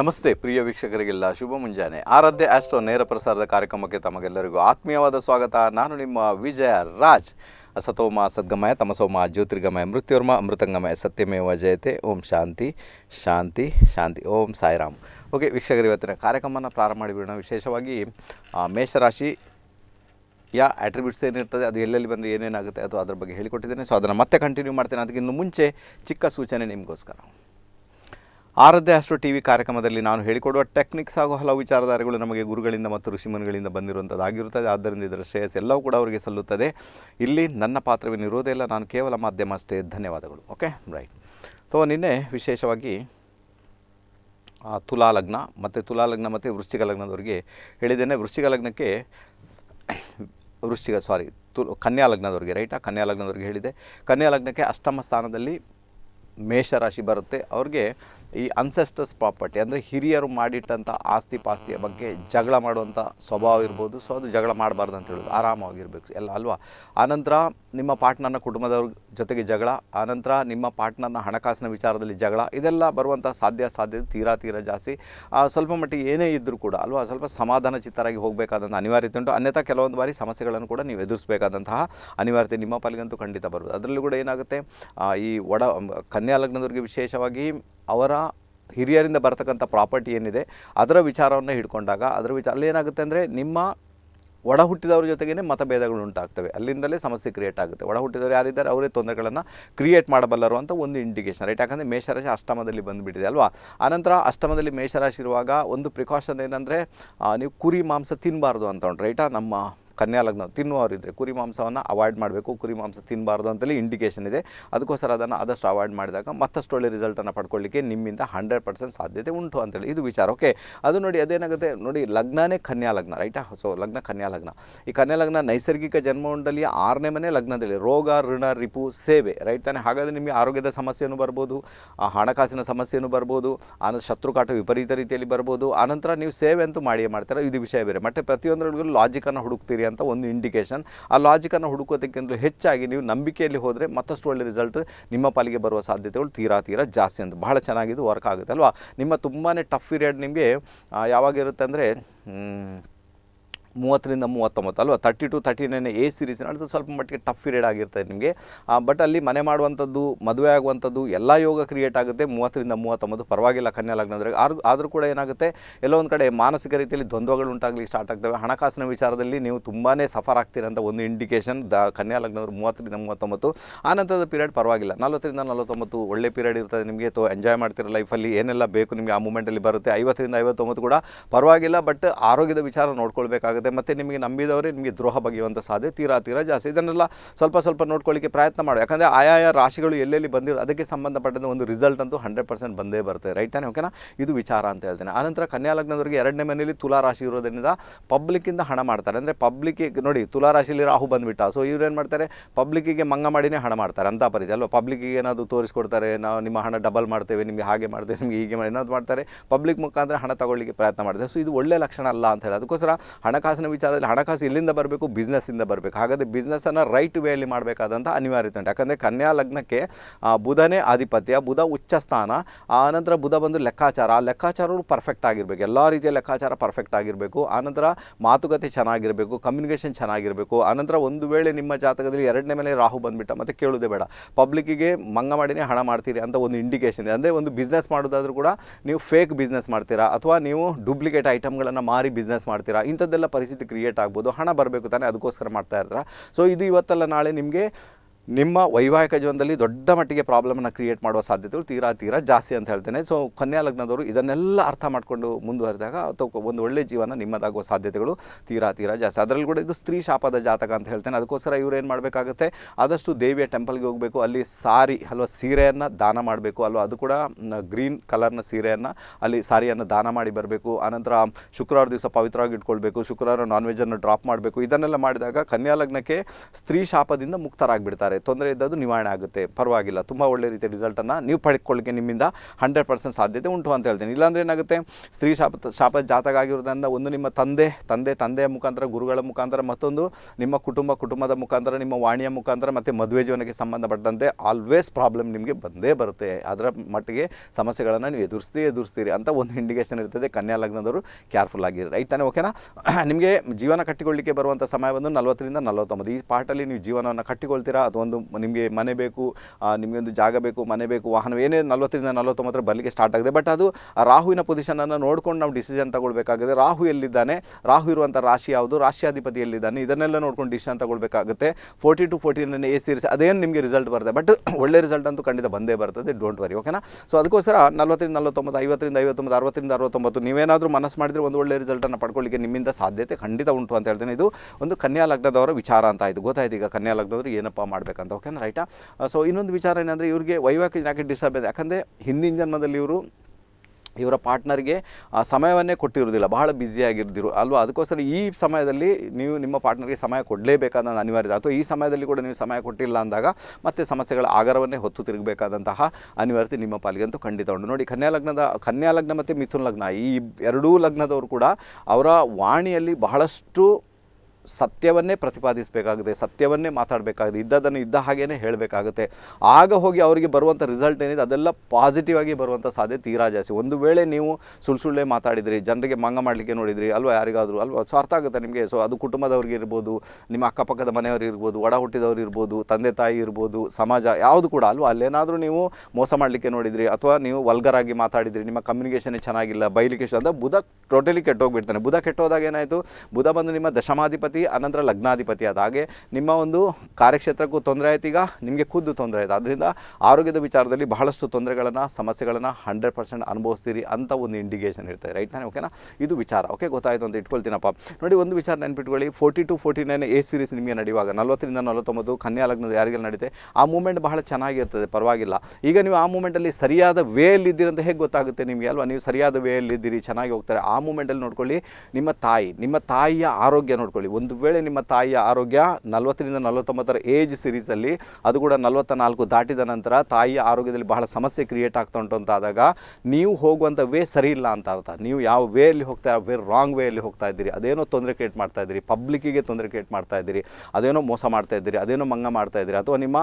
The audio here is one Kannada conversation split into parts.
ನಮಸ್ತೆ ಪ್ರಿಯ ವೀಕ್ಷಕರಿಗೆಲ್ಲ ಶುಭ ಮುಂಜಾನೆ ಆರಾಧ್ಯ ಆಸ್ಟ್ರೋ ನೇರ ಪ್ರಸಾರದ ಕಾರ್ಯಕ್ರಮಕ್ಕೆ ತಮಗೆಲ್ಲರಿಗೂ ಆತ್ಮೀಯವಾದ ಸ್ವಾಗತ ನಾನು ನಿಮ್ಮ ವಿಜಯ ರಾಜ್ ಸತೋಮ ಸದ್ಗಮಯ ತಮಸೋಮ ಜ್ಯೋತಿರ್ಗಮಯ ಮೃತ್ಯುರ್ಮ ಅಮೃತಂಗಮಯ ಸತ್ಯಮೇವ ಜಯತೆ ಓಂ ಶಾಂತಿ ಶಾಂತಿ ಶಾಂತಿ ಓಂ ಸಾಯಿರಾಮ್ ಓಕೆ ವೀಕ್ಷಕರು ಇವತ್ತಿನ ಕಾರ್ಯಕ್ರಮನ ಪ್ರಾರಂಭ ಮಾಡಿಬಿಡೋಣ ವಿಶೇಷವಾಗಿ ಮೇಷರಾಶಿ ಯಾ ಅಟ್ರಿಬ್ಯೂಟ್ಸ್ ಏನಿರ್ತದೆ ಅದು ಎಲ್ಲೆಲ್ಲಿ ಬಂದು ಏನೇನಾಗುತ್ತೆ ಅದು ಅದರ ಬಗ್ಗೆ ಹೇಳಿಕೊಟ್ಟಿದ್ದೇನೆ ಸೊ ಅದನ್ನು ಮತ್ತೆ ಕಂಟಿನ್ಯೂ ಮಾಡ್ತೇನೆ ಅದಕ್ಕಿಂತ ಮುಂಚೆ ಚಿಕ್ಕ ಸೂಚನೆ ನಿಮಗೋಸ್ಕರ ಆರದ್ದೇ ಅಷ್ಟು ಟಿ ವಿ ಕಾರ್ಯಕ್ರಮದಲ್ಲಿ ನಾನು ಹೇಳಿಕೊಡುವ ಟೆಕ್ನಿಕ್ಸ್ ಹಾಗೂ ಹಲವು ವಿಚಾರಧಾರೆಗಳು ನಮಗೆ ಗುರುಗಳಿಂದ ಮತ್ತು ಋಷಿಮುನಿಗಳಿಂದ ಬಂದಿರುವಂಥದ್ದಾಗಿರುತ್ತದೆ ಆದ್ದರಿಂದ ಇದರ ಶ್ರೇಯಸ್ ಎಲ್ಲವೂ ಕೂಡ ಅವರಿಗೆ ಸಲ್ಲುತ್ತದೆ ಇಲ್ಲಿ ನನ್ನ ಪಾತ್ರವೇನಿರುವುದೇ ಇಲ್ಲ ನಾನು ಕೇವಲ ಮಾಧ್ಯಮ ಅಷ್ಟೇ ಧನ್ಯವಾದಗಳು ಓಕೆ ರೈಟ್ ಸೊ ನಿನ್ನೆ ವಿಶೇಷವಾಗಿ ತುಲಾ ಲಗ್ನ ಮತ್ತು ತುಲಾ ಲಗ್ನ ಮತ್ತು ವೃಶ್ಚಿಕ ಲಗ್ನದವರಿಗೆ ಹೇಳಿದ್ದೇನೆ ವೃಶ್ಚಿಕ ಲಗ್ನಕ್ಕೆ ವೃಶ್ಚಿಕ ಸಾರಿ ತು ಕನ್ಯಾ ರೈಟ್ ರೈಟಾ ಕನ್ಯಾ ಹೇಳಿದೆ ಕನ್ಯಾ ಲಗ್ನಕ್ಕೆ ಅಷ್ಟಮ ಸ್ಥಾನದಲ್ಲಿ ಮೇಷರಾಶಿ ಬರುತ್ತೆ ಅವ್ರಿಗೆ ಈ ಅನ್ಸೆಸ್ಟರ್ಸ್ ಪ್ರಾಪರ್ಟಿ ಅಂದರೆ ಹಿರಿಯರು ಮಾಡಿಟ್ಟಂಥ ಆಸ್ತಿ ಪಾಸ್ತಿಯ ಬಗ್ಗೆ ಜಗಳ ಮಾಡುವಂಥ ಸ್ವಭಾವ ಇರ್ಬೋದು ಸೊ ಅದು ಜಗಳ ಮಾಡಬಾರ್ದು ಅಂತ ಹೇಳೋದು ಆರಾಮಾಗಿರಬೇಕು ಎಲ್ಲ ಅಲ್ವಾ ಆನಂತರ ನಿಮ್ಮ ಪಾರ್ಟ್ನರ್ನ ಕುಟುಂಬದವ್ರ ಜೊತೆಗೆ ಜಗಳ ಆನಂತರ ನಿಮ್ಮ ಪಾರ್ಟ್ನರ್ನ ಹಣಕಾಸಿನ ವಿಚಾರದಲ್ಲಿ ಜಗಳ ಇದೆಲ್ಲ ಬರುವಂಥ ಸಾಧ್ಯ ಸಾಧ್ಯ ತೀರಾ ತೀರಾ ಜಾಸ್ತಿ ಸ್ವಲ್ಪ ಮಟ್ಟಿಗೆ ಏನೇ ಇದ್ದರೂ ಕೂಡ ಅಲ್ವಾ ಸ್ವಲ್ಪ ಸಮಾಧಾನ ಚಿತ್ತರಾಗಿ ಹೋಗಬೇಕಾದಂಥ ಅನಿವಾರ್ಯತೆ ಉಂಟು ಅನ್ಯಥಾ ಕೆಲವೊಂದು ಬಾರಿ ಸಮಸ್ಯೆಗಳನ್ನು ಕೂಡ ನೀವು ಎದುರಿಸಬೇಕಾದಂತಹ ಅನಿವಾರ್ಯತೆ ನಿಮ್ಮ ಪಾಲಿಗಂತೂ ಖಂಡಿತ ಬರ್ಬೋದು ಅದರಲ್ಲೂ ಕೂಡ ಏನಾಗುತ್ತೆ ಈ ಒಡ ಕನ್ಯಾ ಲಗ್ನದವ್ರಿಗೆ ವಿಶೇಷವಾಗಿ ಅವರ ಹಿರಿಯರಿಂದ ಬರತಕ್ಕಂಥ ಪ್ರಾಪರ್ಟಿ ಏನಿದೆ ಅದರ ವಿಚಾರವನ್ನು ಹಿಡ್ಕೊಂಡಾಗ ಅದರ ವಿಚಾರ ಅಲ್ಲಿ ಏನಾಗುತ್ತೆ ಅಂದರೆ ನಿಮ್ಮ ಒಡ ಹುಟ್ಟಿದವ್ರ ಜೊತೆಗೇ ಮತಭೇದಗಳು ಉಂಟಾಗ್ತವೆ ಅಲ್ಲಿಂದಲೇ ಸಮಸ್ಯೆ ಕ್ರಿಯೇಟ್ ಆಗುತ್ತೆ ಒಡ ಹುಟ್ಟಿದವರು ಯಾರಿದ್ದಾರೆ ಅವರೇ ತೊಂದರೆಗಳನ್ನು ಕ್ರಿಯೇಟ್ ಮಾಡಬಲ್ಲರು ಅಂತ ಒಂದು ಇಂಡಿಕೇಶನ್ ರೈಟ್ ಯಾಕಂದರೆ ಮೇಷರಾಶಿ ಅಷ್ಟಮದಲ್ಲಿ ಬಂದುಬಿಟ್ಟಿದೆ ಅಲ್ವಾ ಆನಂತರ ಅಷ್ಟಮದಲ್ಲಿ ಮೇಷರಾಶಿ ಇರುವಾಗ ಒಂದು ಪ್ರಿಕಾಷನ್ ಏನಂದರೆ ನೀವು ಕುರಿ ಮಾಂಸ ತಿನ್ನಬಾರ್ದು ಅಂತ ಉಂಟು ರೈಟಾ ನಮ್ಮ ಕನ್ಯಾ ಲಗ್ನ ತಿನ್ನುವವರಿದ್ದರೆ ಕುರಿ ಮಾಂಸವನ್ನು ಅವಾಯ್ಡ್ ಮಾಡಬೇಕು ಕುರಿ ಮಾಂಸ ತಿನ್ನಬಾರ್ದು ಅಂತಲೇ ಇಂಡಿಕೇಷನ್ ಇದೆ ಅದಕ್ಕೋಸ್ಕರ ಅದನ್ನು ಆದಷ್ಟು ಅವಾಯ್ಡ್ ಮಾಡಿದಾಗ ಮತ್ತಷ್ಟು ಒಳ್ಳೆ ರಿಸಲ್ಟನ್ನು ಪಡ್ಕೊಳ್ಳಿಕ್ಕೆ ನಿಮ್ಮಿಂದ ಹಂಡ್ರೆಡ್ ಪರ್ಸೆಂಟ್ ಸಾಧ್ಯತೆ ಉಂಟು ಅಂತೇಳಿ ಇದು ವಿಚಾರ ಓಕೆ ಅದು ನೋಡಿ ಅದೇನಾಗುತ್ತೆ ನೋಡಿ ಲಗ್ನನೇ ಕನ್ಯಾ ಲಗ್ನ ರೈಟಾ ಸೊ ಲಗ್ನ ಕನ್ಯಾ ಲಗ್ನ ಈ ಕನ್ಯಾ ಲಗ್ನ ನೈಸರ್ಗಿಕ ಜನ್ಮಮುಂಡಲಿಯ ಆರನೇ ಮನೆ ಲಗ್ನದಲ್ಲಿ ರೋಗ ಋಣ ರಿಪು ಸೇವೆ ರೈಟ್ ತಾನೆ ಹಾಗಾದರೆ ನಿಮಗೆ ಆರೋಗ್ಯದ ಸಮಸ್ಯೆಯೂ ಬರ್ಬೋದು ಹಣಕಾಸಿನ ಸಮಸ್ಯೆಯೂ ಬರ್ಬೋದು ಆನಂತರ ಶತ್ರುಕಾಟ ವಿಪರೀತ ರೀತಿಯಲ್ಲಿ ಬರ್ಬೋದು ಆನಂತರ ನೀವು ಸೇವೆ ಅಂತೂ ಮಾಡಿಯೇ ಮಾಡ್ತಾರೆ ಇದು ವಿಷಯ ಬೇರೆ ಮತ್ತೆ ಪ್ರತಿಯೊಂದರೊಳಗೂ ಲಾಜಿಕನ್ನು ಹುಡುಕ್ತೀರಿ ಅಂತ ಒಂದು ಇಂಡಿಕೇಷನ್ ಆ ಲಾಜಿಕನ್ನು ಹುಡುಕೋದಕ್ಕಿಂತಲೂ ಹೆಚ್ಚಾಗಿ ನೀವು ನಂಬಿಕೆಯಲ್ಲಿ ಹೋದರೆ ಮತ್ತಷ್ಟು ಒಳ್ಳೆ ರಿಸಲ್ಟ್ ನಿಮ್ಮ ಪಾಲಿಗೆ ಬರುವ ಸಾಧ್ಯತೆಗಳು ತೀರಾ ತೀರಾ ಜಾಸ್ತಿ ಅಂತ ಬಹಳ ಚೆನ್ನಾಗಿದ್ದು ವರ್ಕ್ ಆಗುತ್ತೆ ಅಲ್ವಾ ನಿಮ್ಮ ತುಂಬಾ ಟಫ್ ಪೀರಿಯಡ್ ನಿಮಗೆ ಯಾವಾಗಿರುತ್ತೆ ಅಂದರೆ ಮೂವತ್ತರಿಂದ ಮೂವತ್ತೊಂಬತ್ತು ಅಲ್ವಾ thirty to thirty nine a series ನಡೆದು ಸ್ವಲ್ಪ ಮಟ್ಟಿಗೆ ಟಫ್ ಪೀರಿಯಡ್ ಆಗಿರ್ತದೆ ನಿಮಗೆ ಬಟ್ ಅಲ್ಲಿ ಮನೆ ಮಾಡುವಂಥದ್ದು ಮದುವೆ ಆಗುವಂಥದ್ದು ಎಲ್ಲ ಯೋಗ ಕ್ರಿಯೇಟ್ ಆಗುತ್ತೆ ಮೂವತ್ತರಿಂದ ಮೂವತ್ತೊಂಬತ್ತು ಪರವಾಗಿಲ್ಲ ಕನ್ಯಾ ಲಗ್ನದ್ರೆ ಆರು ಆದರೂ ಕೂಡ ಏನಾಗುತ್ತೆ ಎಲ್ಲೋ ಕಡೆ ಮಾನಸಿಕ ರೀತಿಯಲ್ಲಿ ದ್ವಂದ್ವಗಳು ಉಂಟಾಗಲಿ ಸ್ಟಾರ್ಟ್ ಆಗ್ತವೆ ಹಣಕಾಸಿನ ವಿಚಾರದಲ್ಲಿ ನೀವು ತುಂಬಾ ಸಫರ್ ಆಗ್ತೀರಂತ ಒಂದು ಇಂಡಿಕೇಷನ್ ದ ಕನ್ಯಾ ಲಗ್ನವರು ಮೂವತ್ತರಿಂದ ಮೂವತ್ತೊಂಬತ್ತು ಆ ನಂತರದ ಪೀರಿಯಡ್ ಪರವಾಗಿಲ್ಲ ನಲವತ್ತರಿಂದ ನಲವತ್ತೊಂಬತ್ತು ಒಳ್ಳೆ ಪೀರಿಯಡ್ ಇರ್ತದೆ ನಿಮಗೆ ತೋ ಎಂಜಾಯ್ ಮಾಡ್ತೀರ ಲೈಫಲ್ಲಿ ಏನೆಲ್ಲ ಬೇಕು ನಿಮಗೆ ಆ ಮೂಮೆಂಟಲ್ಲಿ ಬರುತ್ತೆ ಐವತ್ತರಿಂದ ಐವತ್ತೊಂಬತ್ತು ಕೂಡ ಪರವಾಗಿಲ್ಲ ಬಟ್ ಆರೋಗ್ಯದ ವಿಚಾರ ನೋಡ್ಕೊಳ್ಬೇಕಾಗುತ್ತೆ ಆಗುತ್ತೆ ಮತ್ತು ನಿಮಗೆ ನಂಬಿದವರೇ ನಿಮಗೆ ದ್ರೋಹ ಬಗೆಯುವಂಥ ಸಾಧ್ಯ ತೀರಾ ತೀರಾ ಜಾಸ್ತಿ ಇದನ್ನೆಲ್ಲ ಸ್ವಲ್ಪ ಸ್ವಲ್ಪ ನೋಡ್ಕೊಳ್ಳಿಕ್ಕೆ ಪ್ರಯತ್ನ ಮಾಡಿ ಯಾಕಂದರೆ ಆಯಾಯ ರಾಶಿಗಳು ಎಲ್ಲೆಲ್ಲಿ ಬಂದಿರೋ ಅದಕ್ಕೆ ಸಂಬಂಧಪಟ್ಟಂಥ ಒಂದು ರಿಸಲ್ಟ್ ಅಂತೂ ಹಂಡ್ರೆಡ್ ಪರ್ಸೆಂಟ್ ಬಂದೇ ಬರುತ್ತೆ ರೈಟ್ ತಾನೆ ಓಕೆನಾ ಇದು ವಿಚಾರ ಅಂತ ಹೇಳ್ತೇನೆ ಆನಂತರ ಕನ್ಯಾ ಲಗ್ನದವರಿಗೆ ಎರಡನೇ ಮನೆಯಲ್ಲಿ ತುಲಾ ರಾಶಿ ಇರೋದರಿಂದ ಪಬ್ಲಿಕ್ಕಿಂದ ಹಣ ಮಾಡ್ತಾರೆ ಅಂದರೆ ಪಬ್ಲಿಕ್ಕಿಗೆ ನೋಡಿ ತುಲಾ ರಾಶಿಯಲ್ಲಿ ರಾಹು ಬಂದುಬಿಟ್ಟ ಸೊ ಏನು ಮಾಡ್ತಾರೆ ಪಬ್ಲಿಕ್ಕಿಗೆ ಮಂಗ ಮಾಡಿನೇ ಹಣ ಮಾಡ್ತಾರೆ ಅಂತ ಪರಿಚಯ ಅಲ್ವಾ ಪಬ್ಲಿಕ್ಕಿಗೆ ಏನಾದರೂ ತೋರಿಸ್ಕೊಡ್ತಾರೆ ನಾವು ನಿಮ್ಮ ಹಣ ಡಬಲ್ ಮಾಡ್ತೇವೆ ನಿಮಗೆ ಹಾಗೆ ಮಾಡ್ತೇವೆ ನಿಮಗೆ ಹೀಗೆ ಮಾಡಿ ಏನಾದ್ರು ಮಾಡ್ತಾರೆ ಪಬ್ಲಿಕ್ ಮುಖಾಂತರ ಹಣ ತಗೊಳ್ಳಿಕ್ಕೆ ಪ್ರಯತ್ನ ಮಾಡ್ತಾರೆ ಸೊ ಇದು ಒಳ್ಳೆಯ ಲಕ್ಷಣ ಅಲ್ಲ ಅಂತ ಹೇಳಿ ಅದಕ್ಕೋಸ್ಕರ ಹಣಕಾಸು ಹಣಕಾಸಿನ ವಿಚಾರದಲ್ಲಿ ಹಣಕಾಸು ಇಲ್ಲಿಂದ ಬರಬೇಕು ಬಿಸ್ನೆಸ್ಸಿಂದ ಬರಬೇಕು ಹಾಗಾದರೆ ಬಿಸ್ನೆಸ್ಸನ್ನು ರೈಟ್ ವೇಯಲ್ಲಿ ಮಾಡಬೇಕಾದಂಥ ಅನಿವಾರ್ಯತೆ ಉಂಟು ಯಾಕಂದರೆ ಕನ್ಯಾ ಲಗ್ನಕ್ಕೆ ಬುಧನೇ ಆಧಿಪತ್ಯ ಬುಧ ಉಚ್ಚ ಸ್ಥಾನ ಆನಂತರ ಬುಧ ಬಂದು ಲೆಕ್ಕಾಚಾರ ಆ ಲೆಕ್ಕಾಚಾರಗಳು ಪರ್ಫೆಕ್ಟ್ ಆಗಿರಬೇಕು ಎಲ್ಲ ರೀತಿಯ ಲೆಕ್ಕಾಚಾರ ಪರ್ಫೆಕ್ಟ್ ಆಗಿರಬೇಕು ಆನಂತರ ಮಾತುಕತೆ ಚೆನ್ನಾಗಿರಬೇಕು ಕಮ್ಯುನಿಕೇಷನ್ ಚೆನ್ನಾಗಿರಬೇಕು ಆನಂತರ ಒಂದು ವೇಳೆ ನಿಮ್ಮ ಜಾತಕದಲ್ಲಿ ಎರಡನೇ ಮೇಲೆ ರಾಹು ಬಂದುಬಿಟ್ಟ ಮತ್ತು ಕೇಳೋದೇ ಬೇಡ ಪಬ್ಲಿಕ್ಕಿಗೆ ಮಂಗ ಮಾಡಿನೇ ಹಣ ಮಾಡ್ತೀರಿ ಅಂತ ಒಂದು ಇಂಡಿಕೇಷನ್ ಇದೆ ಅಂದರೆ ಒಂದು ಬಿಸ್ನೆಸ್ ಮಾಡೋದಾದರೂ ಕೂಡ ನೀವು ಫೇಕ್ ಬಿಸ್ನೆಸ್ ಮಾಡ್ತೀರಾ ಅಥವಾ ನೀವು ಡೂಪ್ಲಿಕೇಟ್ ಐಟಮ್ಗಳನ್ನು ಮಾರಿ ಬಿಸ್ನೆಸ್ ಮಾಡ್ತೀರಾ ಇಂಥದ್ದೆಲ್ಲ ಪರಿಸ್ಥಿತಿ ಕ್ರಿಯೇಟ್ ಆಗ್ಬೋದು ಹಣ ಬರಬೇಕು ತಾನೆ ಅದಕ್ಕೋಸ್ಕರ ಮಾಡ್ತಾ ಇರ್ತಾರೆ ಸೊ ಇದು ಇವತ್ತಲ್ಲ ನಾಳೆ ನಿಮಗೆ ನಿಮ್ಮ ವೈವಾಹಿಕ ಜೀವನದಲ್ಲಿ ದೊಡ್ಡ ಮಟ್ಟಿಗೆ ಪ್ರಾಬ್ಲಮನ್ನು ಕ್ರಿಯೇಟ್ ಮಾಡುವ ಸಾಧ್ಯತೆಗಳು ತೀರಾ ತೀರಾ ಜಾಸ್ತಿ ಅಂತ ಹೇಳ್ತೇನೆ ಸೊ ಕನ್ಯಾ ಲಗ್ನದವರು ಇದನ್ನೆಲ್ಲ ಅರ್ಥ ಮಾಡಿಕೊಂಡು ಮುಂದುವರೆದಾಗ ಅಥವಾ ಒಂದು ಒಳ್ಳೆಯ ಜೀವನ ನಿಮ್ಮದಾಗುವ ಸಾಧ್ಯತೆಗಳು ತೀರಾ ತೀರಾ ಜಾಸ್ತಿ ಅದರಲ್ಲಿ ಕೂಡ ಇದು ಸ್ತ್ರೀ ಶಾಪದ ಜಾತಕ ಅಂತ ಹೇಳ್ತೇನೆ ಅದಕ್ಕೋಸ್ಕರ ಇವರು ಏನು ಮಾಡಬೇಕಾಗುತ್ತೆ ಆದಷ್ಟು ದೇವಿಯ ಟೆಂಪಲ್ಗೆ ಹೋಗಬೇಕು ಅಲ್ಲಿ ಸಾರಿ ಅಲ್ವಾ ಸೀರೆಯನ್ನು ದಾನ ಮಾಡಬೇಕು ಅಲ್ವಾ ಅದು ಕೂಡ ಗ್ರೀನ್ ಕಲರ್ನ ಸೀರೆಯನ್ನು ಅಲ್ಲಿ ಸಾರಿಯನ್ನು ದಾನ ಮಾಡಿ ಬರಬೇಕು ಆನಂತರ ಶುಕ್ರವಾರ ದಿವಸ ಪವಿತ್ರವಾಗಿ ಇಟ್ಕೊಳ್ಬೇಕು ಶುಕ್ರವಾರ ನಾನ್ ವೆಜ್ಜನ್ನು ಡ್ರಾಪ್ ಮಾಡಬೇಕು ಇದನ್ನೆಲ್ಲ ಮಾಡಿದಾಗ ಕನ್ಯಾ ಲಗ್ನಕ್ಕೆ ಸ್ತ್ರೀ ಶಾಪದಿಂದ ಮುಕ್ತರಾಗಿಬಿಡ್ತಾರೆ ಮಾಡ್ತಾರೆ ತೊಂದರೆ ಇದ್ದದ್ದು ನಿವಾರಣೆ ಆಗುತ್ತೆ ಪರವಾಗಿಲ್ಲ ತುಂಬ ಒಳ್ಳೆ ರೀತಿಯ ರಿಸಲ್ಟನ್ನು ನೀವು ಪಡ್ಕೊಳ್ಳಿಕ್ಕೆ ನಿಮ್ಮಿಂದ ಹಂಡ್ರೆಡ್ ಪರ್ಸೆಂಟ್ ಸಾಧ್ಯತೆ ಉಂಟು ಅಂತ ಹೇಳ್ತೀನಿ ಇಲ್ಲಾಂದರೆ ಏನಾಗುತ್ತೆ ಸ್ತ್ರೀ ಶಾಪ ಶಾಪ ಜಾತಕ ಆಗಿರೋದ್ರಿಂದ ಒಂದು ನಿಮ್ಮ ತಂದೆ ತಂದೆ ತಂದೆಯ ಮುಖಾಂತರ ಗುರುಗಳ ಮುಖಾಂತರ ಮತ್ತೊಂದು ನಿಮ್ಮ ಕುಟುಂಬ ಕುಟುಂಬದ ಮುಖಾಂತರ ನಿಮ್ಮ ವಾಣಿಯ ಮುಖಾಂತರ ಮತ್ತು ಮದುವೆ ಜೀವನಕ್ಕೆ ಸಂಬಂಧಪಟ್ಟಂತೆ ಆಲ್ವೇಸ್ ಪ್ರಾಬ್ಲಮ್ ನಿಮಗೆ ಬಂದೇ ಬರುತ್ತೆ ಅದರ ಮಟ್ಟಿಗೆ ಸಮಸ್ಯೆಗಳನ್ನು ನೀವು ಎದುರಿಸ್ತೀ ಎದುರಿಸ್ತೀರಿ ಅಂತ ಒಂದು ಇಂಡಿಕೇಶನ್ ಇರ್ತದೆ ಕನ್ಯಾ ಲಗ್ನದವರು ಕೇರ್ಫುಲ್ ಆಗಿರಿ ರೈಟ್ ತಾನೆ ಓಕೆನಾ ನಿಮಗೆ ಜೀವನ ಕಟ್ಟಿಕೊಳ್ಳಿಕ್ಕೆ ಬರುವಂಥ ಸಮಯ ಬಂದು ನಲವತ್ತರಿಂದ ನಲವತ್ತೊಂಬತ್ತು ಈ ಪಾರ್ಟಲ್ಲಿ ನೀವು ಜೀವನವನ್ನು ಕಟ್ಟಿಕೊಳ್ತೀರಾ ಅಥವಾ ಒಂದು ನಿಮಗೆ ಮನೆ ಬೇಕು ನಿಮಗೆ ಒಂದು ಜಾಗ ಬೇಕು ಮನೆ ಬೇಕು ವಾಹನ ಏನೇ ನಲವತ್ತರಿಂದ ನಲವತ್ತೊಂಬತ್ತರ ಬರಲಿಕ್ಕೆ ಸ್ಟಾರ್ಟ್ ಆಗಿದೆ ಬಟ್ ಅದು ರಾಹುವಿನ ಪೊಸಿಷನನ್ನು ನೋಡ್ಕೊಂಡು ನಾವು ಡಿಸಿಷನ್ ತಗೊಳ್ಬೇಕಾಗಿದೆ ರಾಹು ಎಲ್ಲಿದ್ದಾನೆ ರಾಹು ಇರುವಂಥ ರಾಶಿ ಯಾವುದು ರಾಶಿಯಾಧಿಪತಿ ಎಲ್ಲಿದ್ದಾನೆ ಇದನ್ನೆಲ್ಲ ನೋಡ್ಕೊಂಡು ಡಿಸಿಷನ್ ತಗೊಳ್ಬೇಕಾಗುತ್ತೆ forty to forty a series ಅದೇನು ನಿಮಗೆ ರಿಸಲ್ಟ್ ಬರುತ್ತೆ ಬಟ್ ಒಳ್ಳೆ ರಿಸಲ್ಟ್ ಅಂತೂ ಖಂಡಿತ ಬಂದೇ ಬರ್ತದೆ ಡೋಂಟ್ ವರಿ ಓಕೆನಾ ಸೊ ಅದಕ್ಕೋಸ್ಕರ ನಲವತ್ತರಿಂದ ನಲವತ್ತೊಂಬತ್ತು ಐವತ್ತರಿಂದ ಐವತ್ತೊಂಬತ್ತು ಅರವತ್ತರಿಂದ ಅರವತ್ತೊಂಬತ್ತು ನೀವೇನಾದರೂ ಮನಸ್ಸು ಮಾಡಿದರೆ ಒಂದು ಒಳ್ಳೆ ರಿಸಲ್ಟನ್ನು ಪಡ್ಕೊಳ್ಳಿಕ್ಕೆ ನಿಮ್ಮಿಂದ ಸಾಧ್ಯತೆ ಖಂಡಿತ ಉಂಟು ಅಂತ ಹೇಳ್ತೇನೆ ಇದು ಒಂದು ಕನ್ಯಾ ಲಗ್ನದವರ ವಿಚಾರ ಅಂತ ಇದು ಗೊತ್ತಾಯ್ತು ಈಗ ಕನ್ಯಾ ಲಗ್ನದವರು ಏನಪ್ಪ ಮಾಡಬೇಕು ಮಾಡಬೇಕಂತ ಓಕೆನಾ ರೈಟಾ ಸೊ ಇನ್ನೊಂದು ವಿಚಾರ ಏನಂದರೆ ಇವರಿಗೆ ವೈವಾಹಿಕ ಯಾಕೆ ಇದೆ ಯಾಕಂದರೆ ಹಿಂದಿನ ಜನ್ಮದಲ್ಲಿ ಇವರು ಇವರ ಪಾರ್ಟ್ನರ್ಗೆ ಆ ಸಮಯವನ್ನೇ ಕೊಟ್ಟಿರೋದಿಲ್ಲ ಬಹಳ ಬ್ಯುಸಿಯಾಗಿರ್ದಿರು ಅಲ್ವಾ ಅದಕ್ಕೋಸ್ಕರ ಈ ಸಮಯದಲ್ಲಿ ನೀವು ನಿಮ್ಮ ಪಾರ್ಟ್ನರ್ಗೆ ಸಮಯ ಕೊಡಲೇಬೇಕಾದ ಅನಿವಾರ್ಯತೆ ಅಥವಾ ಈ ಸಮಯದಲ್ಲಿ ಕೂಡ ನೀವು ಸಮಯ ಕೊಟ್ಟಿಲ್ಲ ಅಂದಾಗ ಮತ್ತೆ ಸಮಸ್ಯೆಗಳ ಆಗರವನ್ನೇ ಹೊತ್ತು ತಿರುಗಬೇಕಾದಂತಹ ಅನಿವಾರ್ಯತೆ ನಿಮ್ಮ ಪಾಲಿಗೆ ಅಂತೂ ಖಂಡಿತ ಉಂಟು ನೋಡಿ ಕನ್ಯಾ ಲಗ್ನದ ಕನ್ಯಾ ಲಗ್ನ ಮತ್ತು ಮಿಥುನ್ ಲಗ್ನ ಈ ಎರಡೂ ಲಗ್ನದವರು ಕೂಡ ಅವರ ವಾಣಿಯಲ್ಲಿ ಬಹಳಷ್ಟು ಸತ್ಯವನ್ನೇ ಪ್ರತಿಪಾದಿಸಬೇಕಾಗುತ್ತೆ ಸತ್ಯವನ್ನೇ ಮಾತಾಡಬೇಕಾಗುತ್ತೆ ಇದ್ದದನ್ನು ಇದ್ದ ಹಾಗೇ ಹೇಳಬೇಕಾಗುತ್ತೆ ಆಗ ಹೋಗಿ ಅವರಿಗೆ ಬರುವಂಥ ರಿಸಲ್ಟ್ ಏನಿದೆ ಅದೆಲ್ಲ ಪಾಸಿಟಿವ್ ಆಗಿ ಬರುವಂಥ ಸಾಧ್ಯ ತೀರಾ ಜಾಸ್ತಿ ಒಂದು ವೇಳೆ ನೀವು ಸುಳ್ಳು ಸುಳ್ಳೆ ಮಾತಾಡಿದ್ರಿ ಜನರಿಗೆ ಮಂಗ ಮಾಡಲಿಕ್ಕೆ ನೋಡಿದ್ರಿ ಅಲ್ವಾ ಯಾರಿಗಾದರೂ ಅಲ್ವಾ ಸ್ವಾರ್ಥ ಆಗುತ್ತೆ ನಿಮಗೆ ಸೊ ಅದು ಕುಟುಂಬದವ್ರಿಗೆ ಇರ್ಬೋದು ನಿಮ್ಮ ಅಕ್ಕಪಕ್ಕದ ಮನೆಯವ್ರು ಒಡ ಹುಟ್ಟಿದವ್ರು ಇರ್ಬೋದು ತಂದೆ ತಾಯಿ ಇರ್ಬೋದು ಸಮಾಜ ಯಾವುದು ಕೂಡ ಅಲ್ವಾ ಅಲ್ಲೇನಾದರೂ ನೀವು ಮೋಸ ಮಾಡಲಿಕ್ಕೆ ನೋಡಿದ್ರಿ ಅಥವಾ ನೀವು ವಲ್ಗರಾಗಿ ಮಾತಾಡಿದ್ರಿ ನಿಮ್ಮ ಕಮ್ಯುನಿಕೇಷನೇ ಚೆನ್ನಾಗಿಲ್ಲ ಬೈಲಿಕ್ಕೆ ಅಂತ ಬುಧ ಟೋಟಲಿ ಕೆಟ್ಟೋಗ್ಬಿಡ್ತಾನೆ ಬುಧ ಕೆಟ್ಟೋದಾಗ ಏನಾಯಿತು ಬುಧ ಬಂದು ನಿಮ್ಮ ದಶಮಾಧಿಪತಿ ಅಧಿಪತಿ ಅನಂತರ ಲಗ್ನಾಧಿಪತಿ ಆದ ಹಾಗೆ ನಿಮ್ಮ ಒಂದು ಕಾರ್ಯಕ್ಷೇತ್ರಕ್ಕೂ ತೊಂದರೆ ಆಯ್ತು ಈಗ ನಿಮಗೆ ಖುದ್ದು ತೊಂದರೆ ಆಯ್ತು ಅದರಿಂದ ಆರೋಗ್ಯದ ವಿಚಾರದಲ್ಲಿ ಬಹಳಷ್ಟು ತೊಂದರೆಗಳನ್ನು ಸಮಸ್ಯೆಗಳನ್ನು ಹಂಡ್ರೆಡ್ ಪರ್ಸೆಂಟ್ ಅನುಭವಿಸ್ತೀರಿ ಅಂತ ಒಂದು ಇಂಡಿಕೇಶನ್ ಇರ್ತದೆ ರೈಟ್ ನಾನೇ ಓಕೆನಾ ಇದು ವಿಚಾರ ಓಕೆ ಗೊತ್ತಾಯಿತು ಅಂತ ಇಟ್ಕೊಳ್ತೀನಪ್ಪ ನೋಡಿ ಒಂದು ವಿಚಾರ ನೆನ್ಪಿಟ್ಕೊಳ್ಳಿ forty to forty nine a series ನಿಮಗೆ ನಡೆಯುವಾಗ ನಲವತ್ತರಿಂದ ನಲವತ್ತೊಂಬತ್ತು ಕನ್ಯಾ ಲಗ್ನದ ಯಾರಿಗೆಲ್ಲ ನಡೀತೆ ಆ ಮೂಮೆಂಟ್ ಬಹಳ ಚೆನ್ನಾಗಿರ್ತದೆ ಪರವಾಗಿಲ್ಲ ಈಗ ನೀವು ಆ ಮೂಮೆಂಟಲ್ಲಿ ಸರಿಯಾದ ವೇಯಲ್ಲಿದ್ದೀರಿ ಅಂತ ಹೇಗೆ ಗೊತ್ತಾಗುತ್ತೆ ನಿಮಗೆ ಅಲ್ವಾ ನೀವು ಸರಿಯಾದ ಇದ್ದೀರಿ ಚೆನ್ನಾಗಿ ಹೋಗ್ತಾರೆ ಆ ಮೂಮೆಂಟಲ್ಲಿ ನೋಡ್ಕೊಳ್ಳಿ ನಿಮ್ಮ ತಾಯಿ ನಿಮ್ಮ ತಾಯಿಯ ಆರೋಗ್ಯ ನೋಡ್ಕೊಳ್ಳಿ ಒಂದು ಒಂದು ವೇಳೆ ನಿಮ್ಮ ತಾಯಿಯ ಆರೋಗ್ಯ ನಲವತ್ತರಿಂದ ನಲವತ್ತೊಂಬತ್ತರ ಏಜ್ ಸಿರೀಸಲ್ಲಿ ಅದು ಕೂಡ ನಲವತ್ತ ನಾಲ್ಕು ದಾಟಿದ ನಂತರ ತಾಯಿಯ ಆರೋಗ್ಯದಲ್ಲಿ ಬಹಳ ಸಮಸ್ಯೆ ಕ್ರಿಯೇಟ್ ಆಗ್ತಾ ಉಂಟು ಅಂತಾದಾಗ ನೀವು ಹೋಗುವಂಥ ವೇ ಸರಿ ಇಲ್ಲ ಅಂತ ಅರ್ಥ ನೀವು ಯಾವ ವೇಯಲ್ಲಿ ಹೋಗ್ತಾ ವೇ ರಾಂಗ್ ವೇಯಲ್ಲಿ ಹೋಗ್ತಾ ಇದ್ದೀರಿ ಅದೇನೋ ತೊಂದರೆ ಕ್ರಿಯೇಟ್ ಮಾಡ್ತಾ ಇದ್ದೀರಿ ಪಬ್ಲಿಕ್ಕಿಗೆ ತೊಂದರೆ ಕ್ರಿಯೇಟ್ ಮಾಡ್ತಾ ಇದ್ದೀರಿ ಅದೇನೋ ಮೋಸ ಮಾಡ್ತಾ ಇದ್ದೀರಿ ಅದೇನೋ ಮಂಗ ಮಾಡ್ತಾ ಇದ್ದೀರಿ ಅಥವಾ ನಿಮ್ಮ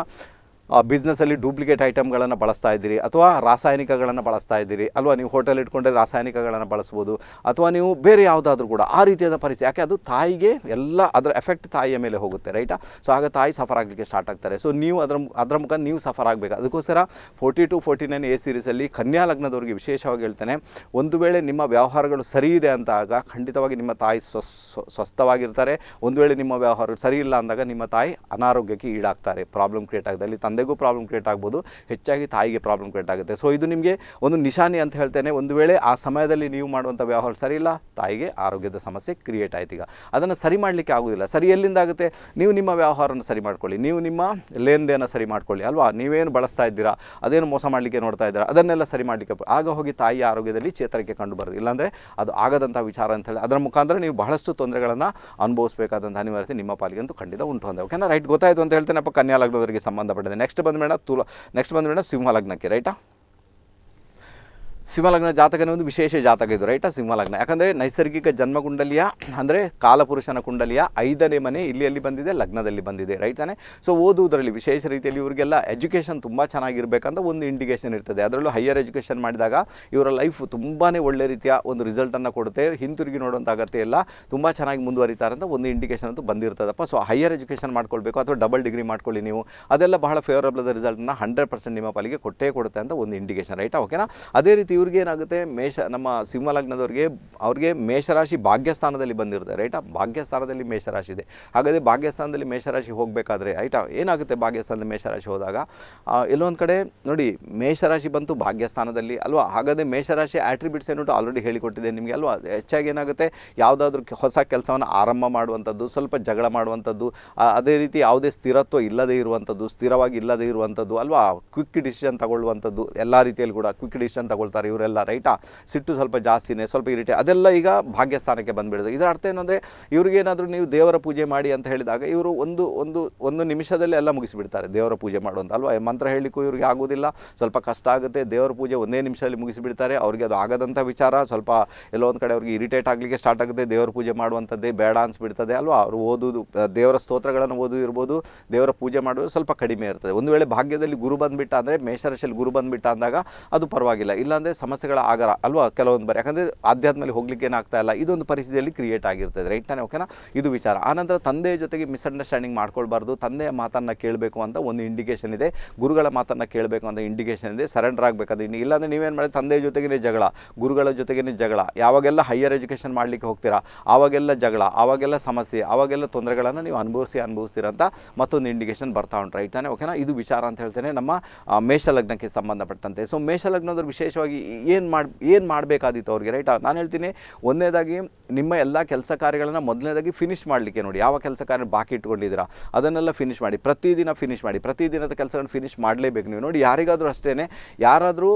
ಬಿಸ್ನೆಸ್ಸಲ್ಲಿ ಡೂಪ್ಲಿಕೇಟ್ ಐಟಮ್ಗಳನ್ನು ಬಳಸ್ತಾ ಇದ್ದೀರಿ ಅಥವಾ ರಾಸಾಯನಿಕಗಳನ್ನು ಬಳಸ್ತಾ ಇದ್ದೀರಿ ಅಲ್ವಾ ನೀವು ಹೋಟೆಲ್ ಇಟ್ಕೊಂಡ್ರೆ ರಾಸಾಯನಿಕಗಳನ್ನು ಬಳಸ್ಬೋದು ಅಥವಾ ನೀವು ಬೇರೆ ಯಾವುದಾದ್ರೂ ಕೂಡ ಆ ರೀತಿಯಾದ ಪರಿಸ್ಥಿತಿ ಯಾಕೆ ಅದು ತಾಯಿಗೆ ಎಲ್ಲ ಅದರ ಎಫೆಕ್ಟ್ ತಾಯಿಯ ಮೇಲೆ ಹೋಗುತ್ತೆ ರೈಟಾ ಸೊ ಆಗ ತಾಯಿ ಸಫರ್ ಆಗಲಿಕ್ಕೆ ಸ್ಟಾರ್ಟ್ ಆಗ್ತಾರೆ ಸೊ ನೀವು ಅದರ ಅದರ ಮುಖ ನೀವು ಸಫರ್ ಆಗಬೇಕು ಅದಕ್ಕೋಸ್ಕರ forty to forty nine a ಸೀರೀಸಲ್ಲಿ ಕನ್ಯಾ ಲಗ್ನದವ್ರಿಗೆ ವಿಶೇಷವಾಗಿ ಹೇಳ್ತೇನೆ ಒಂದು ವೇಳೆ ನಿಮ್ಮ ವ್ಯವಹಾರಗಳು ಸರಿ ಇದೆ ಅಂತಾಗ ಖಂಡಿತವಾಗಿ ನಿಮ್ಮ ತಾಯಿ ಸ್ವಸ್ ಸ್ವಸ್ಥವಾಗಿರ್ತಾರೆ ಒಂದು ವೇಳೆ ನಿಮ್ಮ ವ್ಯವಹಾರಗಳು ಸರಿ ಇಲ್ಲ ಅಂದಾಗ ನಿಮ್ಮ ತಾಯಿ ಅನಾರೋಗ್ಯಕ್ಕೆ ಈಡಾಗ್ತಾರೆ ಪ್ರಾಬ್ಲಮ್ ಕ್ರಿಯೇಟ್ ಆಗದಲ್ಲಿ ತಂದೆ ತಂದೆಗೂ ಪ್ರಾಬ್ಲಮ್ ಕ್ರಿಯೇಟ್ ಆಗ್ಬೋದು ಹೆಚ್ಚಾಗಿ ತಾಯಿಗೆ ಪ್ರಾಬ್ಲಮ್ ಕ್ರಿಯೇಟ್ ಆಗುತ್ತೆ ಸೊ ಇದು ನಿಮಗೆ ಒಂದು ನಿಶಾನೆ ಅಂತ ಹೇಳ್ತೇನೆ ಒಂದು ವೇಳೆ ಆ ಸಮಯದಲ್ಲಿ ನೀವು ಮಾಡುವಂಥ ವ್ಯವಹಾರ ಸರಿ ಇಲ್ಲ ತಾಯಿಗೆ ಆರೋಗ್ಯದ ಸಮಸ್ಯೆ ಕ್ರಿಯೇಟ್ ಆಯ್ತು ಈಗ ಅದನ್ನು ಸರಿ ಮಾಡಲಿಕ್ಕೆ ಆಗೋದಿಲ್ಲ ಸರಿ ಎಲ್ಲಿಂದ ಆಗುತ್ತೆ ನೀವು ನಿಮ್ಮ ವ್ಯವಹಾರವನ್ನು ಸರಿ ಮಾಡ್ಕೊಳ್ಳಿ ನೀವು ನಿಮ್ಮ ಲೇನ್ದೇನ ಸರಿ ಮಾಡ್ಕೊಳ್ಳಿ ಅಲ್ವಾ ನೀವೇನು ಬಳಸ್ತಾ ಇದ್ದೀರಾ ಅದೇನು ಮೋಸ ಮಾಡಲಿಕ್ಕೆ ನೋಡ್ತಾ ಇದ್ದೀರಾ ಅದನ್ನೆಲ್ಲ ಸರಿ ಮಾಡಲಿಕ್ಕೆ ಆಗ ಹೋಗಿ ತಾಯಿಯ ಆರೋಗ್ಯದಲ್ಲಿ ಚೇತರಿಕೆ ಕಂಡುಬರುದು ಇಲ್ಲಾಂದರೆ ಅದು ಆಗದಂಥ ವಿಚಾರ ಅಂತ ಹೇಳಿ ಅದರ ಮುಖಾಂತರ ನೀವು ಬಹಳಷ್ಟು ತೊಂದರೆಗಳನ್ನು ಅನುಭವಿಸಬೇಕಾದಂಥ ಅನಿವಾರ್ಯತೆ ನಿಮ್ಮ ಪಾಲಿಗೆ ಅಂತೂ ಖಂಡಿತ ಉಂಟು ಅಂತ ಓಕೆನಾ ರೈಟ್ ಗೊತ್ತಾಯಿತು ಅಂತ ಹೇಳ್ತೇನೆ ಅಪ್ಪ ಕನ್ಯಾ ಲಗ್ನದವರಿಗೆ ಸಂಬಂಧಪಟ್ಟಿದೆ ನೆಕ್ಸ್ಟ್ ಬಂದ ಮೇಡ ತುಲ ನೆಕ್ಸ್ಟ್ ಬಂದ ಮೇಡಮ್ ಸಿಂಹ ಲಗ್ನಕ್ಕೆ ರೈಟಾ ಸಿಂಹಲಗ್ನ ಜಾತಕನೇ ಒಂದು ವಿಶೇಷ ಜಾತಕ ಇದು ರೈಟಾ ಸಿಂಹಲಗ್ನ ಯಾಕಂದರೆ ನೈಸರ್ಗಿಕ ಜನ್ಮಕುಂಡಲಿಯ ಅಂದರೆ ಕಾಲಪುರುಷನ ಕುಂಡಲಿಯ ಐದನೇ ಮನೆ ಇಲ್ಲಿ ಅಲ್ಲಿ ಬಂದಿದೆ ಲಗ್ನದಲ್ಲಿ ಬಂದಿದೆ ತಾನೆ ಸೊ ಓದುವುದರಲ್ಲಿ ವಿಶೇಷ ರೀತಿಯಲ್ಲಿ ಇವರಿಗೆಲ್ಲ ಎಜುಕೇಷನ್ ತುಂಬ ಚೆನ್ನಾಗಿರಬೇಕಂತ ಒಂದು ಇಂಡಿಕೇಷನ್ ಇರ್ತದೆ ಅದರಲ್ಲೂ ಹೈಯರ್ ಎಜುಕೇಷನ್ ಮಾಡಿದಾಗ ಇವರ ಲೈಫ್ ತುಂಬಾ ಒಳ್ಳೆ ರೀತಿಯ ಒಂದು ರಿಸಲ್ಟನ್ನು ಕೊಡುತ್ತೆ ಹಿಂತಿರುಗಿ ನೋಡುವಂಥ ಅಗತ್ಯ ಇಲ್ಲ ತುಂಬ ಚೆನ್ನಾಗಿ ಮುಂದುವರಿತಾರೆ ಅಂತ ಒಂದು ಇಂಡಿಕೇಷನ್ ಅಂತೂ ಬಂದಿರ್ತದಪ್ಪ ಸೊ ಹೈಯರ್ ಎಜುಕೇಶನ್ ಮಾಡ್ಕೊಳ್ಬೇಕು ಅಥವಾ ಡಬಲ್ ಡಿಗ್ರಿ ಮಾಡ್ಕೊಳ್ಳಿ ನೀವು ಅದೆಲ್ಲ ಬಹಳ ಫೇವರಬಲ್ ರಿಸಲ್ಟನ್ನು ಹಂಡ್ರೆಡ್ ಪರ್ಸೆಂಟ್ ನಿಮ್ಮ ಪಾಲಿಗೆ ಕೊಟ್ಟೇ ಕೊಡುತ್ತೆ ಅಂತ ಒಂದು ಇಂಡಿಕೇಷನ್ ರೈಟ್ ಓಕೆನಾ ಅದೇ ರೀತಿ ಇವ್ರಿಗೆ ಏನಾಗುತ್ತೆ ಮೇಷ ನಮ್ಮ ಸಿಂಹಲಗ್ನದವ್ರಿಗೆ ಅವ್ರಿಗೆ ಮೇಷರಾಶಿ ಭಾಗ್ಯಸ್ಥಾನದಲ್ಲಿ ಬಂದಿರುತ್ತೆ ರೈಟಾ ಭಾಗ್ಯಸ್ಥಾನದಲ್ಲಿ ಮೇಷರಾಶಿ ಇದೆ ಹಾಗಾದರೆ ಭಾಗ್ಯಸ್ಥಾನದಲ್ಲಿ ಮೇಷರಾಶಿ ಹೋಗಬೇಕಾದ್ರೆ ಐಟಾ ಏನಾಗುತ್ತೆ ಭಾಗ್ಯಸ್ಥಾನದಲ್ಲಿ ಮೇಷರಾಶಿ ಹೋದಾಗ ಎಲ್ಲೊಂದು ಕಡೆ ನೋಡಿ ಮೇಷರಾಶಿ ಬಂತು ಭಾಗ್ಯಸ್ಥಾನದಲ್ಲಿ ಅಲ್ವಾ ಹಾಗಾದರೆ ಮೇಷರಾಶಿ ಆಟ್ರಿಬ್ಯೂಟ್ಸ್ ಏನುಂಟು ಆಲ್ರೆಡಿ ಹೇಳಿಕೊಟ್ಟಿದೆ ನಿಮಗೆ ಅಲ್ವಾ ಹೆಚ್ಚಾಗಿ ಏನಾಗುತ್ತೆ ಯಾವುದಾದ್ರೂ ಹೊಸ ಕೆಲಸವನ್ನು ಆರಂಭ ಮಾಡುವಂಥದ್ದು ಸ್ವಲ್ಪ ಜಗಳ ಮಾಡುವಂಥದ್ದು ಅದೇ ರೀತಿ ಯಾವುದೇ ಸ್ಥಿರತ್ವ ಇಲ್ಲದೇ ಇರುವಂಥದ್ದು ಸ್ಥಿರವಾಗಿ ಇಲ್ಲದೇ ಇರುವಂಥದ್ದು ಅಲ್ವಾ ಕ್ವಿಕ್ ಡಿಸಿಷನ್ ತಗೊಳ್ಳುವಂಥದ್ದು ಎಲ್ಲ ರೀತಿಯಲ್ಲಿ ಕೂಡ ಕ್ವಿಕ್ ಡಿಸಿಷನ್ ತಗೊಳ್ತಾರೆ ಮಾಡ್ತಾರೆ ಇವರೆಲ್ಲ ರೈಟಾ ಸಿಟ್ಟು ಸ್ವಲ್ಪ ಜಾಸ್ತಿನೇ ಸ್ವಲ್ಪ ಇರಿಟೆ ಅದೆಲ್ಲ ಈಗ ಭಾಗ್ಯಸ್ಥಾನಕ್ಕೆ ಬಂದುಬಿಡುತ್ತೆ ಇದರ ಅರ್ಥ ಏನಂದರೆ ಇವ್ರಿಗೇನಾದರೂ ನೀವು ದೇವರ ಪೂಜೆ ಮಾಡಿ ಅಂತ ಹೇಳಿದಾಗ ಇವರು ಒಂದು ಒಂದು ಒಂದು ನಿಮಿಷದಲ್ಲಿ ಎಲ್ಲ ಮುಗಿಸಿಬಿಡ್ತಾರೆ ದೇವರ ಪೂಜೆ ಮಾಡುವಂಥ ಅಲ್ವಾ ಮಂತ್ರ ಹೇಳಲಿಕ್ಕೂ ಇವ್ರಿಗೆ ಆಗೋದಿಲ್ಲ ಸ್ವಲ್ಪ ಕಷ್ಟ ಆಗುತ್ತೆ ದೇವರ ಪೂಜೆ ಒಂದೇ ನಿಮಿಷದಲ್ಲಿ ಮುಗಿಸಿಬಿಡ್ತಾರೆ ಅವ್ರಿಗೆ ಅದು ಆಗದಂಥ ವಿಚಾರ ಸ್ವಲ್ಪ ಎಲ್ಲೊಂದು ಕಡೆ ಅವ್ರಿಗೆ ಇರಿಟೇಟ್ ಆಗಲಿಕ್ಕೆ ಸ್ಟಾರ್ಟ್ ಆಗುತ್ತೆ ದೇವರ ಪೂಜೆ ಮಾಡುವಂಥದ್ದೇ ಬೇಡ ಅನಿಸ್ಬಿಡ್ತದೆ ಅಲ್ವಾ ಅವರು ಓದೋದು ದೇವರ ಸ್ತೋತ್ರಗಳನ್ನು ಇರ್ಬೋದು ದೇವರ ಪೂಜೆ ಮಾಡೋದು ಸ್ವಲ್ಪ ಕಡಿಮೆ ಇರ್ತದೆ ಒಂದು ವೇಳೆ ಭಾಗ್ಯದಲ್ಲಿ ಗುರು ಬಂದುಬಿಟ್ಟ ಅಂದರೆ ಮೇಷರಾಶಿಯಲ್ಲಿ ಗುರು ಬಂದುಬಿಟ್ಟ ಅಂದಾಗ ಅದು ಪರವಾಗಿಲ್ಲ ಇಲ್ಲಾಂದರೆ ಸಮಸ್ಯೆಗಳ ಆಗರ ಅಲ್ವಾ ಕೆಲವೊಂದು ಬಾರಿ ಯಾಕಂದರೆ ಆಧ್ಯಾತ್ಮದಲ್ಲಿ ಹೋಗ್ಲಿಕ್ಕೆ ಏನಾಗ್ತಾ ಇಲ್ಲ ಇದೊಂದು ಪರಿಸ್ಥಿತಿಯಲ್ಲಿ ಕ್ರಿಯೇಟ್ ಆಗಿರ್ತದೆ ರೈಟ್ ತಾನೇ ಓಕೆನಾ ಇದು ವಿಚಾರ ಆನಂತರ ತಂದೆಯ ಜೊತೆಗೆ ಮಿಸ್ಅಂಡರ್ಸ್ಟ್ಯಾಂಡಿಂಗ್ ಮಾಡ್ಕೊಳ್ಬಾರ್ದು ತಂದೆಯ ಮಾತನ್ನು ಕೇಳಬೇಕು ಅಂತ ಒಂದು ಇಂಡಿಕೇಷನ್ ಇದೆ ಗುರುಗಳ ಮಾತನ್ನು ಕೇಳಬೇಕು ಅಂತ ಇಂಡಿಕೇಷನ್ ಇದೆ ಸರೆಂಡರ್ ಆಗಬೇಕಂತ ಇನ್ನು ಇಲ್ಲಾಂದರೆ ನೀವೇನು ಮಾಡಿ ತಂದೆಯ ಜೊತೆಗೇ ಜಗಳ ಗುರುಗಳ ಜೊತೆಗೇ ಜಗಳ ಯಾವಾಗೆಲ್ಲ ಹೈಯರ್ ಎಜುಕೇಷನ್ ಮಾಡಲಿಕ್ಕೆ ಹೋಗ್ತೀರಾ ಆವಾಗೆಲ್ಲ ಜಗಳ ಆವಾಗೆಲ್ಲ ಸಮಸ್ಯೆ ಆವಾಗೆಲ್ಲ ತೊಂದರೆಗಳನ್ನು ನೀವು ಅನುಭವಿಸಿ ಅನುಭವಿಸ್ತೀರಂತ ಮತ್ತೊಂದು ಇಂಡಿಕೇಷನ್ ಬರ್ತಾ ಉಂಟು ರೈಟ್ ತಾನೆ ಓಕೆನಾ ಇದು ವಿಚಾರ ಅಂತ ಹೇಳ್ತೇನೆ ನಮ್ಮ ಮೇಷಲಗ್ನಕ್ಕೆ ಸಂಬಂಧಪಟ್ಟಂತೆ ಸೊ ಮೇಷಲಗ್ನದವ್ರು ವಿಶೇಷವಾಗಿ ಏನು ಮಾಡಿ ಏನು ಮಾಡಬೇಕಾದಿತ್ತು ಅವ್ರಿಗೆ ರೈಟಾ ನಾನು ಹೇಳ್ತೀನಿ ಒಂದನೇದಾಗಿ ನಿಮ್ಮ ಎಲ್ಲ ಕೆಲಸ ಕಾರ್ಯಗಳನ್ನು ಮೊದಲನೇದಾಗಿ ಫಿನಿಶ್ ಮಾಡಲಿಕ್ಕೆ ನೋಡಿ ಯಾವ ಕೆಲಸ ಕಾರ್ಯ ಬಾಕಿ ಇಟ್ಕೊಂಡಿದ್ದೀರಾ ಅದನ್ನೆಲ್ಲ ಫಿನಿಶ್ ಮಾಡಿ ಪ್ರತಿದಿನ ಫಿನಿಶ್ ಮಾಡಿ ಪ್ರತಿದಿನದ ಕೆಲಸಗಳನ್ನ ಫಿನಿಶ್ ಮಾಡಲೇಬೇಕು ನೀವು ನೋಡಿ ಯಾರಿಗಾದರೂ ಅಷ್ಟೇ ಯಾರಾದರೂ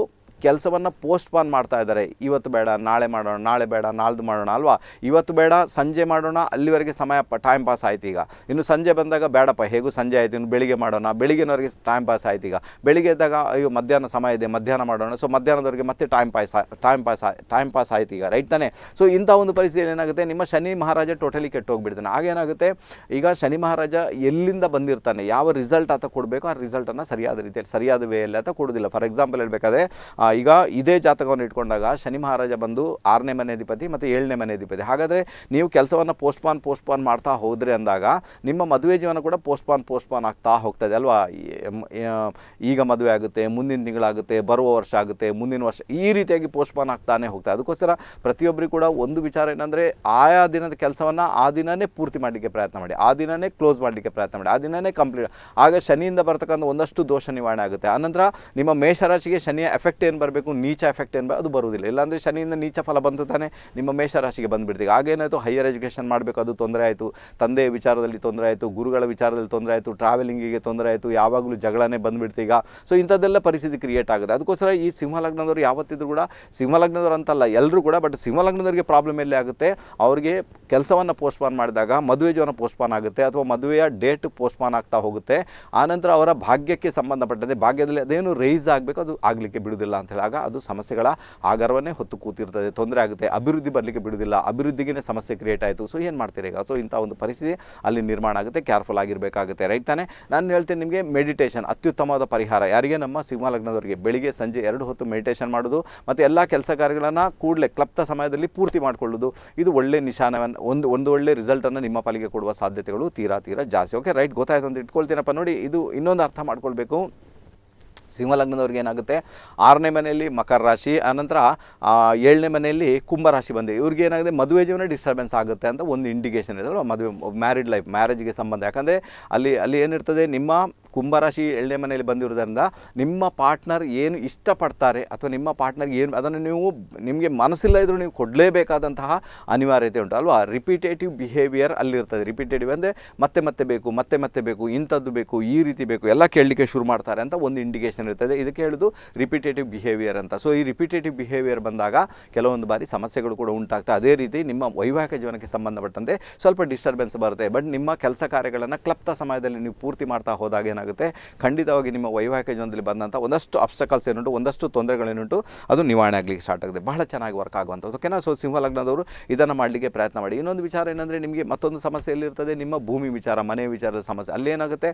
ಕೆಲಸವನ್ನು ಪೋಸ್ಟ್ ಮಾಡ್ತಾ ಇದ್ದಾರೆ ಇವತ್ತು ಬೇಡ ನಾಳೆ ಮಾಡೋಣ ನಾಳೆ ಬೇಡ ನಾಳ್ದು ಮಾಡೋಣ ಅಲ್ವಾ ಇವತ್ತು ಬೇಡ ಸಂಜೆ ಮಾಡೋಣ ಅಲ್ಲಿವರೆಗೆ ಸಮಯ ಟೈಮ್ ಪಾಸ್ ಆಯ್ತು ಈಗ ಇನ್ನು ಸಂಜೆ ಬಂದಾಗ ಬೇಡಪ್ಪ ಹೇಗೂ ಸಂಜೆ ಆಯಿತು ಇನ್ನು ಬೆಳಿಗ್ಗೆ ಮಾಡೋಣ ಬೆಳಿಗ್ಗೆನವರೆಗೆ ಟೈಮ್ ಪಾಸ್ ಆಯ್ತು ಈಗ ಬೆಳಿಗ್ಗೆ ಇದ್ದಾಗ ಅಯ್ಯೋ ಮಧ್ಯಾಹ್ನ ಸಮಯ ಇದೆ ಮಧ್ಯಾಹ್ನ ಮಾಡೋಣ ಸೊ ಮಧ್ಯಾಹ್ನದವರೆಗೆ ಮತ್ತೆ time pass time pass time pass ಆಯ್ತು ಈಗ ರೈಟ್ ತಾನೆ ಸೊ ಇಂಥ ಒಂದು ಪರಿಸ್ಥಿತಿ ಏನಾಗುತ್ತೆ ನಿಮ್ಮ ಶನಿ ಮಹಾರಾಜ ಟೋಟಲಿ ಹೋಗಿಬಿಡ್ತಾನೆ ಆಗೇನಾಗುತ್ತೆ ಈಗ ಶನಿ ಮಹಾರಾಜ ಎಲ್ಲಿಂದ ಬಂದಿರ್ತಾನೆ ಯಾವ ರಿಸಲ್ಟ್ ಆತ ಕೊಡಬೇಕು ಆ ರಿಸಲ್ಟನ್ನು ಸರಿಯಾದ ರೀತಿಯಲ್ಲಿ ಸರಿಯಾದ ವೇಯಲ್ಲಿ ಆತ ಕೊಡೋದಿಲ್ಲ ಫಾರ್ ಎಕ್ಸಾಂಪಲ್ ಹೇಳಬೇಕಾದ್ರೆ ಈಗ ಇದೇ ಜಾತಕವನ್ನು ಇಟ್ಕೊಂಡಾಗ ಶನಿ ಮಹಾರಾಜ ಬಂದು ಆರನೇ ಮನೆ ಅಧಿಪತಿ ಮತ್ತು ಏಳನೇ ಮನೆ ಅಧಿಪತಿ ಹಾಗಾದರೆ ನೀವು ಕೆಲಸವನ್ನು ಪೋಸ್ಟ್ಪಾನ್ ಪೋಸ್ಟ್ಪಾನ್ ಮಾಡ್ತಾ ಹೋದರೆ ಅಂದಾಗ ನಿಮ್ಮ ಮದುವೆ ಜೀವನ ಕೂಡ ಪೋಸ್ಟ್ಪಾನ್ ಪೋಸ್ಟ್ಪಾನ್ ಆಗ್ತಾ ಹೋಗ್ತದೆ ಅಲ್ವಾ ಈಗ ಮದುವೆ ಆಗುತ್ತೆ ಮುಂದಿನ ತಿಂಗಳಾಗುತ್ತೆ ಬರುವ ವರ್ಷ ಆಗುತ್ತೆ ಮುಂದಿನ ವರ್ಷ ಈ ರೀತಿಯಾಗಿ ಪೋಸ್ಟ್ಪಾನ್ ಆಗ್ತಾನೆ ಹೋಗ್ತದೆ ಅದಕ್ಕೋಸ್ಕರ ಪ್ರತಿಯೊಬ್ಬರಿಗೂ ಕೂಡ ಒಂದು ವಿಚಾರ ಏನಂದರೆ ಆಯಾ ದಿನದ ಕೆಲಸವನ್ನು ಆ ದಿನವೇ ಪೂರ್ತಿ ಮಾಡಲಿಕ್ಕೆ ಪ್ರಯತ್ನ ಮಾಡಿ ಆ ದಿನವೇ ಕ್ಲೋಸ್ ಮಾಡಲಿಕ್ಕೆ ಪ್ರಯತ್ನ ಮಾಡಿ ಆ ದಿನವೇ ಕಂಪ್ಲೀಟ್ ಆಗ ಶನಿಯಿಂದ ಬರ್ತಕ್ಕಂಥ ಒಂದಷ್ಟು ದೋಷ ನಿವಾರಣೆ ಆಗುತ್ತೆ ಆನಂತರ ನಿಮ್ಮ ಮೇಷರಾಶಿಗೆ ಶನಿಯ ಎಫೆಕ್ಟ್ ಏನು ಬರಬೇಕು ನೀಚ ಎಫೆಕ್ಟ್ ಏನು ಅದು ಬರುವುದಿಲ್ಲ ಇಲ್ಲಾಂದರೆ ಶನಿಯಿಂದ ನೀಚ ಫಲ ಬಂತು ತಾನೇ ನಿಮ್ಮ ಮೇಷರಾಶಿಗೆ ಬಂದುಬಿಡ್ತೀವಿ ಆಗೇನಾಯಿತು ಹೈಯರ್ ಎಜುಕೇಷನ್ ಮಾಡಬೇಕು ಅದು ತೊಂದರೆ ಆಯಿತು ತಂದೆಯ ವಿಚಾರದಲ್ಲಿ ತೊಂದರೆ ಆಯಿತು ಗುರುಗಳ ವಿಚಾರದಲ್ಲಿ ತೊಂದರೆ ಆಯಿತು ಟ್ರಾವೆಲಿಂಗಿಗೆ ತೊಂದರೆ ಆಯಿತು ಯಾವಾಗಲೂ ಜಗಳನೇ ಬಂದುಬಿಡ್ತೀಗ ಸೊ ಇಂಥದ್ದೆಲ್ಲ ಪರಿಸ್ಥಿತಿ ಕ್ರಿಯೇಟ್ ಆಗುತ್ತೆ ಅದಕ್ಕೋಸ್ಕರ ಈ ಲಗ್ನದವರು ಯಾವತ್ತಿದ್ರು ಕೂಡ ಸಿಂಹಲಗ್ನದವ್ರು ಅಂತಲ್ಲ ಎಲ್ಲರೂ ಕೂಡ ಬಟ್ ಲಗ್ನದವರಿಗೆ ಪ್ರಾಬ್ಲಮ್ ಎಲ್ಲೇ ಆಗುತ್ತೆ ಅವರಿಗೆ ಕೆಲಸವನ್ನು ಪೋಸ್ಟ್ಪಾನ್ ಮಾಡಿದಾಗ ಮದುವೆ ಜೀವನ ಪೋಸ್ಟ್ಪಾನ್ ಆಗುತ್ತೆ ಅಥವಾ ಮದುವೆಯ ಡೇಟ್ ಪೋಸ್ಟ್ಪಾನ್ ಆಗ್ತಾ ಹೋಗುತ್ತೆ ಆನಂತರ ಅವರ ಭಾಗ್ಯಕ್ಕೆ ಸಂಬಂಧಪಟ್ಟಂತೆ ಭಾಗ್ಯದಲ್ಲಿ ಅದೇನು ರೈಸ್ ಆಗಬೇಕು ಅದು ಆಗಲಿಕ್ಕೆ ಬಿಡುವುದಿಲ್ಲ ಅಂತ ಹೇಳಿದಾಗ ಅದು ಸಮಸ್ಯೆಗಳ ಆಗರವನ್ನೇ ಹೊತ್ತು ಕೂತಿರ್ತದೆ ತೊಂದರೆ ಆಗುತ್ತೆ ಅಭಿವೃದ್ಧಿ ಬರಲಿಕ್ಕೆ ಬಿಡೋದಿಲ್ಲ ಅಭಿವೃದ್ಧಿಗೆ ಸಮಸ್ಯೆ ಕ್ರಿಯೇಟ್ ಆಯಿತು ಸೊ ಏನು ಮಾಡ್ತೀರಿ ಈಗ ಸೊ ಇಂಥ ಒಂದು ಪರಿಸ್ಥಿತಿ ಅಲ್ಲಿ ನಿರ್ಮಾಣ ಆಗುತ್ತೆ ಕೇರ್ಫುಲ್ ಆಗಿರಬೇಕಾಗುತ್ತೆ ರೈಟ್ ತಾನೆ ನಾನು ಹೇಳ್ತೀನಿ ನಿಮಗೆ ಮೆಡಿಟೇಷನ್ ಅತ್ಯುತ್ತಮವಾದ ಪರಿಹಾರ ಯಾರಿಗೆ ನಮ್ಮ ಸಿಂಹ ಲಗ್ನದವರಿಗೆ ಬೆಳಿಗ್ಗೆ ಸಂಜೆ ಎರಡು ಹೊತ್ತು ಮೆಡಿಟೇಷನ್ ಮಾಡೋದು ಮತ್ತು ಎಲ್ಲ ಕೆಲಸ ಕಾರ್ಯಗಳನ್ನು ಕೂಡಲೇ ಕ್ಲಪ್ತ ಸಮಯದಲ್ಲಿ ಪೂರ್ತಿ ಮಾಡಿಕೊಳ್ಳೋದು ಇದು ಒಳ್ಳೆ ನಿಶಾನವನ್ನು ಒಂದು ಒಂದು ಒಳ್ಳೆ ರಿಸಲ್ಟನ್ನು ನಿಮ್ಮ ಪಾಲಿಗೆ ಕೊಡುವ ಸಾಧ್ಯತೆಗಳು ತೀರಾ ತೀರಾ ಜಾಸ್ತಿ ಓಕೆ ರೈಟ್ ಗೊತ್ತಾಯ್ತು ಅಂತ ಇಟ್ಕೊಳ್ತೀನಪ್ಪ ನೋಡಿ ಇದು ಇನ್ನೊಂದು ಅರ್ಥ ಮಾಡ್ಕೊಳ್ಬೇಕು ಸಿಂಹಲಗ್ನದವ್ರಿಗೆ ಏನಾಗುತ್ತೆ ಆರನೇ ಮನೆಯಲ್ಲಿ ಮಕರ ರಾಶಿ ಆನಂತರ ಏಳನೇ ಮನೆಯಲ್ಲಿ ರಾಶಿ ಬಂದಿದೆ ಇವ್ರಿಗೆ ಏನಾಗುತ್ತೆ ಮದುವೆ ಜೀವನ ಡಿಸ್ಟರ್ಬೆನ್ಸ್ ಆಗುತ್ತೆ ಅಂತ ಒಂದು ಇಂಡಿಕೇಷನ್ ಇದೆ ಮದುವೆ ಮ್ಯಾರಿಡ್ ಲೈಫ್ ಮ್ಯಾರೇಜ್ಗೆ ಸಂಬಂಧ ಯಾಕಂದರೆ ಅಲ್ಲಿ ಅಲ್ಲಿ ಏನಿರ್ತದೆ ನಿಮ್ಮ ಕುಂಭರಾಶಿ ಎಳ್ಳೆ ಮನೆಯಲ್ಲಿ ಬಂದಿರೋದ್ರಿಂದ ನಿಮ್ಮ ಪಾರ್ಟ್ನರ್ ಏನು ಇಷ್ಟಪಡ್ತಾರೆ ಅಥವಾ ನಿಮ್ಮ ಪಾರ್ಟ್ನರ್ಗೆ ಏನು ಅದನ್ನು ನೀವು ನಿಮಗೆ ಮನಸ್ಸಿಲ್ಲ ಇದ್ರೂ ನೀವು ಕೊಡಲೇಬೇಕಾದಂತಹ ಅನಿವಾರ್ಯತೆ ಉಂಟು ಅಲ್ವಾ ರಿಪಿಟೇಟಿವ್ ಬಿಹೇವಿಯರ್ ಅಲ್ಲಿರ್ತದೆ ರಿಪೀಟೇಟಿವ್ ಅಂದರೆ ಮತ್ತೆ ಮತ್ತೆ ಬೇಕು ಮತ್ತೆ ಮತ್ತೆ ಬೇಕು ಇಂಥದ್ದು ಬೇಕು ಈ ರೀತಿ ಬೇಕು ಎಲ್ಲ ಕೇಳಲಿಕ್ಕೆ ಶುರು ಮಾಡ್ತಾರೆ ಅಂತ ಒಂದು ಇಂಡಿಕೇಷನ್ ಇರ್ತದೆ ಇದಕ್ಕೆ ಹೇಳೋದು ರಿಪಿಟೇಟಿವ್ ಬಿಹೇವಿಯರ್ ಅಂತ ಸೊ ಈ ರಿಪಿಟೇಟಿವ್ ಬಿಹೇವಿಯರ್ ಬಂದಾಗ ಕೆಲವೊಂದು ಬಾರಿ ಸಮಸ್ಯೆಗಳು ಕೂಡ ಉಂಟಾಗ್ತದೆ ಅದೇ ರೀತಿ ನಿಮ್ಮ ವೈವಾಹಿಕ ಜೀವನಕ್ಕೆ ಸಂಬಂಧಪಟ್ಟಂತೆ ಸ್ವಲ್ಪ ಡಿಸ್ಟರ್ಬೆನ್ಸ್ ಬರುತ್ತೆ ಬಟ್ ನಿಮ್ಮ ಕೆಲಸ ಕಾರ್ಯಗಳನ್ನು ಕ್ಲಪ್ತ ಸಮಯದಲ್ಲಿ ನೀವು ಪೂರ್ತಿ ಮಾಡ್ತಾ ಹೋದಾಗ ಏನಾಗುತ್ತೆ ಖಂಡಿತವಾಗಿ ನಿಮ್ಮ ವೈವಾಹಿಕ ಜೀವನದಲ್ಲಿ ಬಂದಂಥ ಒಂದಷ್ಟು ಅಪ್ಸಕಲ್ಸ್ ಏನುಂಟು ಒಂದಷ್ಟು ತೊಂದರೆಗಳೇನುಂಟು ಅದು ನಿವಾರಣೆ ಆಗಲಿಕ್ಕೆ ಸ್ಟಾರ್ಟ್ ಆಗುತ್ತೆ ಬಹಳ ಚೆನ್ನಾಗಿ ವರ್ಕ್ ಆಗುವಂಥದ್ದು ಓಕೆನಾ ಸೊ ಸಿಂಹ ಲಗ್ನದವರು ಇದನ್ನು ಮಾಡಲಿಕ್ಕೆ ಪ್ರಯತ್ನ ಮಾಡಿ ಇನ್ನೊಂದು ವಿಚಾರ ಏನಂದರೆ ನಿಮಗೆ ಮತ್ತೊಂದು ಸಮಸ್ಯೆ ಎಲ್ಲಿರ್ತದೆ ನಿಮ್ಮ ಭೂಮಿ ವಿಚಾರ ಮನೆ ವಿಚಾರದ ಸಮಸ್ಯೆ ಏನಾಗುತ್ತೆ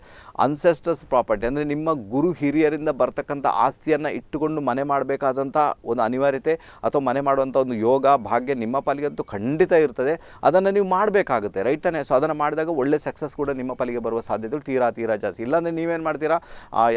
ಅನ್ಸೆಸ್ಟರ್ಸ್ ಪ್ರಾಪರ್ಟಿ ಅಂದರೆ ನಿಮ್ಮ ಗುರು ಹಿರಿಯರಿಂದ ಬರ್ತಕ್ಕಂಥ ಆಸ್ತಿಯನ್ನು ಇಟ್ಟುಕೊಂಡು ಮನೆ ಮಾಡಬೇಕಾದಂಥ ಒಂದು ಅನಿವಾರ್ಯತೆ ಅಥವಾ ಮನೆ ಮಾಡುವಂಥ ಒಂದು ಯೋಗ ಭಾಗ್ಯ ನಿಮ್ಮ ಪಾಲಿಗಂತೂ ಖಂಡಿತ ಇರ್ತದೆ ಅದನ್ನು ನೀವು ಮಾಡಬೇಕಾಗುತ್ತೆ ರೈಟ್ ತಾನೇ ಸೊ ಅದನ್ನು ಮಾಡಿದಾಗ ಒಳ್ಳೆ ಸಕ್ಸಸ್ ಕೂಡ ನಿಮ್ಮ ಪಾಲಿಗೆ ಬರುವ ಸಾಧ್ಯತೆಗಳು ತೀರಾ ತೀರಾ ಜಾಸ್ತಿ ಇಲ್ಲಾಂದರೆ ನೀವೇನು ಮಾಡ್ತೀರಾ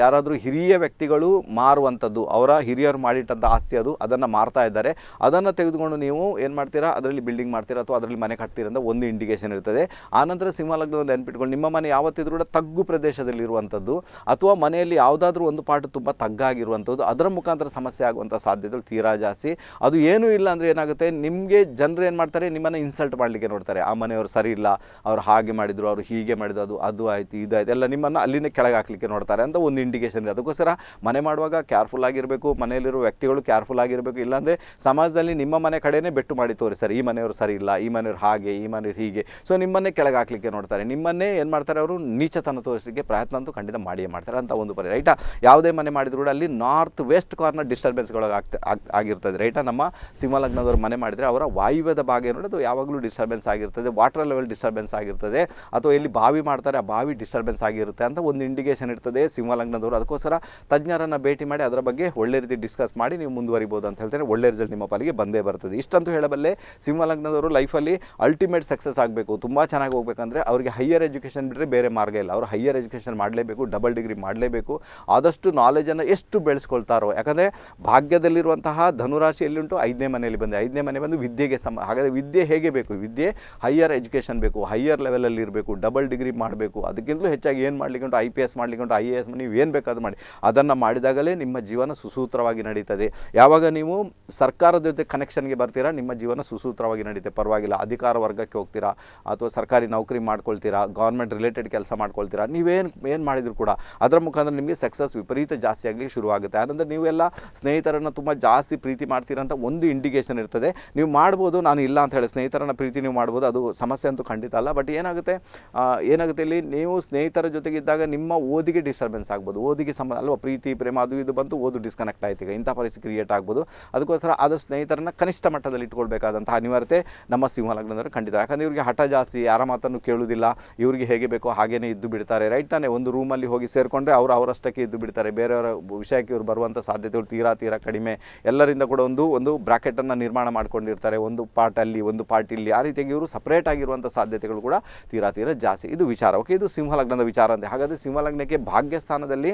ಯಾರಾದರೂ ಹಿರಿಯ ವ್ಯಕ್ತಿಗಳು ಮಾರುವಂಥದ್ದು ಅವರ ಹಿರಿಯರು ಮಾಡಿಟ್ಟಂಥ ಆಸ್ತಿ ಅದು ಅದನ್ನು ಮಾರ್ತಾ ಇದ್ದಾರೆ ಅದನ್ನು ತೆಗೆದುಕೊಂಡು ನೀವು ಏನು ಮಾಡ್ತೀರಾ ಅದರಲ್ಲಿ ಬಿಲ್ಡಿಂಗ್ ಮಾಡ್ತೀರಾ ಅಥವಾ ಅದರಲ್ಲಿ ಮನೆ ಕಟ್ತೀರಂತ ಒಂದು ಇಂಡಿಕೇಶನ್ ಇರ್ತದೆ ಆನಂತರ ಸಿಂಹಲಗ್ನವನ್ನು ನೆನ್ಪಿಟ್ಕೊಂಡು ನಿಮ್ಮ ಮನೆ ಯಾವತ್ತಿದ್ರೂ ಕೂಡ ತಗ್ಗು ಪ್ರದೇಶದಲ್ಲಿರುವಂಥದ್ದು ಅಥವಾ ಮನೆಯಲ್ಲಿ ಯಾವುದಾದ್ರೂ ಒಂದು ಪಾಠ ತುಂಬ ತಗ್ಗಾಗಿರುವಂಥದ್ದು ಅದರ ಮುಖಾಂತರ ಸಮಸ್ಯೆ ಆಗುವಂಥ ಸಾಧ್ಯತೆಗಳು ತೀರಾ ಜಾಸ್ತಿ ಅದು ಏನೂ ಇಲ್ಲ ಅಂದರೆ ಏನಾಗುತ್ತೆ ನಿಮಗೆ ಜನರು ಏನು ಮಾಡ್ತಾರೆ ನಿಮ್ಮನ್ನು ಇನ್ಸಲ್ಟ್ ಮಾಡಲಿಕ್ಕೆ ನೋಡ್ತಾರೆ ಆ ಮನೆಯವರು ಸರಿ ಇಲ್ಲ ಅವ್ರು ಹಾಗೆ ಮಾಡಿದರು ಅವರು ಹೀಗೆ ಮಾಡಿದ್ರು ಅದು ಅದು ಆಯಿತು ಇದಾಯಿತು ಎಲ್ಲ ನಿಮ್ಮನ್ನು ಅಲ್ಲಿನೇ ಕೆಳಗೆ ಒಳಗೆ ಹಾಕಲಿಕ್ಕೆ ನೋಡ್ತಾರೆ ಅಂತ ಒಂದು ಇಂಡಿಕೇಶನ್ ಇದೆ ಅದಕ್ಕೋಸ್ಕರ ಮನೆ ಮಾಡುವಾಗ ಕೇರ್ಫುಲ್ ಆಗಿರಬೇಕು ಮನೆಯಲ್ಲಿರೋ ವ್ಯಕ್ತಿಗಳು ಕೇರ್ಫುಲ್ ಆಗಿರಬೇಕು ಇಲ್ಲಾಂದರೆ ಸಮಾಜದಲ್ಲಿ ನಿಮ್ಮ ಮನೆ ಕಡೆಯೇ ಬೆಟ್ಟು ಮಾಡಿ ಸರ್ ಈ ಮನೆಯವರು ಸರಿ ಇಲ್ಲ ಈ ಮನೆಯವ್ರು ಹಾಗೆ ಈ ಮನೆಯವರು ಹೀಗೆ ಸೊ ನಿಮ್ಮನ್ನೇ ಕೆಳಗೆ ಹಾಕ್ಲಿಕ್ಕೆ ನೋಡ್ತಾರೆ ನಿಮ್ಮನ್ನೇ ಏನು ಮಾಡ್ತಾರೆ ಅವರು ನೀಚತನ ತೋರಿಸಲಿಕ್ಕೆ ಪ್ರಯತ್ನ ಅಂತೂ ಖಂಡಿತ ಮಾಡಿಯೇ ಮಾಡ್ತಾರೆ ಅಂತ ಒಂದು ಪರಿ ರೈಟಾ ಯಾವುದೇ ಮನೆ ಮಾಡಿದ್ರು ಕೂಡ ಅಲ್ಲಿ ನಾರ್ತ್ ವೆಸ್ಟ್ ಕಾರ್ನರ್ ಡಿಸ್ಟರ್ಬೆನ್ಸ್ಗಳಿಗೆ ಆಗಿರ್ತದೆ ರೈಟಾ ನಮ್ಮ ಸಿಂಹಲಗ್ನದವರು ಮನೆ ಮಾಡಿದರೆ ಅವರ ವಾಯುವ್ಯದ ಭಾಗ ಏನು ಅದು ಯಾವಾಗಲೂ ಡಿಸ್ಟರ್ಬೆನ್ಸ್ ಆಗಿರ್ತದೆ ವಾಟರ್ ಲೆವೆಲ್ ಡಿಸ್ಟರ್ಬೆನ್ಸ್ ಆಗಿರ್ತದೆ ಅಥವಾ ಎಲ್ಲಿ ಬಾವಿ ಮಾಡ್ತಾರೆ ಆ ಬಾವಿ ಡಿಸ್ಟರ್ಬೆನ್ಸ್ ಆಗಿರುತ್ತೆ ಅಂತ ಒಂದು ಇಂಡಿಕೇಶನ್ ಇರ್ತದೆ ಸಿಂಹಲಗ್ನದವರು ಅದಕ್ಕೋಸ್ಕರ ತಜ್ಞರನ್ನು ಭೇಟಿ ಮಾಡಿ ಅದರ ಬಗ್ಗೆ ಒಳ್ಳೆ ರೀತಿ ಡಿಸ್ಕಸ್ ಮಾಡಿ ನೀವು ಮುಂದುವರಿಬೋದು ಅಂತ ಹೇಳ್ತೇನೆ ಒಳ್ಳೆ ರಿಸಲ್ಟ್ ನಿಮ್ಮ ಪಾಲಿಗೆ ಬಂದೇ ಬರ್ತದೆ ಇಷ್ಟಂತೂ ಹೇಳಬಲ್ಲೆ ಸಿಂಹಲಗ್ನದವರು ಲೈಫಲ್ಲಿ ಅಲ್ಟಿಮೇಟ್ ಸಕ್ಸಸ್ ಆಗಬೇಕು ತುಂಬ ಚೆನ್ನಾಗಿ ಹೋಗಬೇಕಂದ್ರೆ ಅವರಿಗೆ ಹೈಯರ್ ಎಜುಕೇಷನ್ ಬಿಟ್ಟರೆ ಬೇರೆ ಮಾರ್ಗ ಇಲ್ಲ ಅವರು ಹೈಯರ್ ಎಜುಕೇಷನ್ ಮಾಡಲೇಬೇಕು ಡಬಲ್ ಡಿಗ್ರಿ ಮಾಡಲೇಬೇಕು ಆದಷ್ಟು ನಾಲೆಜನ್ನು ಎಷ್ಟು ಬೆಳೆಸ್ಕೊಳ್ತಾರೋ ಯಾಕಂದರೆ ಭಾಗ್ಯದಲ್ಲಿರುವಂತಹ ಧನುರಾಶಿಯಲ್ಲಿ ಉಂಟು ಐದನೇ ಮನೆಯಲ್ಲಿ ಬಂದೆ ಐದನೇ ಮನೆ ಬಂದು ವಿದ್ಯೆಗೆ ಸಮ ಹಾಗಾದರೆ ವಿದ್ಯೆ ಹೇಗೆ ಬೇಕು ವಿದ್ಯೆ ಹೈಯರ್ ಎಜುಕೇಷನ್ ಬೇಕು ಹೈಯರ್ ಲೆವೆಲಲ್ಲಿ ಇರಬೇಕು ಡಬಲ್ ಡಿಗ್ರಿ ಮಾಡಬೇಕು ಅದಕ್ಕಿಂತಲೂ ಹೆಚ್ಚಾಗಿ ಏನು ಮಾಡಲಿಕ್ಕೆ ಉಂಟು ಐ ಪಿ ಎಸ್ ಎಸ್ ಮಾಡಲಿಕ್ಕೆ ಉಂಟು ಐ ಎ ಎಸ್ ನೀವು ಏನು ಬೇಕಾದರೂ ಮಾಡಿ ಅದನ್ನು ಮಾಡಿದಾಗಲೇ ನಿಮ್ಮ ಜೀವನ ಸುಸೂತ್ರವಾಗಿ ನಡೀತದೆ ಯಾವಾಗ ನೀವು ಸರ್ಕಾರದ ಜೊತೆ ಕನೆಕ್ಷನ್ಗೆ ಬರ್ತೀರಾ ನಿಮ್ಮ ಜೀವನ ಸುಸೂತ್ರವಾಗಿ ನಡೀತೆ ಪರವಾಗಿಲ್ಲ ಅಧಿಕಾರ ವರ್ಗಕ್ಕೆ ಹೋಗ್ತೀರಾ ಅಥವಾ ಸರ್ಕಾರಿ ನೌಕರಿ ಮಾಡ್ಕೊಳ್ತೀರಾ ಗೌರ್ಮೆಂಟ್ ರಿಲೇಟೆಡ್ ಕೆಲಸ ಮಾಡ್ಕೊಳ್ತೀರಾ ನೀವೇನು ಏನು ಮಾಡಿದ್ರು ಕೂಡ ಅದರ ಮುಖಾಂತರ ನಿಮಗೆ ಸಕ್ಸಸ್ ವಿಪರೀತ ಜಾಸ್ತಿ ಆಗಲಿ ಶುರುವಾಗುತ್ತೆ ಆನಂದ್ರೆ ನೀವೆಲ್ಲ ಸ್ನೇಹಿತರನ್ನು ತುಂಬ ಜಾಸ್ತಿ ಪ್ರೀತಿ ಮಾಡ್ತೀರಾ ಅಂತ ಒಂದು ಇಂಡಿಕೇಶನ್ ಇರ್ತದೆ ನೀವು ಮಾಡ್ಬೋದು ನಾನು ಇಲ್ಲ ಅಂತ ಹೇಳಿ ಸ್ನೇಹಿತರನ್ನ ಪ್ರೀತಿ ನೀವು ಮಾಡ್ಬೋದು ಅದು ಸಮಸ್ಯೆ ಅಂತೂ ಖಂಡಿತ ಅಲ್ಲ ಬಟ್ ಏನಾಗುತ್ತೆ ಏನಾಗುತ್ತೆ ಇಲ್ಲಿ ನೀವು ಸ್ನೇಹಿತರ ಜೊತೆಗಿದ್ದಾಗ ನಿಮ್ಮ ಓದಿಗೆ ಡಿಸ್ಟರ್ಬೆನ್ಸ್ ಆಗ್ಬೋದು ಓದಿಗೆ ಸಂಬಂಧ ಅಲ್ವಾ ಪ್ರೀತಿ ಪ್ರೇಮ ಅದು ಇದು ಬಂತು ಓದು ಡಿಸ್ಕನೆಕ್ಟ್ ಆಯ್ತು ಈಗ ಇಂಥ ಪರಿಸ್ಥಿತಿ ಕ್ರಿಯೇಟ್ ಆಗ್ಬೋದು ಅದಕ್ಕೋಸ್ಕರ ಅದು ಸ್ನೇಹಿತರನ್ನ ಕನಿಷ್ಠ ಮಟ್ಟದಲ್ಲಿ ಇಟ್ಕೊಳ್ಬೇಕಾದಂತಹ ಅನಿವಾರ್ಯತೆ ನಮ್ಮ ಸಿಂಹ ಲಗ್ನದವರು ಖಂಡಿತ ಯಾಕಂದರೆ ಇವರಿಗೆ ಹಠ ಜಾಸ್ತಿ ಯಾರ ಮಾತನ್ನು ಕೇಳುವುದಿಲ್ಲ ಇವರಿಗೆ ಹೇಗೆ ಬೇಕೋ ಹಾಗೇನೇ ಇದ್ದು ಬಿಡ್ತಾರೆ ರೈಟ್ ತಾನೇ ಒಂದು ರೂಮಲ್ಲಿ ಹೋಗಿ ಸೇರಿಕೊಂಡ್ರೆ ಅವರು ಅವರಷ್ಟಕ್ಕೆ ಇದ್ದು ಬಿಡ್ತಾರೆ ಬೇರೆಯವರ ವಿಷಯಕ್ಕೆ ಇವರು ಬರುವಂಥ ಸಾಧ್ಯತೆಗಳು ತೀರಾ ತೀರಾ ಕಡಿಮೆ ಎಲ್ಲರಿಂದ ಕೂಡ ಒಂದು ಒಂದು ಬ್ರಾಕೆಟನ್ನು ನಿರ್ಮಾಣ ಮಾಡ್ಕೊಂಡಿರ್ತಾರೆ ಒಂದು ಪಾರ್ಟ್ ಅಲ್ಲಿ ಒಂದು ಪಾರ್ಟ್ ಇಲ್ಲಿ ಆ ರೀತಿಯಾಗಿ ಇವರು ಸಪ್ರೇಟ್ ಆಗಿರುವಂಥ ಸಾಧ್ಯತೆಗಳು ಕೂಡ ತೀರಾ ತೀರಾ ಜಾಸ್ತಿ ಇದು ವಿಚಾರ ಓಕೆ ಇದು ಸಿಂಹ ಲಗ್ನದ ವಿಚಾರ ಅಂತೆ ಹಾಗಾದರೆ ಸಿಂಹ ಲಗ್ನಕ್ಕೆ ಭಾಗ್ಯ ಸ್ಥಾನದಲ್ಲಿ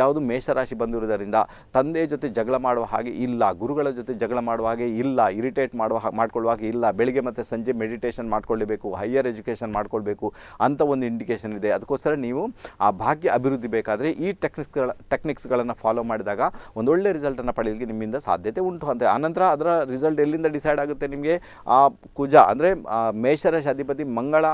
ಯಾವುದು ಮೇಷರಾಶಿ ಬಂದಿರುವುದರಿಂದ ತಂದೆ ಜೊತೆ ಜಗಳ ಮಾಡುವ ಹಾಗೆ ಇಲ್ಲ ಗುರುಗಳ ಜೊತೆ ಜಗಳ ಮಾಡುವ ಹಾಗೆ ಇಲ್ಲ ಇರಿಟೇಟ್ ಮಾಡುವ ಮಾಡ್ಕೊಳ್ಳುವ ಹಾಗೆ ಇಲ್ಲ ಬೆಳಿಗ್ಗೆ ಮತ್ತು ಸಂಜೆ ಮೆಡಿಟೇಷನ್ ಮಾಡ್ಕೊಳ್ಳಬೇಕು ಹೈಯರ್ ಎಜುಕೇಷನ್ ಮಾಡ್ಕೊಳ್ಬೇಕು ಅಂತ ಒಂದು ಇಂಡಿಕೇಷನ್ ಇದೆ ಅದಕ್ಕೋಸ್ಕರ ನೀವು ಆ ಭಾಗ್ಯ ಅಭಿವೃದ್ಧಿ ಬೇಕಾದರೆ ಈ ಟೆಕ್ನಿಕ್ಸ್ಗಳ ಟೆಕ್ನಿಕ್ಸ್ಗಳನ್ನು ಫಾಲೋ ಮಾಡಿದಾಗ ಒಂದೊಳ್ಳೆ ರಿಸಲ್ಟನ್ನು ಪಡೆಯಲಿಕ್ಕೆ ನಿಮ್ಮಿಂದ ಸಾಧ್ಯತೆ ಉಂಟು ಅಂತ ಆನಂತರ ಅದರ ರಿಸಲ್ಟ್ ಎಲ್ಲಿಂದ ಡಿಸೈಡ್ ಆಗುತ್ತೆ ನಿಮಗೆ ಆ ಕುಜ ಅಂದರೆ ಮೇಷರಾಶಿ ಅಧಿಪತಿ ಮಂಗಳ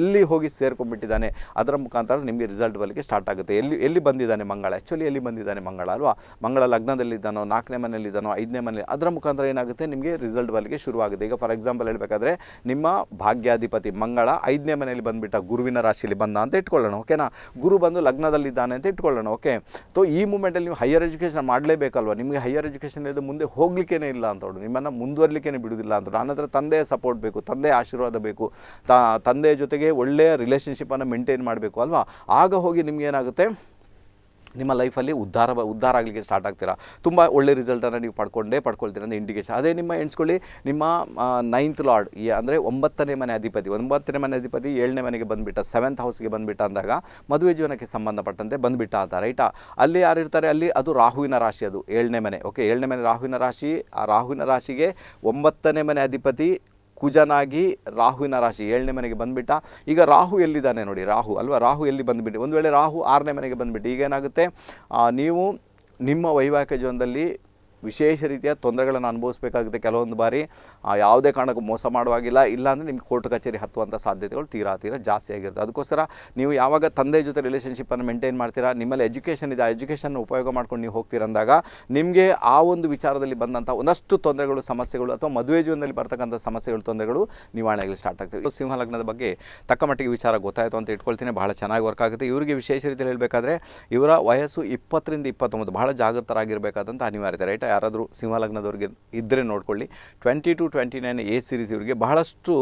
ಎಲ್ಲಿ ಹೋಗಿ ಸೇರ್ಕೊಂಡ್ಬಿಟ್ಟಿದ್ದಾನೆ ಅದರ ಮುಖಾಂತರ ನಿಮಗೆ ರಿಸಲ್ಟ್ ಬರಲಿಕ್ಕೆ ಸ್ಟಾರ್ಟ್ ಆಗುತ್ತೆ ಎಲ್ಲಿ ಎಲ್ಲಿ ಬಂದಿದ್ದಾನೆ ಮಂಗಳ ಆ್ಯಕ್ಚುಲಿ ಎಲ್ಲಿ ಬಂದಿದ್ದಾನೆ ಮಂಗಳ ಅಲ್ವಾ ಮಂಗಳ ಲಗ್ನದಲ್ಲಿದ್ದಾನೋ ನಾಲ್ಕನೇ ಮನೆಯಲ್ಲಿದ್ದಾನೋ ಐದನೇ ಮನೆಯಲ್ಲಿ ಅದರ ಮುಖಾಂತರ ಏನಾಗುತ್ತೆ ನಿಮಗೆ ರಿಸಲ್ಟ್ ಬಲಿಗೆ ಶುರುವಾಗುತ್ತೆ ಈಗ ಫಾರ್ ಎಕ್ಸಾಂಪಲ್ ಹೇಳಬೇಕಾದ್ರೆ ನಿಮ್ಮ ಭಾಗ್ಯಾಧಿಪತಿ ಮಂಗಳ ಐದನೇ ಮನೆಯಲ್ಲಿ ಬಂದುಬಿಟ್ಟ ಗುರುವಿನ ರಾಶಿಯಲ್ಲಿ ಬಂದ ಅಂತ ಇಟ್ಕೊಳ್ಳೋಣ ಓಕೆನಾ ಗುರು ಬಂದು ಲಗ್ನದಲ್ಲಿದ್ದಾನೆ ಅಂತ ಇಟ್ಕೊಳ್ಳೋಣ ಓಕೆ ತೋ ಈ ಮೂಮೆಂಟಲ್ಲಿ ನೀವು ಹೈಯರ್ ಎಜುಕೇಷನ್ ಮಾಡಲೇಬೇಕಲ್ವ ನಿಮಗೆ ಹೈಯರ್ ಎಜುಕೇಷನ್ ಇದು ಮುಂದೆ ಹೋಗ್ಲಿಕ್ಕೇ ಇಲ್ಲ ಅಂತ ನಿಮ್ಮನ್ನು ಮುಂದುವರ್ಲಿಕ್ಕೇ ಬಿಡುವುದಿಲ್ಲ ಅಂತ ಆನಂತರ ತಂದೆಯ ಸಪೋರ್ಟ್ ಬೇಕು ತಂದೆಯ ಆಶೀರ್ವಾದ ಬೇಕು ತಂದೆಯ ಜೊತೆಗೆ ಒಳ್ಳೆಯ ರಿಲೇಷನ್ಶಿಪ್ಪನ್ನು ಮೇಂಟೈನ್ ಮಾಡಬೇಕು ಅಲ್ವಾ ಆಗ ಹೋಗಿ ಏನಾಗುತ್ತೆ ನಿಮ್ಮ ಲೈಫಲ್ಲಿ ಉದ್ಧಾರ ಉದ್ಧಾರ ಆಗಲಿಕ್ಕೆ ಸ್ಟಾರ್ಟ್ ಆಗ್ತೀರಾ ತುಂಬ ಒಳ್ಳೆ ರಿಸಲ್ಟನ್ನು ನೀವು ಪಡ್ಕೊಂಡೇ ಪಡ್ಕೊಳ್ತೀರ ಅಂದರೆ ಇಂಡಿಕೇಶನ್ ಅದೇ ನಿಮ್ಮ ಎಣಿಸ್ಕೊಳ್ಳಿ ನಿಮ್ಮ ನೈನ್ತ್ ಲಾರ್ಡ್ ಅಂದರೆ ಒಂಬತ್ತನೇ ಮನೆ ಅಧಿಪತಿ ಒಂಬತ್ತನೇ ಮನೆ ಅಧಿಪತಿ ಏಳನೇ ಮನೆಗೆ ಬಂದುಬಿಟ್ಟ ಸೆವೆಂತ್ ಹೌಸ್ಗೆ ಬಂದುಬಿಟ್ಟ ಅಂದಾಗ ಮದುವೆ ಜೀವನಕ್ಕೆ ಸಂಬಂಧಪಟ್ಟಂತೆ ಬಂದುಬಿಟ್ಟ ಆತ ರೈಟಾ ಅಲ್ಲಿ ಯಾರಿರ್ತಾರೆ ಅಲ್ಲಿ ಅದು ರಾಹುವಿನ ರಾಶಿ ಅದು ಏಳನೇ ಮನೆ ಓಕೆ ಏಳನೇ ಮನೆ ರಾಹುವಿನ ರಾಶಿ ಆ ರಾಹುವಿನ ರಾಶಿಗೆ ಒಂಬತ್ತನೇ ಮನೆ ಅಧಿಪತಿ ಕುಜನಾಗಿ ರಾಹುವಿನ ರಾಶಿ ಏಳನೇ ಮನೆಗೆ ಬಂದುಬಿಟ್ಟ ಈಗ ರಾಹು ಎಲ್ಲಿದ್ದಾನೆ ನೋಡಿ ರಾಹು ಅಲ್ವಾ ರಾಹು ಎಲ್ಲಿ ಬಂದುಬಿಟ್ಟು ಒಂದು ವೇಳೆ ರಾಹು ಆರನೇ ಮನೆಗೆ ಬಂದುಬಿಟ್ಟು ಈಗೇನಾಗುತ್ತೆ ನೀವು ನಿಮ್ಮ ವೈವಾಹಿಕ ಜೀವನದಲ್ಲಿ ವಿಶೇಷ ರೀತಿಯ ತೊಂದರೆಗಳನ್ನು ಅನುಭವಿಸಬೇಕಾಗುತ್ತೆ ಕೆಲವೊಂದು ಬಾರಿ ಯಾವುದೇ ಕಾರಣಕ್ಕೂ ಮೋಸ ಮಾಡುವಾಗಿಲ್ಲ ಇಲ್ಲಾಂದರೆ ನಿಮ್ಗೆ ಕೋರ್ಟ್ ಕಚೇರಿ ಹತ್ತುವಂಥ ಸಾಧ್ಯತೆಗಳು ತೀರಾ ತೀರಾ ಜಾಸ್ತಿ ಆಗಿರುತ್ತೆ ಅದಕ್ಕೋಸ್ಕರ ನೀವು ಯಾವಾಗ ತಂದೆ ಜೊತೆ ರಿಲೇಷನ್ಶಿಪ್ಪನ್ನು ಮೇಂಟೈನ್ ಮಾಡ್ತೀರಾ ನಿಮ್ಮಲ್ಲಿ ಎಜುಕೇಷನ್ ಇದೆ ಆ ಎಜುಕೇಷನ್ನು ಉಪಯೋಗ ಮಾಡ್ಕೊಂಡು ನೀವು ಹೋಗ್ತೀರಂದಾಗ ನಿಮಗೆ ಆ ಒಂದು ವಿಚಾರದಲ್ಲಿ ಬಂದಂಥ ಒಂದಷ್ಟು ತೊಂದರೆಗಳು ಸಮಸ್ಯೆಗಳು ಅಥವಾ ಮದುವೆ ಜೀವನದಲ್ಲಿ ಬರ್ತಕ್ಕಂಥ ಸಮಸ್ಯೆಗಳು ತೊಂದರೆಗಳು ನಿವಾರಣೆಗೆ ಸ್ಟಾರ್ಟ್ ಆಗ್ತವೆ ಸಿಂಹ ಲಗ್ನದ ಬಗ್ಗೆ ತಕ್ಕ ಮಟ್ಟಿಗೆ ವಿಚಾರ ಗೊತ್ತಾಯಿತು ಅಂತ ಇಟ್ಕೊಳ್ತೀನಿ ಬಹಳ ಚೆನ್ನಾಗಿ ವರ್ಕ್ ಆಗುತ್ತೆ ಇವರಿಗೆ ವಿಶೇಷ ರೀತಿಯಲ್ಲಿ ಹೇಳಬೇಕಾದ್ರೆ ಇವರ ವಯಸ್ಸು ಇಪ್ಪತ್ತರಿಂದ ಇಪ್ಪತ್ತೊಂಬತ್ತು ಬಹಳ ಜಾಗೃತರಾಗಿರಬೇಕಾದಂಥ ಅನಿವಾರ್ಯತೆ ರೈಟ್ ಯಾರಾದರೂ ಸಿಂಹಲಗ್ನದವ್ರಿಗೆ ಇದ್ದರೆ ನೋಡ್ಕೊಳ್ಳಿ twenty to twenty nine a series ಇವರಿಗೆ ಬಹಳಷ್ಟು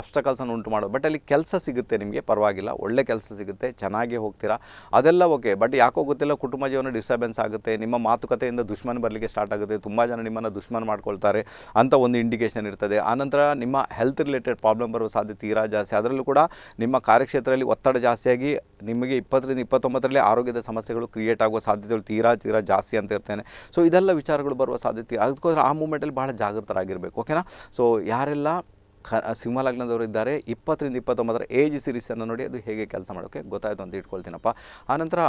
ಅಬ್ಸ್ಟಕಲ್ಸನ್ನು ಉಂಟು ಮಾಡೋದು ಬಟ್ ಅಲ್ಲಿ ಕೆಲಸ ಸಿಗುತ್ತೆ ನಿಮಗೆ ಪರವಾಗಿಲ್ಲ ಒಳ್ಳೆ ಕೆಲಸ ಸಿಗುತ್ತೆ ಚೆನ್ನಾಗಿ ಹೋಗ್ತೀರಾ ಅದೆಲ್ಲ ಓಕೆ ಬಟ್ ಯಾಕೋ ಗೊತ್ತಿಲ್ಲ ಕುಟುಂಬ ಜೀವನ ಡಿಸ್ಟರ್ಬೆನ್ಸ್ ಆಗುತ್ತೆ ನಿಮ್ಮ ಮಾತುಕತೆಯಿಂದ ದುಶ್ಮನ್ ಬರಲಿಕ್ಕೆ ಸ್ಟಾರ್ಟ್ ಆಗುತ್ತೆ ತುಂಬ ಜನ ನಿಮ್ಮನ್ನು ದುಶ್ಮನ್ ಮಾಡ್ಕೊಳ್ತಾರೆ ಅಂತ ಒಂದು ಇಂಡಿಕೇಷನ್ ಇರ್ತದೆ ಆನಂತರ ನಿಮ್ಮ ಹೆಲ್ತ್ ರಿಲೇಟೆಡ್ ಪ್ರಾಬ್ಲಮ್ ಬರುವ ಸಾಧ್ಯತೆ ತೀರಾ ಜಾಸ್ತಿ ಅದರಲ್ಲೂ ಕೂಡ ನಿಮ್ಮ ಕಾರ್ಯಕ್ಷೇತ್ರದಲ್ಲಿ ಒತ್ತಡ ಜಾಸ್ತಿಯಾಗಿ ನಿಮಗೆ ಇಪ್ಪತ್ತರಿಂದ ಇಪ್ಪತ್ತೊಂಬತ್ತರಲ್ಲಿ ಆರೋಗ್ಯದ ಸಮಸ್ಯೆಗಳು ಕ್ರಿಯೇಟ್ ಆಗುವ ಸಾಧ್ಯತೆಗಳು ತೀರಾ ತೀರಾ ಜಾಸ್ತಿ ಅಂತ ಇರ್ತೇನೆ ಸೊ ಇದೆಲ್ಲ ವಿಚಾರ ಬರುವ ಸಾಧ್ಯತೆ ಅದಕ್ಕೋಸ್ಕರ ಆ ಮೂಮೆಂಟಲ್ಲಿ ಭಾಳ ಜಾಗೃತರಾಗಿರಬೇಕು ಓಕೆನಾ ಸೊ ಯಾರೆಲ್ಲ ಖ ಲಗ್ನದವರು ಇದ್ದಾರೆ ಇಪ್ಪತ್ತರಿಂದ ಇಪ್ಪತ್ತೊಂಬತ್ತರ ಏಜ್ ಸಿರೀಸನ್ನು ನೋಡಿ ಅದು ಹೇಗೆ ಕೆಲಸ ಮಾಡೋಕ್ಕೆ ಗೊತ್ತಾಯಿತು ಅಂತ ಇಟ್ಕೊಳ್ತೀನಪ್ಪ ಆನಂತರ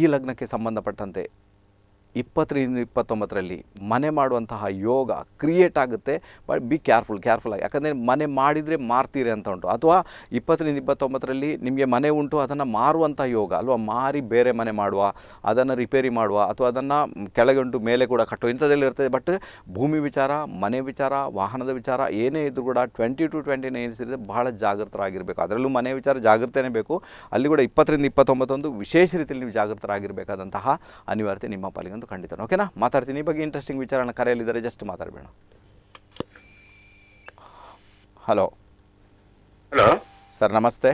ಈ ಲಗ್ನಕ್ಕೆ ಸಂಬಂಧಪಟ್ಟಂತೆ ಇಪ್ಪತ್ತರಿಂದ ಇಪ್ಪತ್ತೊಂಬತ್ತರಲ್ಲಿ ಮನೆ ಮಾಡುವಂತಹ ಯೋಗ ಕ್ರಿಯೇಟ್ ಆಗುತ್ತೆ ಬಟ್ ಬಿ ಕೇರ್ಫುಲ್ ಕೇರ್ಫುಲ್ ಆಗಿ ಯಾಕಂದರೆ ಮನೆ ಮಾಡಿದರೆ ಮಾರ್ತೀರಿ ಅಂತ ಉಂಟು ಅಥವಾ ಇಪ್ಪತ್ತರಿಂದ ಇಪ್ಪತ್ತೊಂಬತ್ತರಲ್ಲಿ ನಿಮಗೆ ಮನೆ ಉಂಟು ಅದನ್ನು ಮಾರುವಂಥ ಯೋಗ ಅಲ್ವಾ ಮಾರಿ ಬೇರೆ ಮನೆ ಮಾಡುವ ಅದನ್ನು ರಿಪೇರಿ ಮಾಡುವ ಅಥವಾ ಅದನ್ನು ಕೆಳಗೆ ಉಂಟು ಮೇಲೆ ಕೂಡ ಕಟ್ಟುವ ಇಂಥದ್ದೆಲ್ಲ ಇರ್ತದೆ ಬಟ್ ಭೂಮಿ ವಿಚಾರ ಮನೆ ವಿಚಾರ ವಾಹನದ ವಿಚಾರ ಏನೇ ಇದ್ದರೂ ಕೂಡ ಟ್ವೆಂಟಿ ಟು ಟ್ವೆಂಟಿ ನೈನ್ಸ್ ಸೇರಿದರೆ ಬಹಳ ಜಾಗೃತರಾಗಿರಬೇಕು ಅದರಲ್ಲೂ ಮನೆ ವಿಚಾರ ಜಾಗೃತೆಯೇ ಬೇಕು ಅಲ್ಲಿ ಕೂಡ ಇಪ್ಪತ್ತರಿಂದ ಇಪ್ಪತ್ತೊಂಬತ್ತೊಂದು ವಿಶೇಷ ರೀತಿಯಲ್ಲಿ ನೀವು ಜಾಗೃತರಾಗಿರಬೇಕಾದಂತಹ ಅನಿವಾರ್ಯತೆ ನಿಮ್ಮ ಪಾಲಿಗೆ ಅಂತ ಖಂಡಿತ ಓಕೆನಾ ಮಾತಾಡ್ತೀನಿ ಈ ಬಗ್ಗೆ ಇಂಟ್ರೆಸ್ಟಿಂಗ್ ವಿಚಾರನ ಕರೆಯಲ್ಲಿದ್ದಾರೆ ಜಸ್ಟ್ ಮಾತಾಡಬೇಡ ಹಲೋ ಹಲೋ ಸರ್ ನಮಸ್ತೆ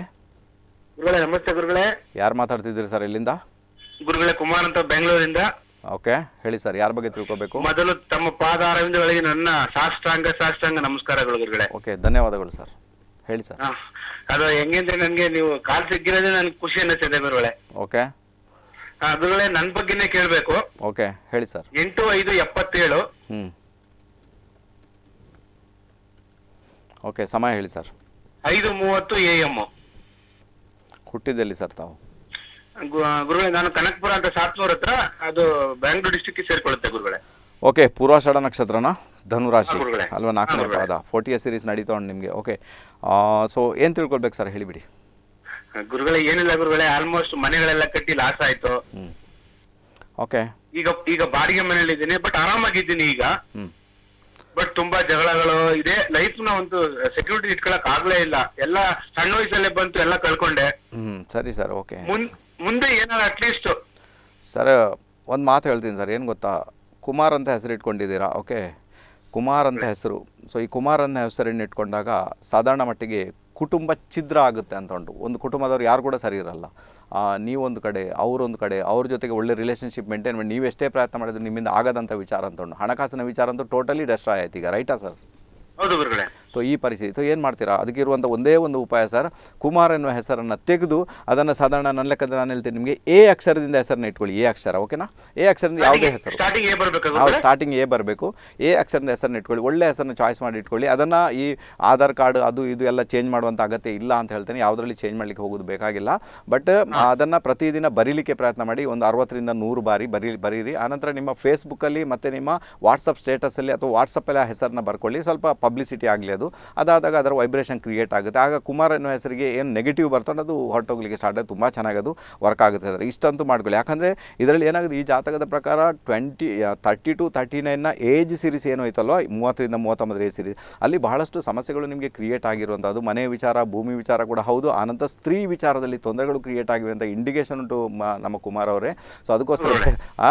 ಗುರುಗಳೇ ನಮಸ್ತೆ ಗುರುಗಳೇ ಯಾರು ಮಾತಾಡ್ತಿದ್ದೀರಿ ಸರ್ ಇಲ್ಲಿಂದ ಗುರುಗಳೇ ಕುಮಾರ್ ಅಂತ ಬೆಂಗಳೂರಿಂದ ಓಕೆ ಹೇಳಿ ಸರ್ ಯಾರ ಬಗ್ಗೆ ತಿಳ್ಕೋಬೇಕು ಮೊದಲು ತಮ್ಮ ಪಾದ ಅರವಿಂದಗಳಿಗೆ ನನ್ನ ಸಾಷ್ಟಾಂಗ ಸಾಷ್ಟಾಂಗ ನಮಸ್ಕಾರಗಳು ಗುರುಗಳೇ ಓಕೆ ಧನ್ಯವಾದಗಳು ಸರ್ ಹೇಳಿ ಸರ್ ಅದು ಹೆಂಗೆ ಅಂದ್ರೆ ನನಗೆ ನೀವು ಕಾಲ್ ಸಿಕ್ಕಿರೋದೇ ನನಗೆ ಖುಷಿ ಅನ್ನಿಸ್ತದೆ ಗುರುಗಳೇ ಓಕೆ ಅದ್ರಲ್ಲೇ ನನ್ ಬಗ್ಗೆನೇ ಕೇಳ್ಬೇಕು ಓಕೆ ಹೇಳಿ ಸರ್ ಎಂಟು ಐದು ಎಪ್ಪತ್ತೇಳು ಹ್ಮ್ ಓಕೆ ಸಮಯ ಹೇಳಿ ಸರ್ ಐದು ಮೂವತ್ತು ಎ ಎಮ್ ಹುಟ್ಟಿದಲ್ಲಿ ಸರ್ ತಾವು ಗುರುಗಳೇ ನಾನು ಕನಕಪುರ ಅಂತ ಸಾತ್ನೂರ್ ಹತ್ರ ಅದು ಬ್ಯಾಂಗ್ಳೂರ್ ಡಿಸ್ಟಿಕ್ ಸೇರ್ಕೊಳ್ಳುತ್ತೆ ಗುರುಗಳೇ ಓಕೆ ಪೂರ್ವಾಷಾಢ ನಕ್ಷತ್ರನ ಧನುರಾಶಿ ಅಲ್ವಾ ನಾಲ್ಕನೇ ಪಾದ ಫೋರ್ಟಿ ಸಿರೀಸ್ ನಡೀತಾ ಉಂಟು ನಿಮಗೆ ಓಕೆ ಸೊ ಏನು ತಿಳ್ಕೊಳ್ಬೇಕು ಸರ್ ಹೇಳಿಬಿಡಿ ಗುರುಗಳೇ ಏನಿಲ್ಲ ಗುರುಗಳೇ ಆಲ್ಮೋಸ್ಟ್ ಮನೆಗಳೆಲ್ಲ ಕಟ್ಟಿ ಲಾಸ್ ಆಯ್ತು ಓಕೆ ಈಗ ಈಗ ಬಾಡಿಗೆ ಮನೆಯಲ್ಲಿ ಇದ್ದೀನಿ ಬಟ್ ಆರಾಮಾಗಿದ್ದೀನಿ ಈಗ ಬಟ್ ತುಂಬಾ ಜಗಳಗಳು ಇದೆ ಲೈಫ್ ನ ಒಂದು ಸೆಕ್ಯೂರಿಟಿ ಇಟ್ಕೊಳಕ್ ಆಗ್ಲೇ ಇಲ್ಲ ಎಲ್ಲ ಸಣ್ಣ ವಯಸ್ಸಲ್ಲೇ ಬಂತು ಎಲ್ಲ ಕಳ್ಕೊಂಡೆ ಸರಿ ಸರ್ ಓಕೆ ಮುಂದೆ ಏನಾರ ಅಟ್ಲೀಸ್ಟ್ ಸರ್ ಒಂದು ಮಾತು ಹೇಳ್ತೀನಿ ಸರ್ ಏನು ಗೊತ್ತಾ ಕುಮಾರ್ ಅಂತ ಹೆಸರು ಇಟ್ಕೊಂಡಿದ್ದೀರಾ ಓಕೆ ಕುಮಾರ್ ಅಂತ ಹೆಸರು ಸೊ ಈ ಕುಮಾರ್ ಅನ್ನೋ ಹೆಸರನ್ನು ಇಟ್ಕೊಂಡಾಗ ಸಾಧಾರಣ ಮಟ್ಟಿಗೆ ಕುಟುಂಬ ಛಿದ್ರ ಆಗುತ್ತೆ ಅಂತ ಉಂಟು ಒಂದು ಕುಟುಂಬದವ್ರು ಯಾರು ಕೂಡ ಸರಿ ಇರಲ್ಲ ನೀವೊಂದು ಕಡೆ ಅವರೊಂದು ಕಡೆ ಅವ್ರ ಜೊತೆಗೆ ಒಳ್ಳೆ ರಿಲೇಷನ್ಶಿಪ್ ಮೇಂಟೈನ್ ಮಾಡಿ ನೀವು ಎಷ್ಟೇ ಪ್ರಯತ್ನ ಮಾಡಿದ್ರು ನಿಮ್ಮಿಂದ ಆಗದಂಥ ವಿಚಾರ ಅಂತ ಉಂಟು ಹಣಕಾಸಿನ ವಿಚಾರ ಅಂತೂ ಟೋಟಲಿ ಡೆಸ್ಟ್ರಾಯ್ ಆಯ್ತು ಈಗ ರೈಟಾ ಸರ್ ಹೌದು ಸೊ ಈ ಪರಿಸ್ಥಿತಿ ಸೊ ಏನು ಮಾಡ್ತೀರಾ ಅದಕ್ಕಿರುವಂಥ ಒಂದೇ ಒಂದು ಉಪಾಯ ಸರ್ ಕುಮಾರ್ ಎನ್ನುವ ಹೆಸರನ್ನು ತೆಗೆದು ಅದನ್ನು ಸಾಧಾರಣ ನನ್ನ ಲೆಕ್ಕದ ನಾನು ಹೇಳ್ತೀನಿ ನಿಮಗೆ ಎ ಅಕ್ಷರದಿಂದ ಹೆಸರನ್ನ ಇಟ್ಕೊಳ್ಳಿ ಎ ಅಕ್ಷರ ಓಕೆನಾ ಎ ಅಕ್ಷರದಿಂದ ಯಾವುದೇ ಹೆಸರು ನಾವು ಸ್ಟಾರ್ಟಿಂಗ್ ಎ ಬರಬೇಕು ಎ ಅಕ್ಷರದಿಂದ ಹೆಸರನ್ನ ಇಟ್ಕೊಳ್ಳಿ ಒಳ್ಳೆಯ ಹೆಸರನ್ನ ಚಾಯ್ಸ್ ಮಾಡಿ ಇಟ್ಕೊಳ್ಳಿ ಅದನ್ನು ಈ ಆಧಾರ್ ಕಾರ್ಡ್ ಅದು ಇದು ಎಲ್ಲ ಚೇಂಜ್ ಮಾಡುವಂಥ ಅಗತ್ಯ ಇಲ್ಲ ಅಂತ ಹೇಳ್ತೇನೆ ಯಾವುದರಲ್ಲಿ ಚೇಂಜ್ ಮಾಡಲಿಕ್ಕೆ ಹೋಗೋದು ಬೇಕಾಗಿಲ್ಲ ಬಟ್ ಅದನ್ನು ಪ್ರತಿದಿನ ಬರೀಲಿಕ್ಕೆ ಪ್ರಯತ್ನ ಮಾಡಿ ಒಂದು ಅರವತ್ತರಿಂದ ನೂರು ಬಾರಿ ಬರೀ ಬರೀರಿ ಆನಂತರ ನಿಮ್ಮ ಫೇಸ್ಬುಕ್ಕಲ್ಲಿ ಮತ್ತು ನಿಮ್ಮ ವಾಟ್ಸಪ್ ಸ್ಟೇಟಸಲ್ಲಿ ಅಥವಾ ವಾಟ್ಸಪ್ಪಲ್ಲಿ ಆ ಹೆಸರನ್ನ ಬರ್ಕೊಳ್ಳಿ ಸ್ವಲ್ಪ ಪಬ್ಲಿಸಿಟಿ ಆಗಲಿ ಅದು ಅದಾದಾಗ ಅದರ ವೈಬ್ರೇಷನ್ ಕ್ರಿಯೇಟ್ ಆಗುತ್ತೆ ಆಗ ಕುಮಾರ್ ಅನ್ನೋ ಹೆಸರಿಗೆ ಏನು ನೆಗೆಟಿವ್ ಬರ್ತಾನೆ ಅದು ಹೊರಟೋಗ್ಲಿಕ್ಕೆ ಸ್ಟಾರ್ಟ್ ತುಂಬ ಚೆನ್ನಾಗಿ ಅದು ವರ್ಕ್ ಆಗುತ್ತೆ ಅದರ ಇಷ್ಟಂತೂ ಮಾಡ್ಕೊಳ್ಳಿ ಯಾಕಂದರೆ ಇದರಲ್ಲಿ ಏನಾಗುತ್ತೆ ಈ ಜಾತಕದ ಪ್ರಕಾರ ಟ್ವೆಂಟಿ ತರ್ಟಿ ಟು ತರ್ಟಿ ನೈನ್ನ ಏಜ್ ಸೀರೀಸ್ ಏನು ಐತಲ್ವ ಮೂವತ್ತರಿಂದ ಮೂವತ್ತೊಂಬತ್ತರ ಏಜ್ ಸೀರೀಸ್ ಅಲ್ಲಿ ಬಹಳಷ್ಟು ಸಮಸ್ಯೆಗಳು ನಿಮಗೆ ಕ್ರಿಯೇಟ್ ಆಗಿರುವಂಥದ್ದು ಮನೆ ವಿಚಾರ ಭೂಮಿ ವಿಚಾರ ಕೂಡ ಹೌದು ಆನಂತರ ಸ್ತ್ರೀ ವಿಚಾರದಲ್ಲಿ ತೊಂದರೆಗಳು ಕ್ರಿಯೇಟ್ ಆಗಿವೆ ಅಂತ ಇಂಡಿಕೇಶನ್ ಉಂಟು ನಮ್ಮ ಕುಮಾರ್ ಅವರೇ ಸೊ ಅದಕ್ಕೋಸ್ಕರ ಆ